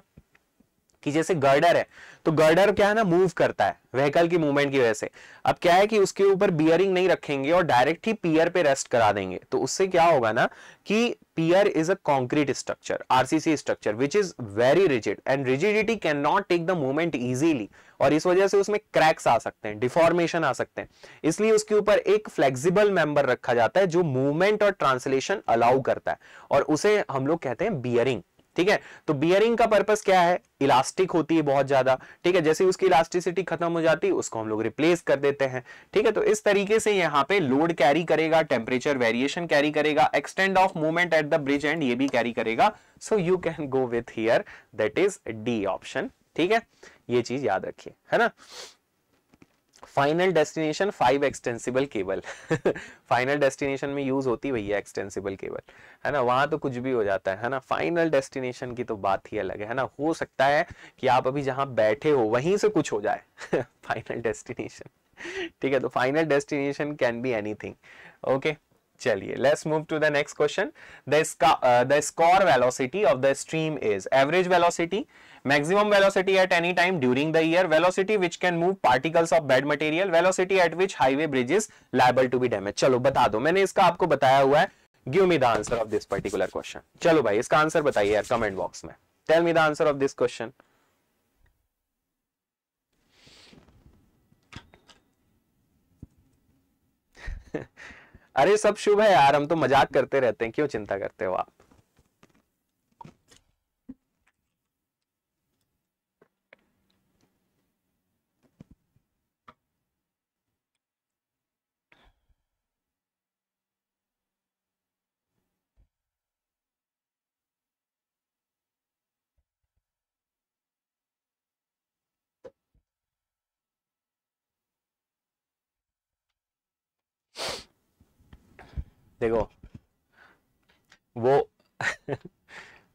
कि जैसे गर्डर है तो गर्डर क्या है ना मूव करता है व्हीकल की मूवमेंट की वजह से अब क्या है कि उसके ऊपर बियरिंग नहीं रखेंगे और डायरेक्ट ही पियर पे रेस्ट करा देंगे तो उससे क्या होगा ना कि pier is a concrete structure RCC structure which is very rigid and rigidity can not take the movement easily और इस वजह से उसमें क्रैक्स आ सकते हैं डिफॉर्मेशन आ सकते हैं इसलिए उसके ऊपर एक फ्लेक्सिबल मेंबर रखा जाता है जो मूवमेंट और ट्रांसलेशन अलाउ करता है और उसे हम लोग कहते हैं बियरिंग ठीक है तो बियरिंग का पर्पस क्या है इलास्टिक होती है बहुत ज्यादा ठीक है जैसे उसकी इलास्टिसिटी खत्म हो जाती है उसको हम लोग रिप्लेस कर देते हैं ठीक है तो इस तरीके से यहाँ पे लोड कैरी करेगा टेम्परेचर वेरिएशन कैरी करेगा extend of movement at the bridge end ये भी कैरी करेगा so you can go with here that is D option ठीक है ये चीज याद रखिए है ना final destination five extensible cable final destination में यूज होती भैया एक्सटेंसिबल केबल है ना वहां तो कुछ भी हो जाता है है ना फाइनल डेस्टिनेशन की तो बात ही अलग है है ना हो सकता है कि आप अभी जहां बैठे हो वहीं से कुछ हो जाए फाइनल डेस्टिनेशन ठीक है तो final destination can be anything okay चलिए let's move to the next question the scour velocity of the stream is average velocity maximum velocity at any time during the year velocity which can move particles of bed material velocity at which highway bridges liable to be damage चलो बता दो मैंने इसका आपको बताया हुआ है give me the answer of this particular question चलो भाई इसका आंसर बताइए यार कमेंट बॉक्स में tell me the answer of this question अरे सब शुभ है यार हम तो मजाक करते रहते हैं क्यों चिंता करते हो आप देखो वो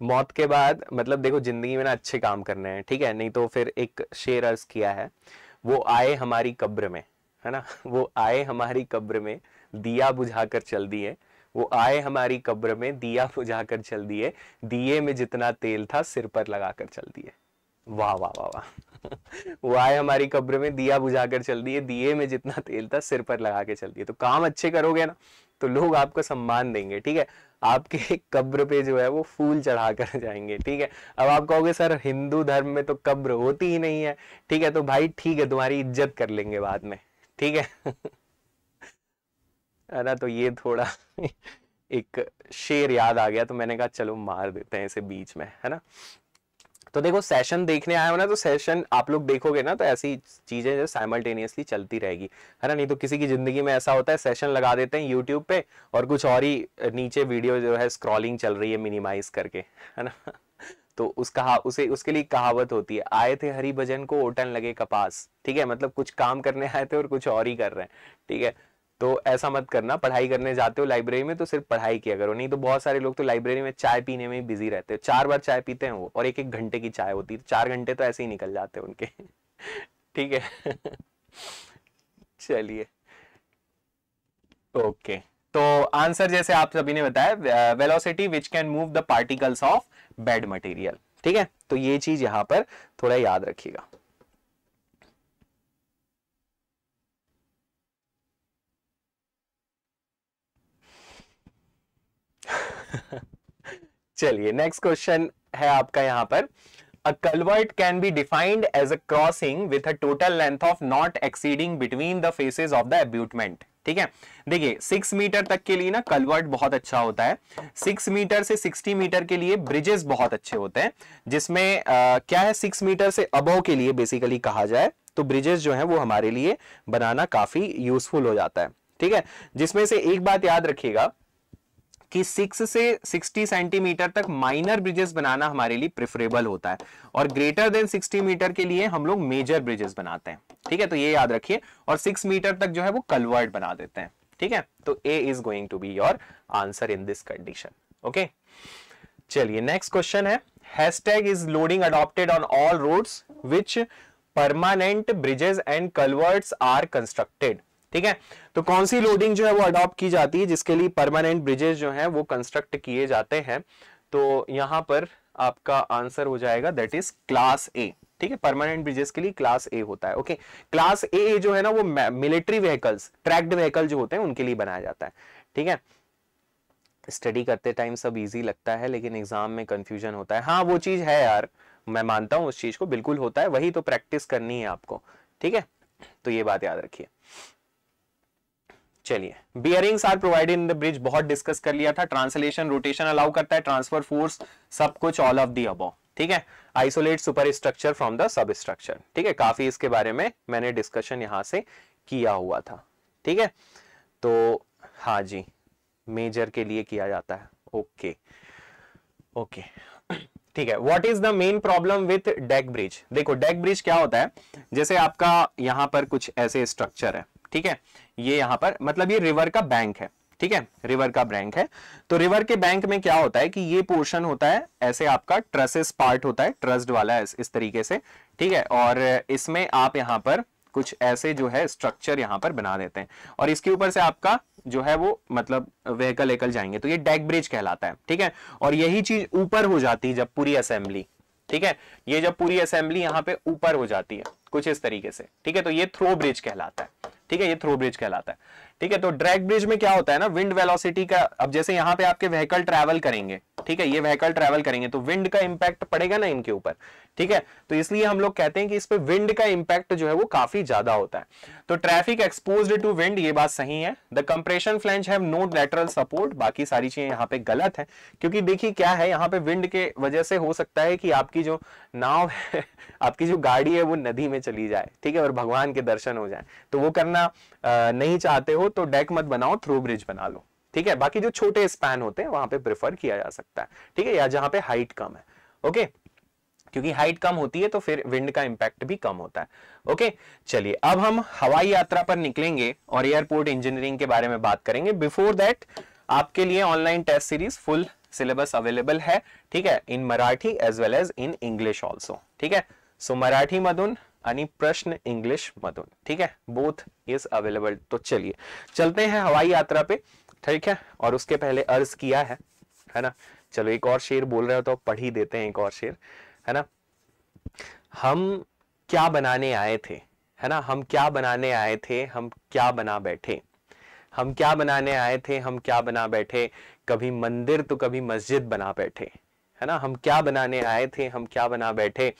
मौत के बाद मतलब देखो जिंदगी में ना अच्छे काम करने हैं ठीक है नहीं तो फिर एक शेर अर्ज किया है वो आए हमारी कब्र में है ना वो आए हमारी कब्र में दिया बुझाकर चल दिए वो आए हमारी कब्र में दिया बुझाकर चल दिए दिए में जितना तेल था सिर पर लगाकर चल दिए वाह वाह वाह वाह वो आए हमारी कब्र में दिया बुझाकर चल दिए दिए में जितना तेल था सिर पर लगा के चल दिए तो काम अच्छे करोगे ना तो लोग आपको सम्मान देंगे ठीक है आपके कब्र पे जो है वो फूल चढ़ा कर जाएंगे ठीक है अब आप कहोगे सर हिंदू धर्म में तो कब्र होती ही नहीं है ठीक है तो भाई ठीक है तुम्हारी इज्जत कर लेंगे बाद में ठीक है अरे तो ये थोड़ा एक शेर याद आ गया तो मैंने कहा चलो मार देते हैं इसे बीच में है ना तो देखो सेशन देखने आया हो ना तो सेशन आप लोग देखोगे ना तो ऐसी चीजें जो साइमल्टेनियसली चलती रहेगी है ना नहीं तो किसी की जिंदगी में ऐसा होता है सेशन लगा देते हैं यूट्यूब पे और कुछ और ही नीचे वीडियो जो है स्क्रॉलिंग चल रही है मिनिमाइज करके है ना तो उस कहा उसे उसके लिए कहावत होती है आए थे हरी भजन को ओटन लगे कपास ठीक है मतलब कुछ काम करने आए थे और कुछ और ही कर रहे हैं ठीक है तो ऐसा मत करना पढ़ाई करने जाते हो लाइब्रेरी में तो सिर्फ पढ़ाई किया करो नहीं तो बहुत सारे लोग तो लाइब्रेरी में चाय पीने में ही बिजी रहते हो चार बार चाय पीते हैं वो और एक एक घंटे की चाय होती है चार घंटे तो ऐसे ही निकल जाते हैं उनके ठीक है चलिए ओके तो आंसर जैसे आप सभी ने बताया velocity which can move the particles of bed material ठीक है तो ये चीज यहां पर थोड़ा याद रखिएगा चलिए नेक्स्ट क्वेश्चन है आपका यहां पर a culvert can be defined as a crossing with a total length of not exceeding between the faces of the abutment ठीक है देखिए सिक्स मीटर तक के लिए ना कलवर्ट बहुत अच्छा होता है सिक्स मीटर से सिक्सटी मीटर के लिए ब्रिजेस बहुत अच्छे होते हैं जिसमें आ, क्या है सिक्स मीटर से अबव के लिए बेसिकली कहा जाए तो ब्रिजेस जो है वो हमारे लिए बनाना काफी यूजफुल हो जाता है ठीक है जिसमें से एक बात याद रखिएगा कि 6 से 60 सेंटीमीटर तक माइनर ब्रिजेस बनाना हमारे लिए प्रेफरेबल होता है और ग्रेटर देन 60 मीटर के लिए हम लोग मेजर ब्रिजेस बनाते हैं ठीक है तो ये याद रखिए और 6 मीटर तक जो है वो कलवर्ट बना देते हैं ठीक है तो A is going to be your answer in this condition okay चलिए नेक्स्ट क्वेश्चन है hashtag is loading adopted on all roads which permanent bridges and culverts are constructed ठीक है तो कौन सी लोडिंग जो है वो अडॉप्ट की जाती है जिसके लिए परमानेंट ब्रिजेस जो है वो कंस्ट्रक्ट किए जाते हैं तो यहां पर आपका आंसर हो जाएगा दैट इज क्लास ए ठीक है परमानेंट ब्रिजेस के लिए क्लास ए होता है ओके क्लास ए जो है ना वो मिलिट्री व्हीकल्स ट्रैक्ड व्हीकल जो होते हैं उनके लिए बनाया जाता है ठीक है स्टडी करते टाइम सब इजी लगता है लेकिन एग्जाम में कंफ्यूजन होता है हाँ वो चीज है यार मैं मानता हूं उस चीज को बिल्कुल होता है वही तो प्रैक्टिस करनी है आपको ठीक है तो ये बात याद रखिए चलिए bearings are provided in the bridge बहुत डिस्कस कर लिया था ट्रांसलेशन रोटेशन अलाउ करता है ट्रांसफर फोर्स सब कुछ ऑल ऑफ दी अबो ठीक है isolate super structure from the sub structure ठीक है काफी इसके बारे में मैंने डिस्कशन यहां से किया हुआ था ठीक है तो हाँ जी मेजर के लिए किया जाता है ओके ओके ठीक है what is the main problem with deck bridge देखो डेक ब्रिज क्या होता है जैसे आपका यहां पर कुछ ऐसे स्ट्रक्चर है ठीक है ये यहां पर मतलब ये रिवर का बैंक है ठीक है रिवर का बैंक है तो रिवर के बैंक में क्या होता है कि ये पोर्शन होता है ऐसे आपका ट्रसेस पार्ट होता है ट्रस्ट वाला इस, इस तरीके से ठीक है और इसमें आप यहां पर कुछ ऐसे जो है स्ट्रक्चर यहाँ पर बना देते हैं और इसके ऊपर से आपका जो है वो मतलब व्हीकल वेकल जाएंगे तो ये डेक ब्रिज कहलाता है ठीक है और यही चीज ऊपर हो जाती है जब पूरी असेंबली ठीक है ये जब पूरी असेंबली यहाँ पे ऊपर हो जाती है कुछ इस तरीके से ठीक है तो ये थ्रो ब्रिज कहलाता है ठीक है ये थ्रो ब्रिज कहलाता है ठीक है तो ड्रैग ब्रिज में क्या होता है ना विंड वेलोसिटी का अब जैसे यहाँ पे आपके व्हीकल ट्रैवल करेंगे ठीक है ये व्हीकल ट्रैवल करेंगे तो विंड का इंपैक्ट पड़ेगा ना इनके ऊपर ठीक है तो इसलिए हम लोग कहते हैं कि इस पर विंड का इंपैक्ट जो है वो काफी ज्यादा होता है तो ट्रैफिक एक्सपोज टू विंड ये बात सही है the compression flange have no lateral support बाकी सारी चीजें यहाँ पे गलत है क्योंकि देखिए क्या है यहाँ पे विंड के वजह से हो सकता है कि आपकी जो नाव है आपकी जो गाड़ी है वो नदी में चली जाए ठीक है और भगवान के दर्शन हो जाए तो वो करना नहीं चाहते हो तो डेक मत बनाओ थ्रो ब्रिज बना लो ठीक है बाकी जो छोटे स्पैन होते हैं वहां पे प्रेफर किया जा सकता है ठीक है या जहां पे हाइट कम है ओके क्योंकि हाइट कम होती है तो फिर विंड का इंपैक्ट भी कम होता है ओके चलिए अब हम हवाई यात्रा पर निकलेंगे और एयरपोर्ट इंजीनियरिंग के बारे में बात करेंगे बिफोर दैट आपके लिए online test series full syllabus available है ठीक है in Marathi as well as in English also ठीक है सो मराठी मधुन आणि प्रश्न इंग्लिश मधुन ठीक है बोथ इज अवेलेबल तो चलिए चलते हैं हवाई यात्रा पे ठीक है और उसके पहले अर्ज किया है है ना चलो एक और शेर बोल रहे हो तो पढ़ ही देते हैं एक और शेर है ना हम क्या बनाने आए थे है ना हम क्या बनाने आए थे हम क्या बना बैठे हम क्या बनाने आए थे हम क्या बना बैठे कभी मंदिर तो कभी मस्जिद बना बैठे है ना हम क्या बनाने आए थे हम क्या बना बैठे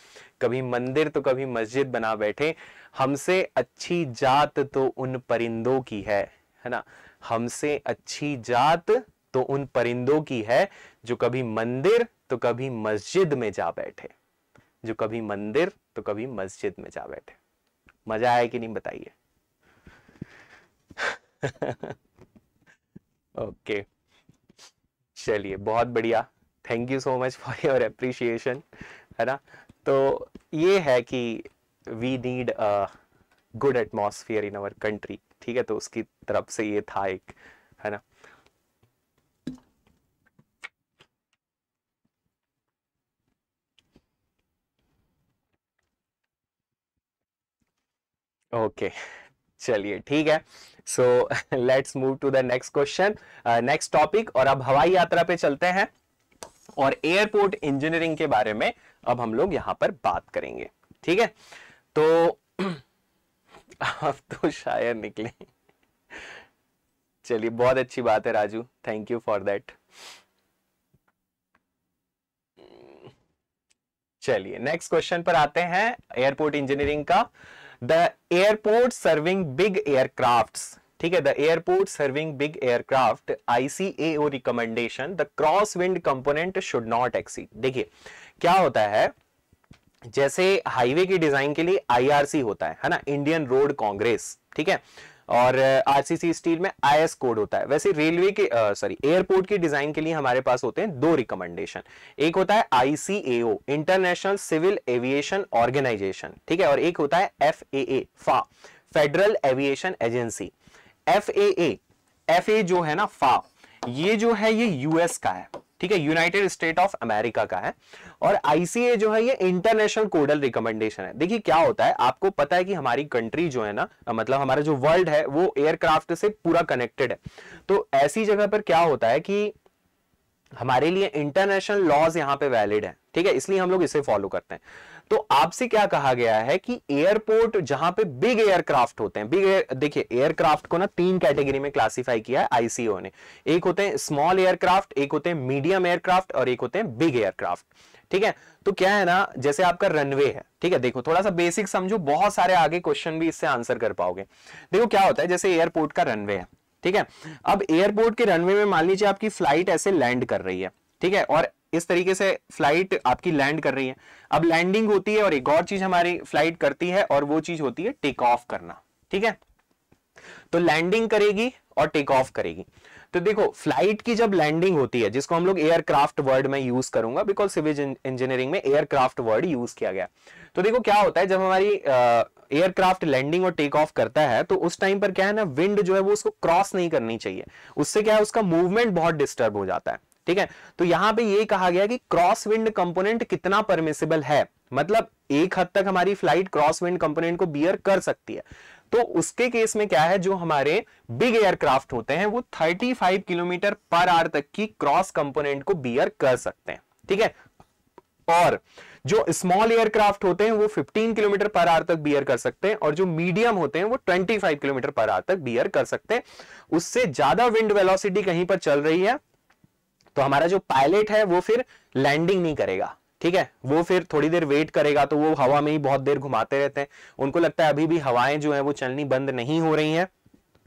कभी मंदिर तो कभी मस्जिद बना बैठे हमसे अच्छी जात तो उन परिंदों की है है ना हमसे अच्छी जात तो उन परिंदों की है जो कभी मंदिर तो कभी मस्जिद में जा बैठे जो कभी मंदिर तो कभी मस्जिद में जा बैठे मजा आया कि नहीं बताइए ओके चलिए बहुत बढ़िया thank you so much for your appreciation है ना तो ये है कि we need a good atmosphere in our country ठीक है तो उसकी तरफ से ये था एक है ना ओके okay. चलिए ठीक है so let's move to the next question next topic और अब हवाई यात्रा पे चलते हैं और एयरपोर्ट इंजीनियरिंग के बारे में अब हम लोग यहां पर बात करेंगे ठीक है तो आप तो शायर निकले चलिए बहुत अच्छी बात है Raju thank you for that चलिए नेक्स्ट क्वेश्चन पर आते हैं एयरपोर्ट इंजीनियरिंग का the airport serving big aircrafts ठीक है the airport serving big aircraft ICAO recommendation the cross wind component should not exceed देखिए क्या होता है जैसे हाईवे की डिजाइन के लिए आईआरसी होता है है ना इंडियन रोड कांग्रेस ठीक है और आरसीसी uh, स्टील में आईएस कोड होता है वैसे रेलवे के सॉरी uh, एयरपोर्ट की डिजाइन के लिए हमारे पास होते हैं दो रिकमेंडेशन एक होता है ICAO international civil aviation organization ठीक है और एक होता है F federal aviation agency F A F A जो है ना फा ये जो है ये यूएस का है ठीक है यूनाइटेड स्टेट ऑफ अमेरिका का है और आईसीए जो है ये इंटरनेशनल कोडल रिकमेंडेशन है देखिए क्या होता है आपको पता है कि हमारी कंट्री जो है ना मतलब हमारा जो वर्ल्ड है वो एयरक्राफ्ट से पूरा कनेक्टेड है तो ऐसी जगह पर क्या होता है कि हमारे लिए इंटरनेशनल लॉज यहां पे वैलिड है ठीक है इसलिए हम लोग इसे फॉलो करते हैं तो आपसे क्या कहा गया है कि एयरपोर्ट जहां पे बिग एयरक्राफ्ट होते हैं बिग एयर देखिए एयरक्राफ्ट को ना तीन कैटेगरी में क्लासिफाई किया है आईसीओ ने एक होते हैं स्मॉल एयरक्राफ्ट एक होते हैं मीडियम एयरक्राफ्ट और एक होते हैं बिग एयरक्राफ्ट ठीक है तो क्या है ना जैसे आपका रनवे है ठीक है देखो थोड़ा सा बेसिक समझो बहुत सारे आगे क्वेश्चन भी इससे आंसर कर पाओगे देखो क्या होता है जैसे एयरपोर्ट का रनवे है ठीक है अब एयरपोर्ट के रनवे में मान लीजिए आपकी फ्लाइट ऐसे लैंड कर रही है ठीक है और इस तरीके से फ्लाइट आपकी लैंड कर रही है अब लैंडिंग होती है और एक और चीज हमारी फ्लाइट करती है और वो चीज होती है टेक ऑफ करना ठीक है तो लैंडिंग करेगी और टेक ऑफ करेगी तो देखो फ्लाइट की जब लैंडिंग होती है जिसको हम लोग एयरक्राफ्ट वर्ड में यूज करूंगा बिकॉज सिविल इंजीनियरिंग में एयरक्राफ्ट वर्ड यूज किया गया तो देखो क्या होता है जब हमारी एयरक्राफ्ट लैंडिंग और टेक ऑफ करता है तो उस टाइम पर क्या है ना विंड जो है वो उसको क्रॉस नहीं करनी चाहिए उससे क्या है उसका मूवमेंट बहुत डिस्टर्ब हो जाता है ठीक है तो यहां पे ये कहा गया कि क्रॉस विंड कंपोनेंट कितना परमिसेबल है मतलब एक हद तक हमारी फ्लाइट क्रॉस विंड कंपोनेंट को बियर कर सकती है तो उसके केस में क्या है जो हमारे बिग एयरक्राफ्ट होते हैं वो 35 किलोमीटर पर आवर तक की क्रॉस कंपोनेंट को बियर कर सकते हैं ठीक है और जो स्मॉल एयरक्राफ्ट होते हैं वो 15 किलोमीटर पर आर तक बियर कर सकते हैं और जो मीडियम होते हैं वो 25 किलोमीटर पर आर तक बियर कर सकते हैं उससे ज्यादा विंड वेलोसिटी कहीं पर चल रही है तो हमारा जो पायलट है वो फिर लैंडिंग नहीं करेगा ठीक है वो फिर थोड़ी देर वेट करेगा तो वो हवा में ही बहुत देर घुमाते रहते हैं उनको लगता है अभी भी हवाएं जो है वो चलनी बंद नहीं हो रही हैं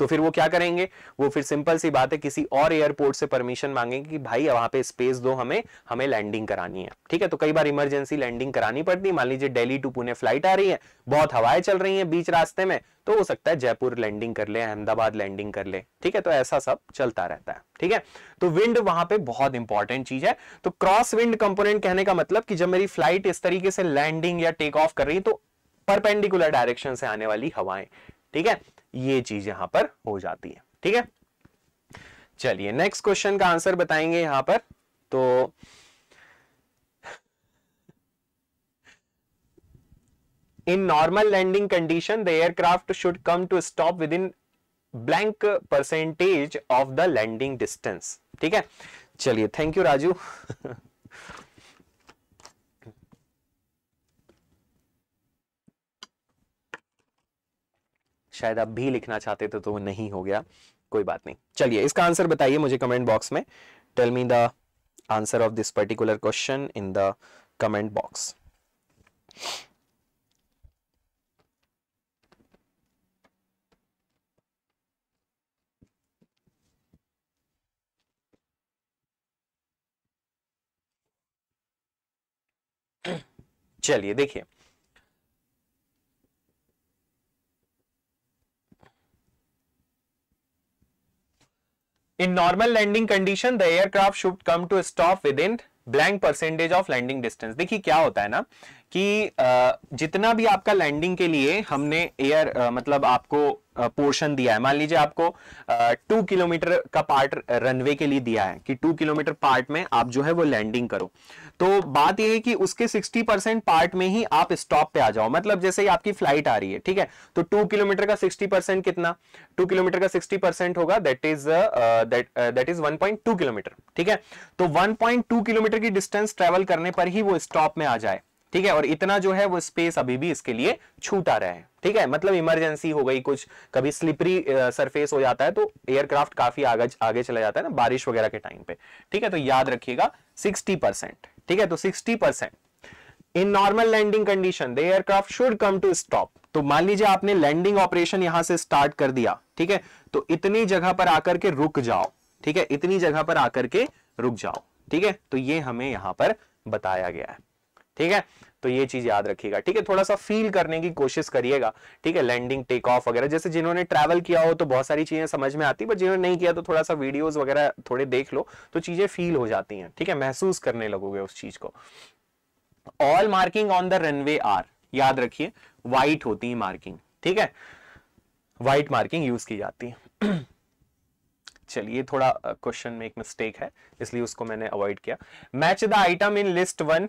तो फिर वो क्या करेंगे वो फिर सिंपल सी बात है किसी और एयरपोर्ट से परमिशन मांगेंगे कि भाई वहां पे स्पेस दो हमें हमें लैंडिंग करानी है ठीक है तो कई बार इमरजेंसी लैंडिंग करानी पड़ती है मान लीजिए डेली टू पुणे फ्लाइट आ रही है बहुत हवाएं चल रही है बीच रास्ते में तो हो सकता है जयपुर लैंडिंग कर ले अहमदाबाद लैंडिंग कर ले ठीक है तो ऐसा सब चलता रहता है ठीक है तो विंड वहां पे बहुत इंपॉर्टेंट चीज है तो क्रॉस विंड कंपोनेंट कहने का मतलब कि जब मेरी फ्लाइट इस तरीके से लैंडिंग या टेक ऑफ कर रही है तो परपेंडिकुलर डायरेक्शन से आने वाली हवाएं ठीक है ये चीज यहां पर हो जाती है ठीक है चलिए नेक्स्ट क्वेश्चन का आंसर बताएंगे यहां पर तो in normal landing condition the aircraft should come to stop within blank percentage of the landing distance ठीक है चलिए थैंक यू राजू शायद आप भी लिखना चाहते थे तो वो नहीं हो गया कोई बात नहीं चलिए इसका आंसर बताइए मुझे कमेंट बॉक्स में tell me the answer of this particular question in the comment box चलिए देखिए in normal landing condition the aircraft should come to stop within blank percentage of landing distance देखिए क्या होता है ना कि जितना भी आपका लैंडिंग के लिए हमने एयर मतलब आपको पोर्शन दिया है मान लीजिए आपको टू किलोमीटर का पार्ट रनवे के लिए दिया है कि टू किलोमीटर पार्ट में आप जो है वो लैंडिंग करो तो बात यह है कि उसके सिक्सटी परसेंट पार्ट में ही आप स्टॉप पे आ जाओ मतलब जैसे ही आपकी फ्लाइट आ रही है ठीक है तो टू किलोमीटर का सिक्सटी परसेंट कितना टू किलोमीटर का सिक्सटी परसेंट होगा that is that is one point two kilometre ठीक है तो वन पॉइंट टू किलोमीटर की डिस्टेंस ट्रेवल करने पर ही वो स्टॉप में आ जाए ठीक है और इतना जो है वो स्पेस अभी भी इसके लिए छूटा रहे ठीक है मतलब इमरजेंसी हो गई कुछ कभी स्लिपरी सरफेस हो जाता है तो एयरक्राफ्ट काफी आगे आगे चला जाता है ना बारिश वगैरह के टाइम पे ठीक है तो याद रखिएगा 60 परसेंट ठीक है तो 60 percent in normal landing condition the aircraft should come to stop तो मान लीजिए आपने लैंडिंग ऑपरेशन यहां से स्टार्ट कर दिया ठीक है तो इतनी जगह पर आकर के रुक जाओ ठीक है इतनी जगह पर आकर के रुक जाओ ठीक है तो ये हमें यहां पर बताया गया है ठीक है तो ये चीज याद रखिएगा ठीक है थोड़ा सा फील करने की कोशिश करिएगा ठीक है लैंडिंग टेक ऑफ वगैरह जैसे जिन्होंने ट्रैवल किया हो तो बहुत सारी चीजें समझ में आती बट जिन्होंने नहीं किया तो थोड़ा सा वीडियोस वगैरह थोड़े देख लो तो चीजें फील हो जाती हैं ठीक है महसूस करने लगोगे उस चीज को all marking on the runway are याद रखिए व्हाइट होती है मार्किंग ठीक है व्हाइट मार्किंग यूज की जाती है चलिए थोड़ा क्वेश्चन में एक मिस्टेक है इसलिए उसको मैंने अवॉइड किया match the item in list one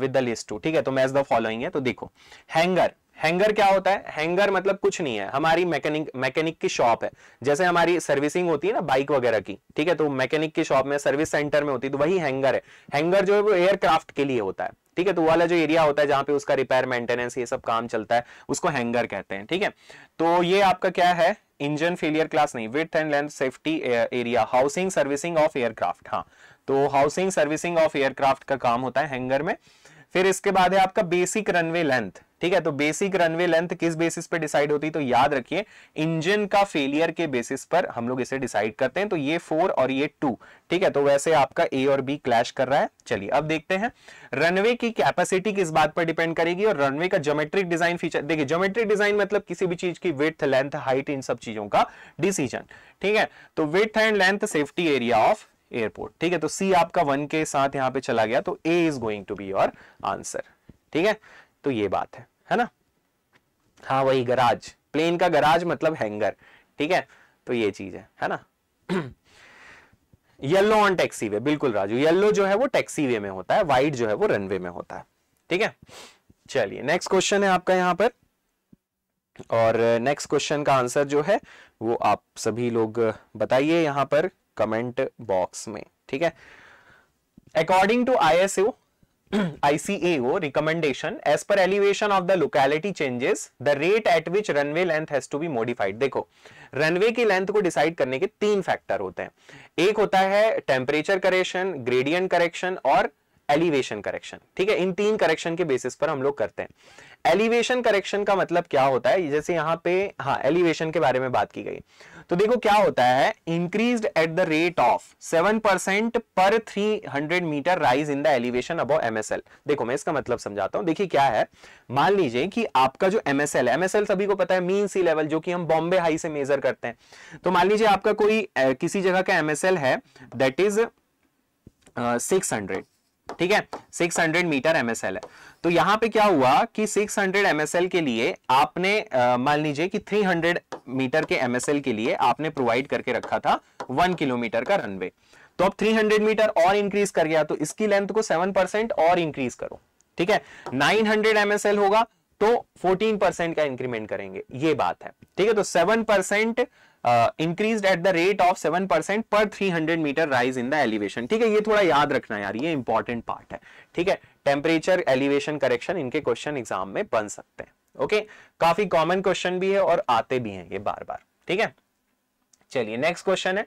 with the list two ठीक है तो मैच द फॉलोइंग है तो देखो हैंगर हैंगर क्या होता है हैंगर मतलब कुछ नहीं है हमारी मैकेनिक मैकेनिक की शॉप है जैसे हमारी सर्विसिंग होती है ना बाइक वगैरह की ठीक है तो मैकेनिक की शॉप में सर्विस सेंटर में होती है तो वही हैंगर है हैंगर जो है वो एयरक्राफ्ट के लिए होता है ठीक है तो वाला जो एरिया होता है जहां पे उसका रिपेयर मेंटेनेंस ये सब काम चलता है उसको हैंगर कहते हैं ठीक है तो ये आपका क्या है इंजन फेलियर क्लास नहीं with end length safety area housing servicing of aircraft हाँ तो हाउसिंग सर्विसिंग ऑफ एयरक्राफ्ट का काम होता है हैंगर में फिर इसके बाद है आपका बेसिक रनवे लेंथ ठीक है तो बेसिक रनवे लेंथ किस बेसिस पे डिसाइड होती है तो याद रखिए इंजन का फेलियर के बेसिस पर हम लोग इसे डिसाइड करते हैं तो ये फोर और ये टू ठीक है तो वैसे आपका ए और बी क्लैश कर रहा है चलिए अब देखते हैं रनवे की कैपेसिटी किस बात पर डिपेंड करेगी और रनवे का ज्योमेट्रिक डिजाइन फीचर देखिए ज्योमेट्रिक डिजाइन मतलब किसी भी चीज की विथ लेंथ हाइट इन सब चीजों का डिसीजन ठीक है तो with end length safety area of airport ठीक है तो सी आपका वन के साथ यहां पे चला गया तो A is going to be your answer ठीक है तो ये बात है है ना हाँ वही गराज प्लेन का गराज मतलब हैंगर ठीक है तो ये चीज है है ना येलो ऑन टैक्सी वे बिल्कुल राजू येलो जो है वो टैक्सी वे में होता है व्हाइट जो है वो रनवे में होता है ठीक है चलिए नेक्स्ट क्वेश्चन है आपका यहाँ पर और नेक्स्ट uh, क्वेश्चन का आंसर जो है वो आप सभी लोग uh, बताइए यहां पर कमेंट बॉक्स में ठीक है according to I S U ICAO recommendation as per elevation of the locality changes the rate at which runway length has to be modified देखो runway की length को decide करने के तीन factor होते हैं एक होता है temperature correction gradient correction और elevation correction ठीक है इन तीन correction के basis पर हम लोग करते हैं elevation correction का मतलब क्या होता है जैसे यहाँ पे हाँ elevation के बारे में बात की गई तो देखो क्या होता है increase at the rate of seven percent per three hundred metre rise in the elevation above MSL देखो मैं इसका मतलब समझाता हूं देखिए क्या है मान लीजिए कि आपका जो एमएसएल है एमएसएल सभी को पता है मीन सी लेवल जो कि हम बॉम्बे हाई से मेजर करते हैं तो मान लीजिए आपका कोई किसी जगह का एमएसएल है दैट इज सिक्स हंड्रेड ठीक है 600 मीटर एमएसएल है तो यहां पे क्या हुआ कि 600 एमएसएल के लिए आपने मान लीजिए कि 300 मीटर के एमएसएल के लिए आपने प्रोवाइड करके रखा था वन किलोमीटर का रनवे तो अब 300 मीटर और इंक्रीज कर गया तो इसकी लेंथ को 7% और इंक्रीज करो ठीक है 900 हंड्रेड एमएसएल होगा तो 14% का इंक्रीमेंट करेंगे ये बात है ठीक है तो 7% at the rate of seven percent per three hundred metre rise in the elevation ठीक है ये थोड़ा याद रखना यार ये इंपॉर्टेंट पार्ट है ठीक है टेम्परेचर एलिवेशन करेक्शन इनके क्वेश्चन एग्जाम में बन सकते हैं ओके काफी कॉमन क्वेश्चन भी है और आते भी हैं ये बार बार ठीक है चलिए नेक्स्ट क्वेश्चन है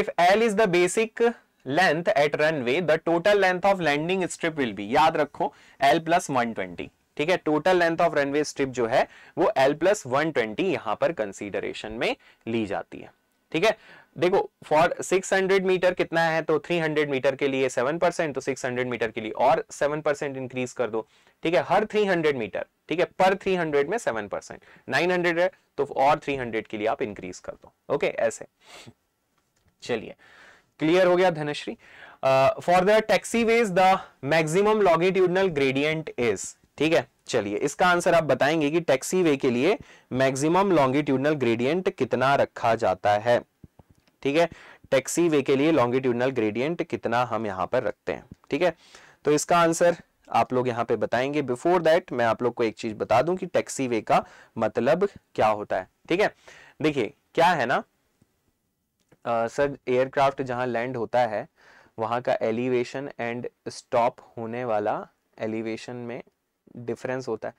if L is the basic length at runway the total length of landing strip will be याद रखो एल प्लस वन ट्वेंटी ठीक है total length of runway strip जो है वो एल प्लस वन ट्वेंटी यहां पर कंसिडरेशन में ली जाती है ठीक है देखो फॉर 600 मीटर कितना है तो 300 मीटर के लिए 7 परसेंट तो 600 मीटर के लिए और 7 परसेंट इंक्रीज कर दो ठीक है हर 300 मीटर ठीक है पर 300 में 7 परसेंट नाइन है तो और 300 के लिए आप इंक्रीज कर दो ओके ऐसे चलिए क्लियर हो गया Dhanashree for the taxi ways the maximum longitudinal gradient is ठीक है चलिए इसका आंसर आप बताएंगे कि टैक्सी वे के लिए मैक्सिमम लॉन्गिट्यूडनल ग्रेडियंट कितना रखा जाता है ठीक है टैक्सी वे के लिए लॉन्गिट्यूडनल ग्रेडियंट कितना हम यहां पर रखते हैं ठीक है तो इसका आंसर आप लोग यहाँ पे बताएंगे बिफोर दैट मैं आप लोग को एक चीज बता दूं कि टैक्सी वे का मतलब क्या होता है ठीक है देखिए क्या है ना सर एयरक्राफ्ट जहां लैंड होता है वहां का एलिवेशन एंड स्टॉप होने वाला एलिवेशन में डिफरेंस होता है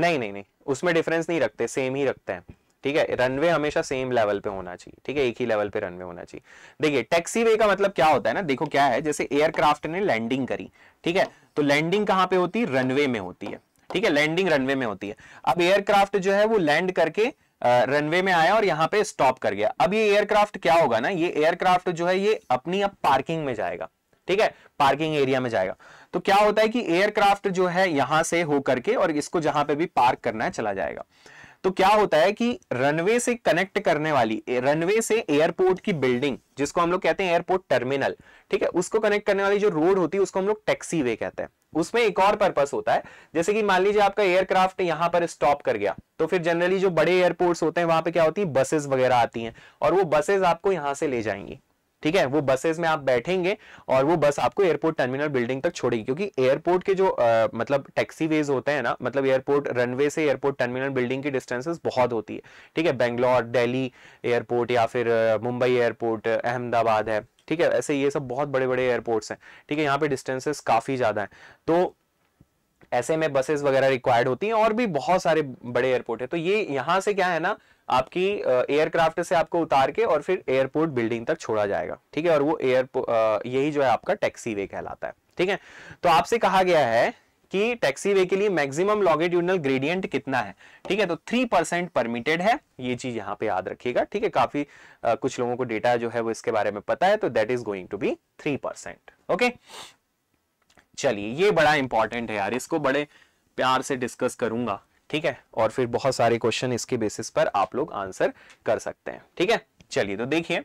नहीं नहीं नहीं उसमें डिफरेंस नहीं रखते सेम ही रखते हैं ठीक है रनवे हमेशा सेम लेवल पे होना चाहिए ठीक है एक ही लेवल पे रनवे होना चाहिए देखिए टैक्सी वे का मतलब क्या होता है ना देखो क्या है जैसे एयरक्राफ्ट ने लैंडिंग करी ठीक है तो लैंडिंग कहां पे होती है रनवे में होती है ठीक है लैंडिंग रनवे में होती है अब एयरक्राफ्ट जो है वो लैंड करके रनवे में आया और यहां पर स्टॉप कर गया अब ये एयरक्राफ्ट क्या होगा ना ये एयरक्राफ्ट जो है ये अपनी अब पार्किंग में जाएगा ठीक है पार्किंग एरिया में जाएगा तो क्या होता है कि एयरक्राफ्ट जो है यहां से होकर के और इसको जहां पे भी पार्क करना है चला जाएगा तो क्या होता है कि रनवे से कनेक्ट करने वाली रनवे से एयरपोर्ट की बिल्डिंग जिसको हम लोग कहते हैं एयरपोर्ट टर्मिनल ठीक है उसको कनेक्ट करने वाली जो रोड होती है उसको हम लोग टैक्सी वे कहते हैं उसमें एक और पर्पस होता है जैसे कि मान लीजिए आपका एयरक्राफ्ट यहाँ पर स्टॉप कर गया तो फिर जनरली जो बड़े एयरपोर्ट्स होते हैं वहां पे क्या होती है बसेस वगैरह आती हैं और वो बसेस आपको यहाँ से ले जाएंगी ठीक है वो बसेस में आप बैठेंगे और वो बस आपको एयरपोर्ट टर्मिनल बिल्डिंग तक छोड़ेगी क्योंकि एयरपोर्ट के जो आ, मतलब टैक्सी वेज होते हैं ना मतलब एयरपोर्ट रनवे से एयरपोर्ट टर्मिनल बिल्डिंग की डिस्टेंसेस बहुत होती है ठीक है बेंगलोर दिल्ली एयरपोर्ट या फिर मुंबई एयरपोर्ट अहमदाबाद है ठीक है ऐसे ये सब बहुत बड़े बड़े एयरपोर्ट्स हैं ठीक है यहाँ पे डिस्टेंसेस काफ़ी ज़्यादा है तो ऐसे में बसेस वगैरह रिक्वायर्ड होती हैं और भी बहुत सारे बड़े एयरपोर्ट है तो ये यहाँ से क्या है ना आपकी एयरक्राफ्ट से आपको उतार के और फिर एयरपोर्ट बिल्डिंग तक छोड़ा जाएगा ठीक है और वो एयरपोर्ट यही जो है आपका टैक्सी वे कहलाता है ठीक है तो आपसे कहा गया है कि टैक्सी वे के लिए मैक्सिमम लॉगिट्यूडनल ग्रेडियंट कितना है ठीक है तो थ्री परसेंट परमिटेड है ये चीज यहाँ पे याद रखिएगा ठीक है काफी आ, कुछ लोगों को डेटा जो है वो इसके बारे में पता है तो that is going to be three percent okay चलिए ये बड़ा इंपॉर्टेंट है यार इसको बड़े प्यार से डिस्कस करूंगा ठीक है और फिर बहुत सारे क्वेश्चन इसके बेसिस पर आप लोग आंसर कर सकते हैं ठीक है चलिए तो देखिए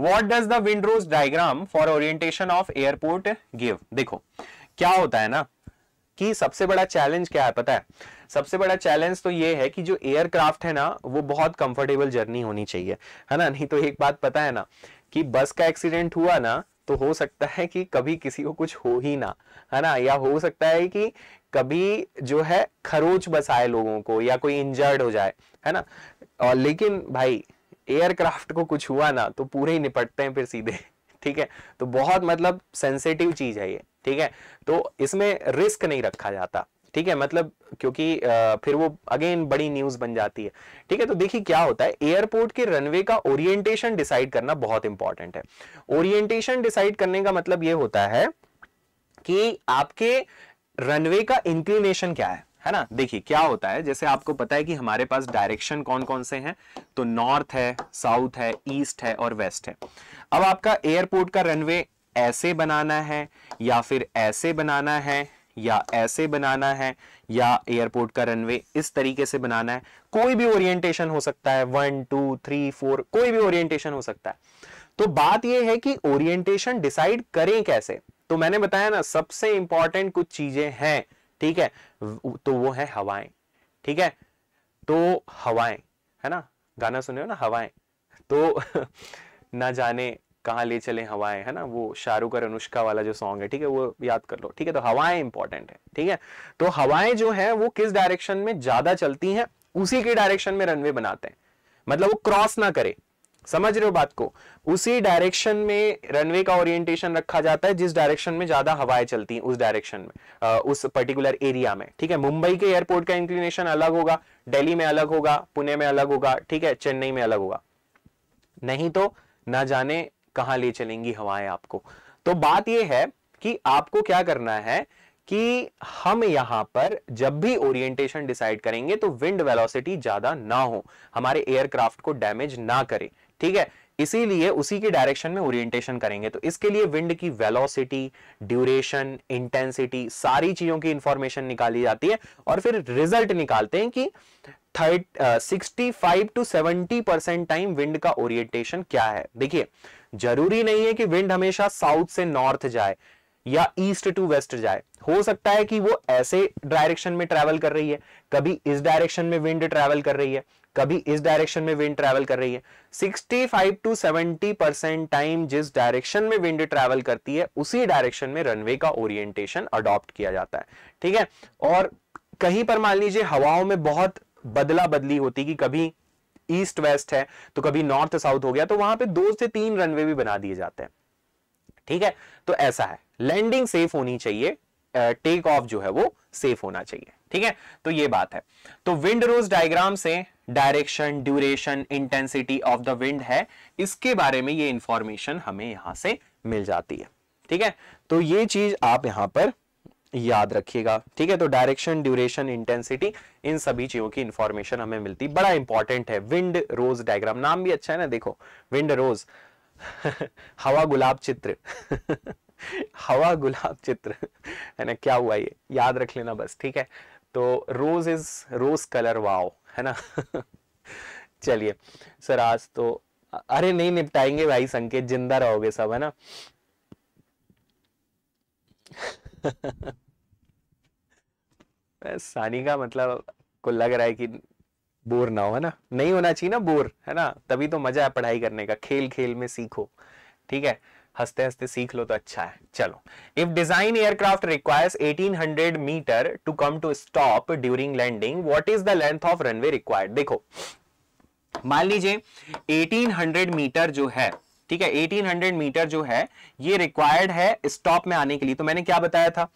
what does the wind rose diagram for orientation of airport give देखो क्या होता है ना कि सबसे बड़ा चैलेंज क्या है पता है सबसे बड़ा चैलेंज तो ये है कि जो एयरक्राफ्ट है ना वो बहुत कंफर्टेबल जर्नी होनी चाहिए है ना नहीं तो एक बात पता है ना कि बस का एक्सीडेंट हुआ ना तो हो सकता है कि कभी किसी को कुछ हो ही ना है ना या हो सकता है कि कभी जो है खरोच बसाए लोगों को या कोई इंजर्ड हो जाए है ना और लेकिन भाई एयरक्राफ्ट को कुछ हुआ ना तो पूरे ही निपटते हैं फिर सीधे ठीक है तो बहुत मतलब सेंसेटिव चीज है ये ठीक है तो इसमें रिस्क नहीं रखा जाता ठीक है मतलब क्योंकि फिर वो अगेन बड़ी न्यूज बन जाती है ठीक है तो देखिए क्या होता है एयरपोर्ट के रनवे का ओरिएंटेशन डिसाइड करना बहुत इंपॉर्टेंट है ओरिएंटेशन डिसाइड करने का मतलब ये होता है कि आपके रनवे का इंक्लिनेशन क्या है है ना देखिए क्या होता है जैसे आपको पता है कि हमारे पास डायरेक्शन कौन कौन से हैं तो नॉर्थ है साउथ है ईस्ट है और वेस्ट है अब आपका एयरपोर्ट का रनवे ऐसे बनाना है या फिर ऐसे बनाना है या ऐसे बनाना है या एयरपोर्ट का रनवे इस तरीके से बनाना है कोई भी ओरिएंटेशन हो सकता है वन टू थ्री फोर कोई भी ओरिएंटेशन हो सकता है तो बात यह है कि ओरिएंटेशन डिसाइड करें कैसे तो मैंने बताया ना सबसे इंपॉर्टेंट कुछ चीजें हैं ठीक है तो वो है हवाएं ठीक है तो हवाएं है ना गाना सुने हो ना हवाएं तो ना जाने कहाँ ले चले हवाएं है ना वो शाहरुख और अनुष्का वाला जो सॉन्ग है ठीक है वो याद कर लो ठीक है तो हवाएं इंपॉर्टेंट है ठीक है तो हवाएं जो है वो किस डायरेक्शन में ज्यादा चलती हैं उसी के डायरेक्शन में रनवे बनाते हैं मतलब वो क्रॉस ना करे समझ रहे हो बात को उसी डायरेक्शन में रनवे का ओरिएंटेशन रखा जाता है जिस डायरेक्शन में ज्यादा हवाएं चलती हैं उस डायरेक्शन में आ, उस पर्टिकुलर एरिया में ठीक है मुंबई के एयरपोर्ट का इंक्लिनेशन अलग होगा दिल्ली में अलग होगा पुणे में अलग होगा ठीक है चेन्नई में अलग होगा नहीं तो ना जाने कहां ले चलेंगी हवाएं आपको तो बात यह है कि आपको क्या करना है कि हम यहां पर जब भी ओरिएंटेशन डिसाइड करेंगे तो विंड वेलोसिटी ज्यादा ना हो हमारे एयरक्राफ्ट को डैमेज ना करें ठीक है इसीलिए उसी के डायरेक्शन में ओरिएंटेशन करेंगे तो इसके लिए विंड की वेलोसिटी ड्यूरेशन इंटेंसिटी सारी चीजों की इंफॉर्मेशन निकाली जाती है और फिर रिजल्ट निकालते हैं कि sixty five to seventy percent time wind का ओरिएंटेशन क्या है देखिए जरूरी नहीं है कि विंड हमेशा साउथ से नॉर्थ जाए या ईस्ट टू वेस्ट जाए हो सकता है कि वो ऐसे डायरेक्शन में ट्रेवल कर रही है कभी इस डायरेक्शन में विंड ट्रैवल कर रही है कभी इस डायरेक्शन में विंड ट्रैवल कर रही है 65 टू 70 परसेंट टाइम जिस डायरेक्शन में विंड ट्रैवल करती है उसी डायरेक्शन में रनवे का ओरिएंटेशन अडॉप्ट किया जाता है ठीक है और कहीं पर मान लीजिए हवाओं में बहुत बदला बदली होती कि कभी ईस्ट वेस्ट है तो कभी नॉर्थ साउथ हो गया तो वहां पर दो से तीन रनवे भी बना दिए जाते हैं ठीक है तो ऐसा है लैंडिंग सेफ होनी चाहिए टेक ऑफ जो है वो सेफ होना चाहिए ठीक है तो ये बात है तो विंड रोज डायग्राम से direction duration intensity of the wind है इसके बारे में ये इंफॉर्मेशन हमें यहां से मिल जाती है ठीक है तो ये चीज आप यहां पर याद रखिएगा ठीक है तो डायरेक्शन ड्यूरेशन इंटेंसिटी इन सभी चीजों की इंफॉर्मेशन हमें मिलती बड़ा इंपॉर्टेंट है विंड रोज डायग्राम नाम भी अच्छा है ना देखो विंड रोज हवा गुलाब चित्र हवा गुलाब चित्र है ना क्या हुआ ये याद रख लेना बस ठीक है तो rose is rose colour wow है ना चलिए सर आज तो अरे नहीं निपटाएंगे भाई संकेत जिंदा रहोगे सब है ना सानी का मतलब को लग रहा है कि बोर ना हो है ना नहीं होना चाहिए ना बोर है ना तभी तो मजा है पढ़ाई करने का खेल खेल में सीखो ठीक है हंसते हंसते सीख लो तो अच्छा है चलो if design aircraft requires 1800 metre to come to stop during landing what is the length of runway required देखो मान लीजिए 1800 मीटर जो है ठीक है 1800 मीटर जो है ये रिक्वायर्ड है स्टॉप में आने के लिए तो मैंने क्या बताया था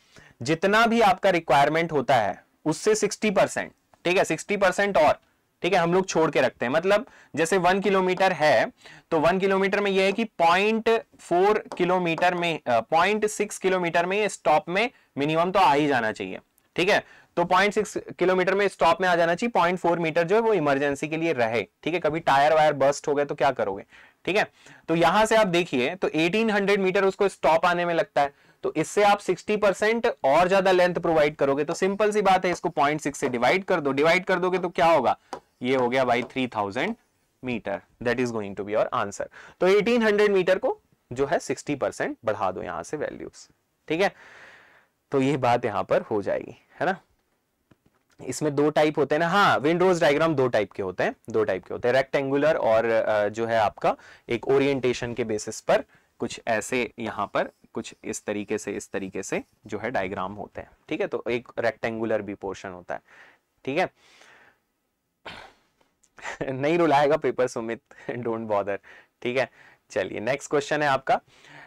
जितना भी आपका रिक्वायरमेंट होता है उससे सिक्सटी ठीक है सिक्सटी और ठीक है हम लोग छोड़ के रखते हैं मतलब जैसे वन किलोमीटर है तो वन किलोमीटर में यह है कि पॉइंट फोर किलोमीटर में पॉइंट सिक्स किलोमीटर में स्टॉप में मिनिमम तो आ ही जाना चाहिए ठीक है तो पॉइंट सिक्स किलोमीटर में स्टॉप में आ जाना चाहिए पॉइंट फोर मीटर जो है वो इमरजेंसी के लिए रहे ठीक है कभी टायर वायर बस्ट हो गए तो क्या करोगे ठीक है तो यहां से आप देखिए तो 1800 मीटर उसको स्टॉप आने में लगता है तो इससे आप 60 परसेंट और ज्यादा लेंथ प्रोवाइड करोगे तो सिंपल सी बात है इसको 0.6 से डिवाइड कर दो डिवाइड कर दोगे तो क्या होगा ये हो गया by three thousand metre that is going to be your answer तो 1800 मीटर को जो है 60 परसेंट बढ़ा दो यहां से वैल्यूज ठीक है तो ये बात यहां पर हो जाएगी है ना इसमें दो टाइप होते हैं ना हाँ विंडोज डायग्राम दो टाइप के होते हैं दो टाइप के होते हैं रेक्टेंगुलर और जो है आपका एक ओरिएंटेशन के बेसिस पर कुछ ऐसे यहां पर कुछ इस तरीके से इस तरीके से जो है डायग्राम होते हैं ठीक है तो एक रेक्टेंगुलर भी पोर्शन होता है ठीक है नहीं रुलाएगा पेपर सुमित डोंट बॉदर ठीक है चलिए नेक्स्ट क्वेश्चन है आपका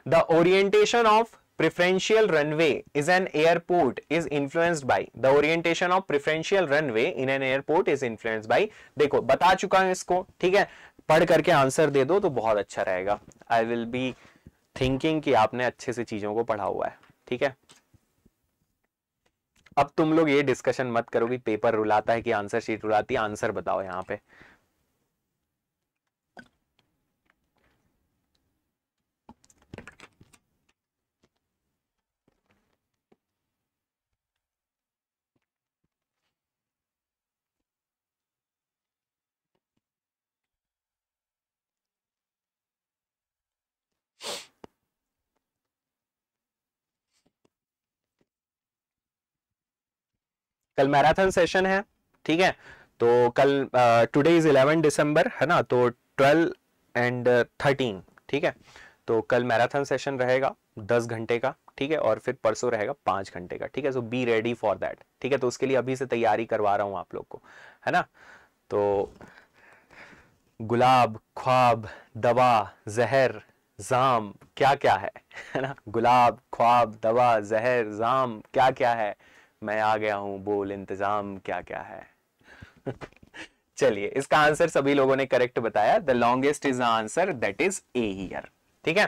the orientation of preferential runway is an airport is influenced by the orientation of preferential runway in an airport is influenced by देखो बता चुका हूं इसको ठीक है पढ़ करके आंसर दे दो तो बहुत अच्छा रहेगा आई विल बी थिंकिंग कि आपने अच्छे से चीजों को पढ़ा हुआ है ठीक है अब तुम लोग ये डिस्कशन मत करो कि पेपर रुलाता है कि आंसर शीट रुलाती है आंसर बताओ यहाँ पे कल मैराथन सेशन है ठीक है तो कल टुडे इज इलेवन दिसंबर है ना तो ट्वेल्व एंड थर्टीन ठीक है तो कल मैराथन सेशन रहेगा दस घंटे का ठीक है और फिर परसों रहेगा पांच घंटे का ठीक है so be ready for that ठीक है तो उसके लिए अभी से तैयारी करवा रहा हूं आप लोग को है ना तो गुलाब ख्वाब दवा जहर जाम क्या क्या है है ना गुलाब ख्वाब दवा जहर जाम क्या क्या है मैं आ गया हूं बोल इंतजाम क्या क्या है चलिए इसका आंसर सभी लोगों ने करेक्ट बताया the longest is answer that is a here ठीक है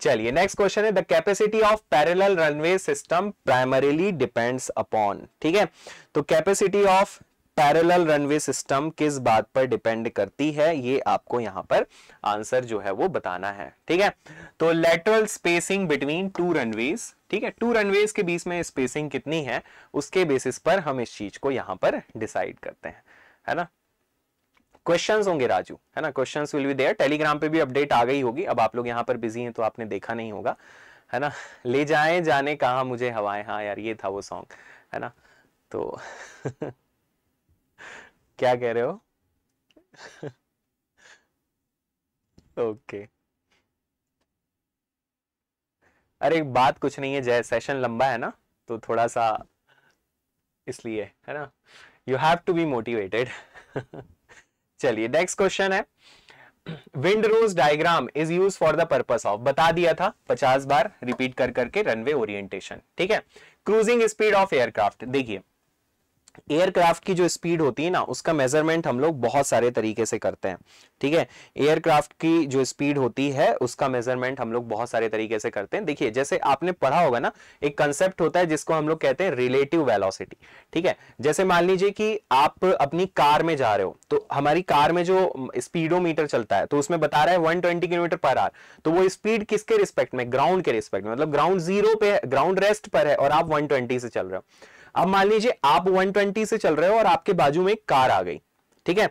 चलिए नेक्स्ट क्वेश्चन है the capacity of parallel runway system primarily depends upon ठीक है तो capacity of parallel runway system किस बात पर डिपेंड करती है ये आपको यहाँ पर आंसर जो है वो बताना है ठीक है तो lateral spacing between two runways ठीक है टू रनवेज के बीच में स्पेसिंग कितनी है उसके बेसिस पर हम इस चीज को यहाँ पर डिसाइड करते हैं है ना क्वेश्चंस होंगे राजू है ना questions will be there Telegram पे भी अपडेट आ गई होगी अब आप लोग यहाँ पर बिजी हैं तो आपने देखा नहीं होगा है ना ले जाए जाने कहा मुझे हवाएं हाँ यार ये था वो सॉन्ग है ना तो क्या कह रहे हो ओके अरे बात कुछ नहीं है जय सेशन लंबा है ना तो थोड़ा सा इसलिए है ना you have to be motivated चलिए नेक्स्ट क्वेश्चन है wind rose diagram is use for the purpose of बता दिया था 50 बार रिपीट कर करके रनवे ओरिएंटेशन ठीक है क्रूजिंग स्पीड ऑफ एयरक्राफ्ट देखिए एयरक्राफ्ट की जो स्पीड होती है ना उसका मेजरमेंट हम लोग बहुत सारे तरीके से करते हैं ठीक है एयरक्राफ्ट की जो स्पीड होती है उसका मेजरमेंट हम लोग बहुत सारे तरीके से करते हैं देखिए जैसे आपने पढ़ा होगा ना एक कंसेप्ट होता है जिसको हम लोग कहते हैं रिलेटिव वेलोसिटी ठीक है जैसे मान लीजिए कि आप अपनी कार में जा रहे हो तो हमारी कार में जो स्पीडोमीटर चलता है तो उसमें बता रहा है वन किलोमीटर पर आर तो वो स्पीड किसके रिस्पेक्ट में ग्राउंड के रिस्पेक्ट में मतलब ग्राउंड जीरो पे ग्राउंड रेस्ट पर है और आप वन से चल रहे हो अब मान लीजिए आप 120 से चल रहे हो और आपके बाजू में एक कार आ गई ठीक है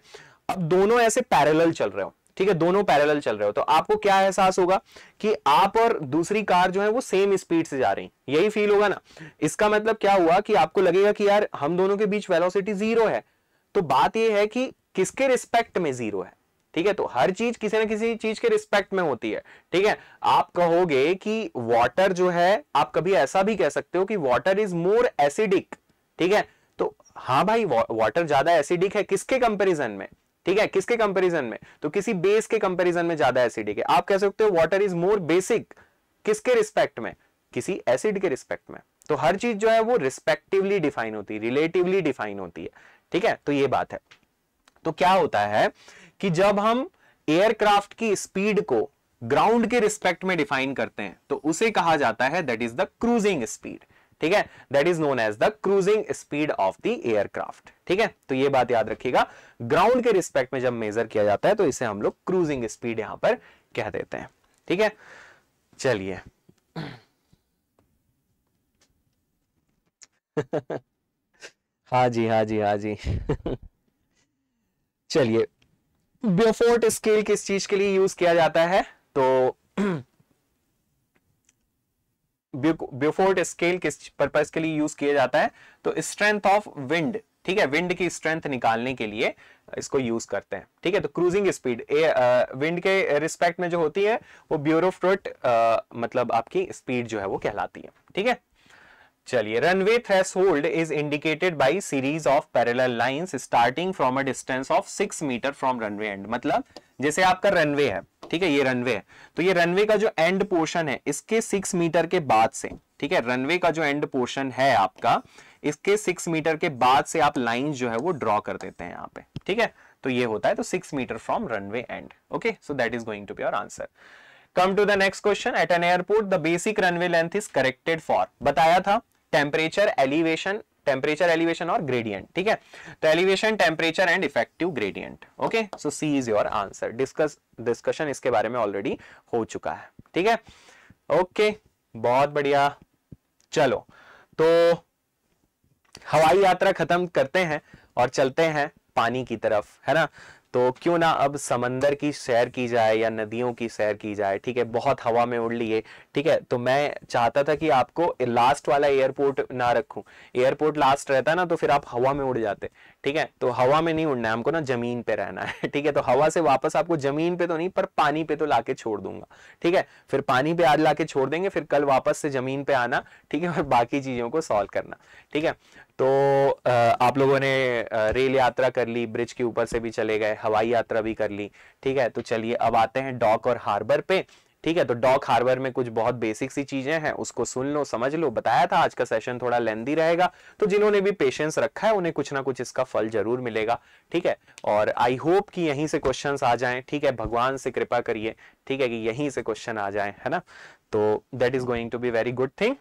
अब दोनों ऐसे पैरेलल चल रहे हो ठीक है दोनों पैरेलल चल रहे हो तो आपको क्या एहसास होगा कि आप और दूसरी कार जो है वो सेम स्पीड से जा रही यही फील होगा ना इसका मतलब क्या हुआ कि आपको लगेगा कि यार हम दोनों के बीच वेलोसिटी जीरो है तो बात यह है कि किसके रिस्पेक्ट में जीरो है ठीक है तो हर चीज किसी ना किसी चीज के रिस्पेक्ट में होती है ठीक है आप कहोगे कि वाटर जो है आप कभी ऐसा भी कह सकते हो कि वाटर इज मोर एसिडिक ठीक है तो हाँ भाई वाटर ज्यादा एसिडिक है किसके कंपेरिजन में ठीक है किसके कंपेरिजन में तो किसी बेस के कंपेरिजन में ज्यादा एसिडिक है आप कह सकते हो वाटर इज मोर बेसिक किसके रिस्पेक्ट में किसी एसिड के रिस्पेक्ट में तो हर चीज जो है वो रिस्पेक्टिवली डिफाइन होती है रिलेटिवली डिफाइन होती है ठीक है तो ये बात है तो क्या होता है कि जब हम एयरक्राफ्ट की स्पीड को ग्राउंड के रिस्पेक्ट में डिफाइन करते हैं तो उसे कहा जाता है that is the cruising speed ठीक है that is known as the cruising speed of the aircraft ठीक है तो ये बात याद रखिएगा ग्राउंड के रिस्पेक्ट में जब मेजर किया जाता है तो इसे हम लोग क्रूजिंग स्पीड यहां पर कह देते हैं ठीक है चलिए हा जी हा जी हा जी चलिए ब्योफोर्ट स्केल किस चीज के लिए यूज किया जाता है तो ब्योफोर्ट स्केल किस पर्पज के लिए यूज किया जाता है तो स्ट्रेंथ ऑफ विंड ठीक है विंड की स्ट्रेंथ निकालने के लिए इसको यूज करते हैं ठीक है तो क्रूजिंग स्पीड विंड के रिस्पेक्ट में जो होती है वो ब्यूरो मतलब आपकी स्पीड जो है वो कहलाती है ठीक है चलिए runway threshold is indicated by series of parallel lines starting from a distance of six metre from runway end मतलब जैसे आपका रनवे है ठीक है ये रनवे है तो ये रनवे का जो एंड पोर्शन है इसके सिक्स मीटर के बाद से ठीक है रनवे का जो एंड पोर्शन है आपका इसके सिक्स मीटर के बाद से आप लाइन जो है वो ड्रॉ कर देते हैं यहाँ पे ठीक है तो ये होता है तो six metre from runway end okay so that is going to be your answer come to the next question at an airport the basic runway length is corrected for बताया था टेम्परेचर एलिवेशन टेम्परेचर एलिवेशन और gradient ठीक है तो elevation temperature and effective gradient okay so C is your answer discuss discussion इसके बारे में already हो चुका है ठीक है ओके okay, बहुत बढ़िया चलो तो हवाई यात्रा खत्म करते हैं और चलते हैं पानी की तरफ है ना तो क्यों ना अब समंदर की सैर की जाए या नदियों की सैर की जाए ठीक है बहुत हवा में उड़ लिए ठीक है तो मैं चाहता था कि आपको लास्ट वाला एयरपोर्ट ना रखूं एयरपोर्ट लास्ट रहता ना तो फिर आप हवा में उड़ जाते ठीक है तो हवा में नहीं उड़ना है हमको ना जमीन पे रहना है ठीक है तो हवा से वापस आपको जमीन पे तो नहीं पर पानी पे तो लाके छोड़ दूंगा ठीक है फिर पानी पे आज ला छोड़ देंगे फिर कल वापस से जमीन पे आना ठीक है और बाकी चीजों को सॉल्व करना ठीक है तो आप लोगों ने रेल यात्रा कर ली ब्रिज के ऊपर से भी चले गए हवाई यात्रा भी कर ली ठीक है तो चलिए अब आते हैं डॉक और हार्बर पे ठीक है तो डॉक हार्बर में कुछ बहुत बेसिक सी चीजें हैं उसको सुन लो समझ लो बताया था आज का सेशन थोड़ा लेंदी रहेगा तो जिन्होंने भी पेशेंस रखा है उन्हें कुछ ना कुछ इसका फल जरूर मिलेगा ठीक है और आई होप कि यहीं से क्वेश्चन आ जाए ठीक है भगवान से कृपा करिए ठीक है कि यहीं से क्वेश्चन आ जाए है ना तो that is going to be very good thing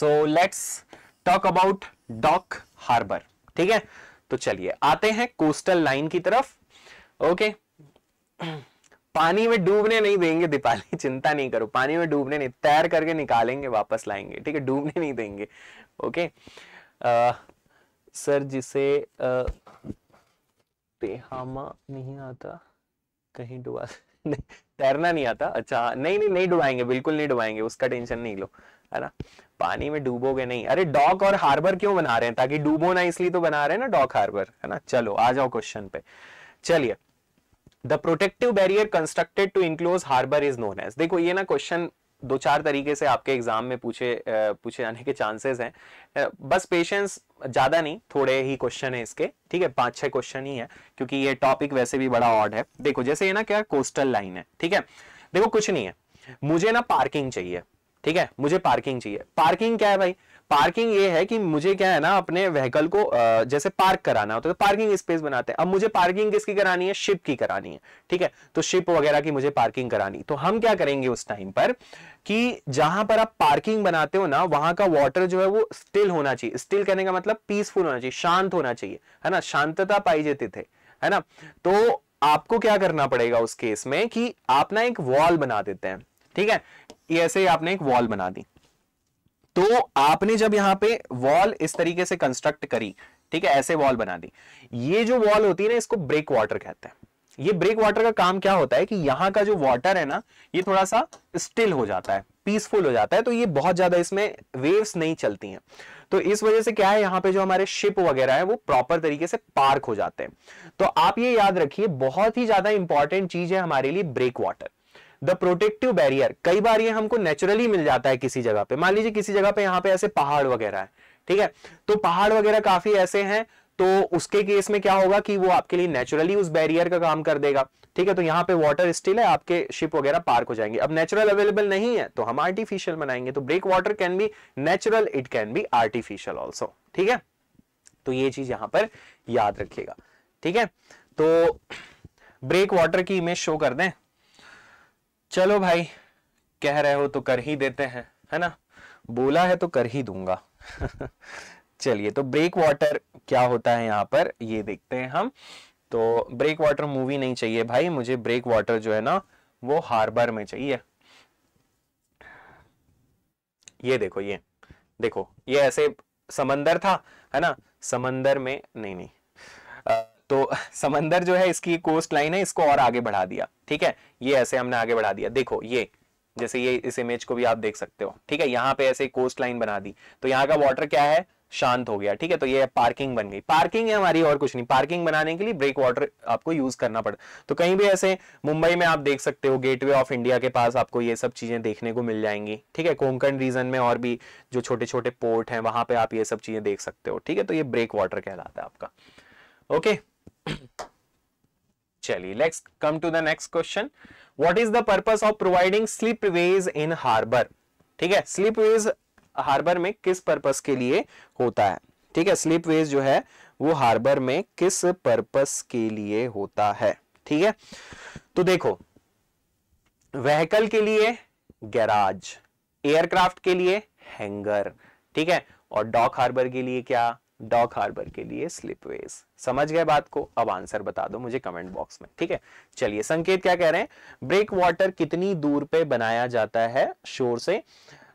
so let's talk about dock harbour ठीक है तो चलिए आते हैं कोस्टल लाइन की तरफ ओके पानी में डूबने नहीं देंगे दीपाली चिंता नहीं करो पानी में डूबने नहीं तैर करके निकालेंगे वापस लाएंगे ठीक है डूबने नहीं देंगे ओके आ, सर जिसे तेहामा नहीं आता कहीं डुबा नहीं तैरना नहीं आता अच्छा नहीं नहीं नहीं डुबाएंगे बिल्कुल नहीं डुबाएंगे उसका टेंशन नहीं लो है ना पानी में डूबोगे नहीं अरे डॉक और हार्बर क्यों बना रहे हैं ताकि डूबो ना इसलिए तो बना रहे हैं ना डॉक हार्बर है ना चलो आ जाओ क्वेश्चन पे चलिए the protective barrier constructed to enclose harbour is known as देखो ये ना क्वेश्चन दो चार तरीके से आपके एग्जाम में पूछे पूछे जाने के चांसेस हैं बस पेशेंस ज्यादा नहीं थोड़े ही क्वेश्चन है इसके ठीक है पांच छह क्वेश्चन ही है क्योंकि ये टॉपिक वैसे भी बड़ा ऑड है देखो जैसे ये ना क्या कोस्टल लाइन है ठीक है देखो कुछ नहीं है मुझे ना पार्किंग चाहिए ठीक है मुझे पार्किंग चाहिए पार्किंग क्या है भाई पार्किंग ये है कि मुझे क्या है ना अपने व्हीकल को जैसे पार्क कराना होता है तो पार्किंग स्पेस बनाते हैं अब मुझे पार्किंग किसकी करानी है शिप की करानी है ठीक है तो शिप वगैरह की मुझे पार्किंग करानी तो हम क्या करेंगे उस टाइम पर कि जहां पर आप पार्किंग बनाते हो ना वहां का वाटर जो है वो स्टिल होना चाहिए स्टिल कहने का मतलब पीसफुल होना चाहिए शांत होना चाहिए है ना शांतता पाई जाती थे है ना तो आपको क्या करना पड़ेगा उस केस में कि आप ना एक वॉल बना देते हैं ठीक है ऐसे ही आपने एक वॉल बना दी तो आपने जब यहां पे वॉल इस तरीके से कंस्ट्रक्ट करी ठीक है ऐसे वॉल बना दी ये जो वॉल होती है ना इसको ब्रेक वाटर कहते हैं ये ब्रेक वाटर का काम क्या होता है कि यहां का जो वाटर है ना ये थोड़ा सा स्टिल हो जाता है पीसफुल हो जाता है तो ये बहुत ज्यादा इसमें वेव्स नहीं चलती हैं तो इस वजह से क्या है यहाँ पे जो हमारे शिप वगैरह है वो प्रॉपर तरीके से पार्क हो जाते हैं तो आप ये याद रखिए बहुत ही ज्यादा इंपॉर्टेंट चीज है हमारे लिए breakwater the protective barrier कई बार ये हमको नेचुरली मिल जाता है किसी जगह पे मान लीजिए किसी जगह पे यहाँ पे ऐसे पहाड़ वगैरह है ठीक है तो पहाड़ वगैरह काफी ऐसे हैं तो उसके केस में क्या होगा कि वो आपके लिए नेचुरली उस बैरियर का काम कर देगा ठीक है तो यहाँ पे वाटर स्टिल है आपके शिप वगैरह पार्क हो जाएंगे अब नेचुरल अवेलेबल नहीं है तो हम आर्टिफिशियल बनाएंगे तो breakwater can be natural it can be artificial also ठीक है तो ये चीज यहां पर याद रखिएगा ठीक है तो ब्रेक वाटर की इमेज शो कर दें चलो भाई कह रहे हो तो कर ही देते हैं है ना बोला है तो कर ही दूंगा चलिए तो ब्रेक वाटर क्या होता है यहाँ पर ये देखते हैं हम तो ब्रेक वाटर मूवी नहीं चाहिए भाई मुझे ब्रेक वाटर जो है ना वो हार्बर में चाहिए ये देखो ये देखो ये ऐसे समंदर था है ना समंदर में नहीं नहीं तो समंदर जो है इसकी कोस्ट लाइन है इसको और आगे बढ़ा दिया ठीक है ये ऐसे हमने आगे बढ़ा दिया देखो ये जैसे ये इस इमेज को भी आप देख सकते हो ठीक है यहाँ पे ऐसे कोस्ट लाइन बना दी तो यहाँ का वाटर क्या है शांत हो गया ठीक है तो ये पार्किंग बन गई पार्किंग है हमारी और कुछ नहीं पार्किंग बनाने के लिए ब्रेक वाटर आपको यूज करना पड़ता तो कहीं भी ऐसे मुंबई में आप देख सकते हो गेटवे ऑफ इंडिया के पास आपको ये सब चीजें देखने को मिल जाएंगी ठीक है कोंकण रीजन में और भी जो छोटे छोटे पोर्ट है वहां पर आप ये सब चीजें देख सकते हो ठीक है तो ये ब्रेक वाटर कहलाता है आपका ओके चलिए let's come to the next question what is the purpose of providing slipways in harbour ठीक है स्लीप वेज हार्बर में किस पर्पस के लिए होता है ठीक है स्लीप वेज जो है वो हार्बर में किस पर्पस के लिए होता है ठीक है तो देखो व्हीकल के लिए गैराज एयरक्राफ्ट के लिए हैंगर ठीक है और डॉक हार्बर के लिए क्या डॉक हार्बर के लिए स्लिपवेज समझ गए बात को अब आंसर बता दो मुझे कमेंट बॉक्स में ठीक है चलिए संकेत क्या कह रहे हैं ब्रेक वाटर कितनी दूर पे बनाया जाता है शोर से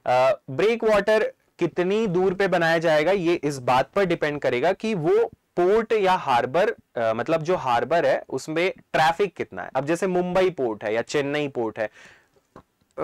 आ, ब्रेक वाटर कितनी दूर पे बनाया जाएगा ये इस बात पर डिपेंड करेगा कि वो पोर्ट या हार्बर uh, मतलब जो हार्बर है उसमें ट्रैफिक कितना है अब जैसे मुंबई पोर्ट है या चेन्नई पोर्ट है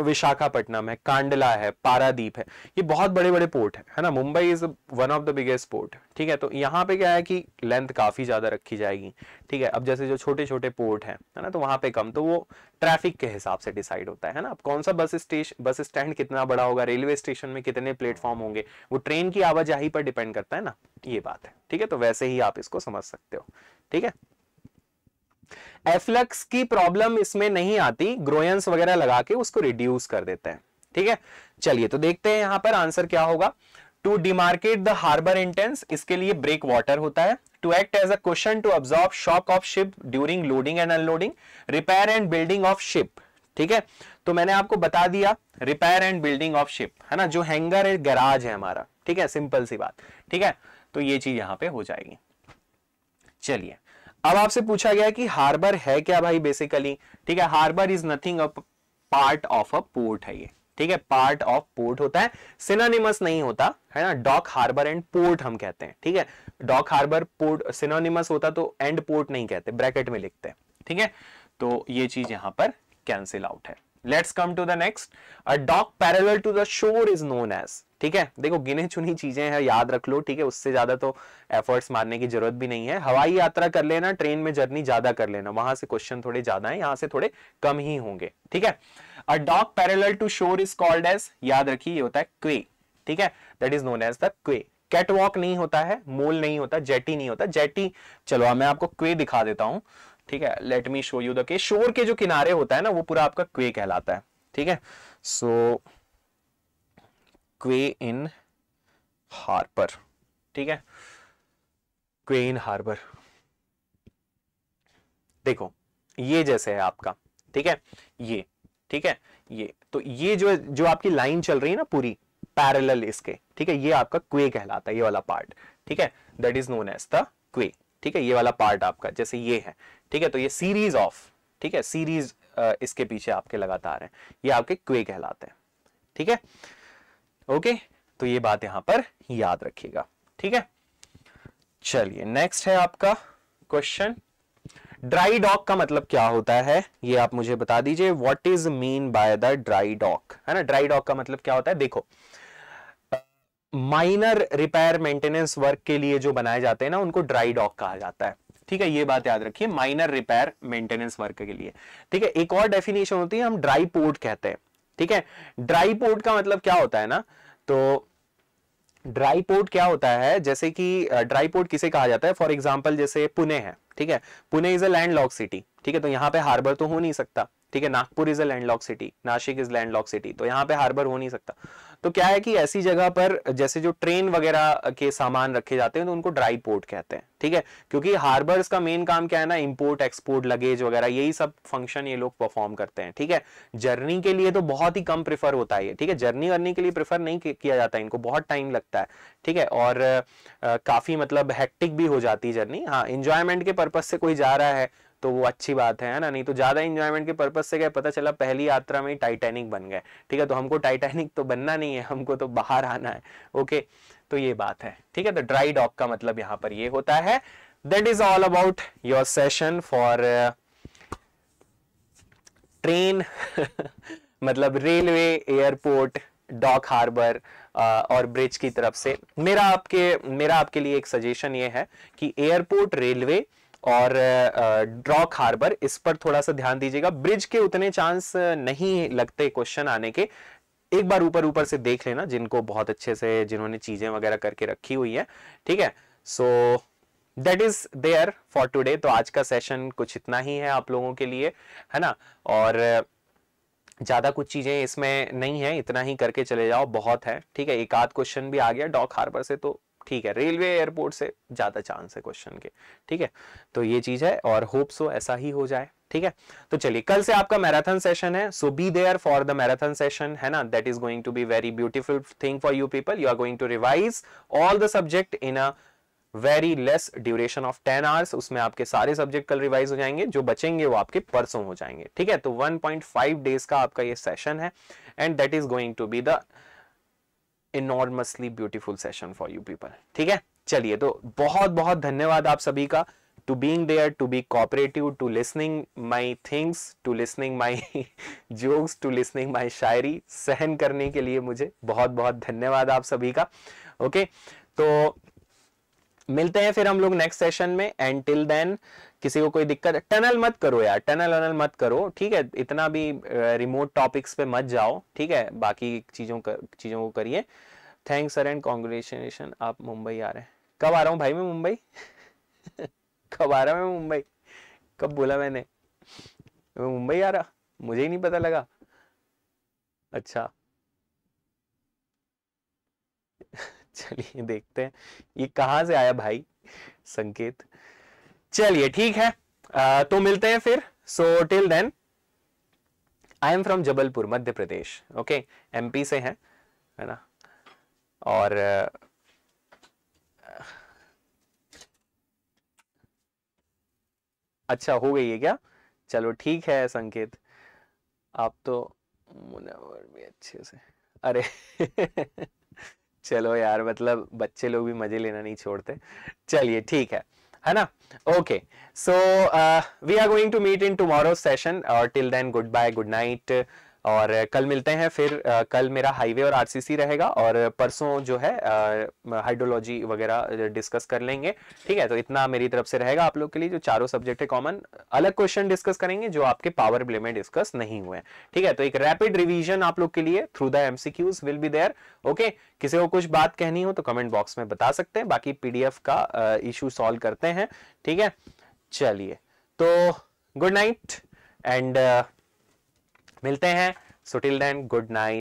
विशाखापट्टनम है कांडला है पारादीप है ये बहुत बड़े बड़े पोर्ट है है ना Mumbai is one of the biggest port ठीक है तो यहाँ पे क्या है कि लेंथ काफी ज्यादा रखी जाएगी ठीक है अब जैसे जो छोटे छोटे पोर्ट है ना तो वहां पे कम तो वो ट्रैफिक के हिसाब से डिसाइड होता है, है ना अब कौन सा बस स्टेशन बस स्टैंड कितना बड़ा होगा रेलवे स्टेशन में कितने प्लेटफॉर्म होंगे वो ट्रेन की आवाजाही पर डिपेंड करता है ना ये बात है ठीक है तो वैसे ही आप इसको समझ सकते हो ठीक है एफ्लक्स की प्रॉब्लम इसमें नहीं आती ग्रोयंस वगैरह लगा के उसको रिड्यूस कर देते हैं ठीक है चलिए तो देखते हैं यहां पर आंसर क्या होगा to demarcate the harbour intense इसके लिए ब्रेक वाटर होता है to act as a question to absorb shock of ship during loading and unloading repair and building of ship ठीक है तो मैंने आपको बता दिया repair and building of ship है ना जो हैंगर है गैराज है हमारा ठीक है सिंपल सी बात ठीक है तो ये चीज यहां पे हो जाएगी चलिए अब आपसे पूछा गया कि हार्बर है क्या भाई बेसिकली ठीक है harbour is nothing part of a port है ये ठीक है पार्ट ऑफ पोर्ट होता है सिनोनिमस नहीं होता है ना डॉक हार्बर एंड पोर्ट हम कहते हैं ठीक है डॉक हार्बर पोर्ट सिनोनिमस होता तो एंड पोर्ट नहीं कहते ब्रैकेट में लिखते हैं ठीक है तो ये चीज यहां पर कैंसिल आउट है let's come to the next a dock parallel to the shore is known as ठीक है देखो गिने चुनी चीजें हैं याद रख लो ठीक है उससे ज्यादा तो एफर्ट्स मारने की जरूरत भी नहीं है हवाई यात्रा कर लेना ट्रेन में जर्नी ज्यादा कर लेना वहां से क्वेश्चन थोड़े ज्यादा है यहां से थोड़े कम ही होंगे ठीक है a dock parallel to shore is called as याद रखिए ये होता है क्वे ठीक है that is known as the quay catwalk नहीं होता है मोल नहीं होता जेटी नहीं होता जेटी चलो मैं आपको क्वे दिखा देता हूं ठीक है let me show you the case shore के जो किनारे होता है ना वो पूरा आपका क्वे कहलाता है ठीक है सो क्वे इन हार्बर ठीक है क्वे इन हार्बर देखो ये जैसे है आपका ठीक है ये ठीक है ये तो ये जो जो आपकी लाइन चल रही है ना पूरी पैरेलल इसके ठीक है ये आपका क्वे कहलाता है ये वाला पार्ट ठीक है that is known as the quay ठीक है ये वाला पार्ट आपका जैसे ये है ठीक है तो ये सीरीज ऑफ ठीक है सीरीज इसके पीछे आपके लगातार है ये आपके क्वे कहलाते हैं ठीक है ओके तो ये बात यहां पर याद रखिएगा ठीक है चलिए नेक्स्ट है आपका क्वेश्चन ड्राई डॉक का मतलब क्या होता है ये आप मुझे बता दीजिए what is mean by the dry dock है ना ड्राई डॉक का मतलब क्या होता है देखो माइनर रिपेयर मेंटेनेंस वर्क के लिए जो बनाए जाते हैं ना उनको ड्राई डॉक कहा जाता है ठीक है ये बात याद रखिए माइनर रिपेयर मेंटेनेंस वर्क के लिए ठीक है एक और डेफिनेशन होती है हम ड्राई पोर्ट कहते हैं ठीक है ड्राई पोर्ट का मतलब क्या होता है ना तो ड्राई पोर्ट क्या होता है जैसे कि ड्राई पोर्ट किसे कहा जाता है फॉर एग्जाम्पल जैसे पुणे है ठीक है Pune is a land lock city ठीक है तो यहाँ पे हार्बर तो हो नहीं सकता ठीक है Nagpur is a land lock city Nashik is land lock city तो यहाँ पे हार्बर हो नहीं सकता तो क्या है कि ऐसी जगह पर जैसे जो ट्रेन वगैरह के सामान रखे जाते हैं तो उनको ड्राई पोर्ट कहते हैं ठीक है क्योंकि हार्बर्स का मेन काम क्या है ना इंपोर्ट एक्सपोर्ट लगेज वगैरह यही सब फंक्शन ये लोग परफॉर्म करते हैं ठीक है जर्नी के लिए तो बहुत ही कम प्रेफर होता है ठीक है जर्नी करने के लिए प्रेफर नहीं किया जाता है इनको बहुत टाइम लगता है ठीक है और आ, काफी मतलब हेक्टिक भी हो जाती है जर्नी हाँ इंजॉयमेंट के पर्पज से कोई जा रहा है तो वो अच्छी बात है ना नहीं तो ज़्यादा इंजॉयमेंट के पर्पज से गए पता चला पहली यात्रा में ही टाइटैनिक बन गए ठीक है तो हमको टाइटैनिक तो बनना नहीं है हमको तो बाहर आना है ओके तो ये बात है ठीक है तो ड्राई डॉक का मतलब यहाँ पर ये होता है that is all about your session for train मतलब रेलवे एयरपोर्ट डॉक हार्बर और ब्रिज की तरफ से मेरा आपके मेरा आपके लिए एक सजेशन ये है कि एयरपोर्ट रेलवे और ड्रॉक हार्बर इस पर थोड़ा सा ध्यान दीजिएगा ब्रिज के उतने चांस नहीं लगते क्वेश्चन आने के एक बार ऊपर ऊपर से देख लेना जिनको बहुत अच्छे से जिन्होंने चीजें वगैरह करके रखी हुई है ठीक है so that is there for today तो आज का सेशन कुछ इतना ही है आप लोगों के लिए है ना और ज़्यादा कुछ चीज़ें इसमें नहीं है इतना ही करके चले जाओ बहुत है ठीक है एक आध क्वेश्चन भी आ गया डॉक हार्बर से तो ठीक है रेलवे एयरपोर्ट से ज़्यादा चांस है क्वेश्चन के ठीक है तो ये चीज़ है और होप सो ऐसा ही हो जाए ठीक है तो चलिए कल से आपका मैराथन सेशन है so be there for the marathon session है ना that is going to be very beautiful thing for you people you are going to revise all the subject in a very less duration of ten hours उसमें आपके सारे subject कल revise हो जाएंगे जो बचेंगे वो आपके परसों हो जाएंगे ठीक है तो 1.5 डेज का आपका ये सेशन है and that is going to be the enormously beautiful session for you people ठीक है चलिए तो बहुत बहुत धन्यवाद आप सभी का to being there to be cooperative to listening my things to listening my jokes to listening my shayari सहन करने के लिए मुझे बहुत बहुत धन्यवाद आप सभी का ओके okay? तो मिलते हैं फिर हम लोग नेक्स्ट सेशन में एंड टिल देन किसी को कोई दिक्कत टनल मत करो यार टनल वनल मत करो ठीक है इतना भी रिमोट टॉपिक्स पे मत जाओ ठीक है बाकी चीज़ों कर, चीज़ों को करिए थैंक्स सर एंड कॉन्ग्रेचुलेशन आप मुंबई आ रहे हैं कब आ रहा हूँ भाई मैं मुंबई कब आ रहा मैं मुंबई कब बोला मैंने मैं मुंबई आ रहा मुझे ही नहीं पता लगा अच्छा चलिए देखते हैं ये कहाँ से आया भाई संकेत चलिए ठीक है आ, तो मिलते हैं फिर so till then I am from Jabalpur Madhya Pradesh okay MP से हैं है ना और अच्छा हो गई है क्या चलो ठीक है संकेत आप तो मुनावर भी अच्छे से अरे चलो यार मतलब बच्चे लोग भी मजे लेना नहीं छोड़ते चलिए ठीक है है okay so uh, we are going to meet in tomorrow's session or uh, till then goodbye good night और कल मिलते हैं फिर कल मेरा हाईवे और आरसीसी रहेगा और परसों जो है हाइड्रोलॉजी वगैरह डिस्कस कर लेंगे ठीक है तो इतना मेरी तरफ से रहेगा आप लोग के लिए जो चारों सब्जेक्ट है कॉमन अलग क्वेश्चन डिस्कस करेंगे जो आपके पावर ब्ले में डिस्कस नहीं हुए ठीक है तो एक रैपिड रिविजन आप लोग के लिए through the MCQs will be there okay किसी को कुछ बात कहनी हो तो कमेंट बॉक्स में बता सकते हैं बाकी पीडीएफ का इशू सॉल्व करते हैं ठीक है चलिए तो गुड नाइट एंड मिलते हैं सुटिल देन गुड नाइट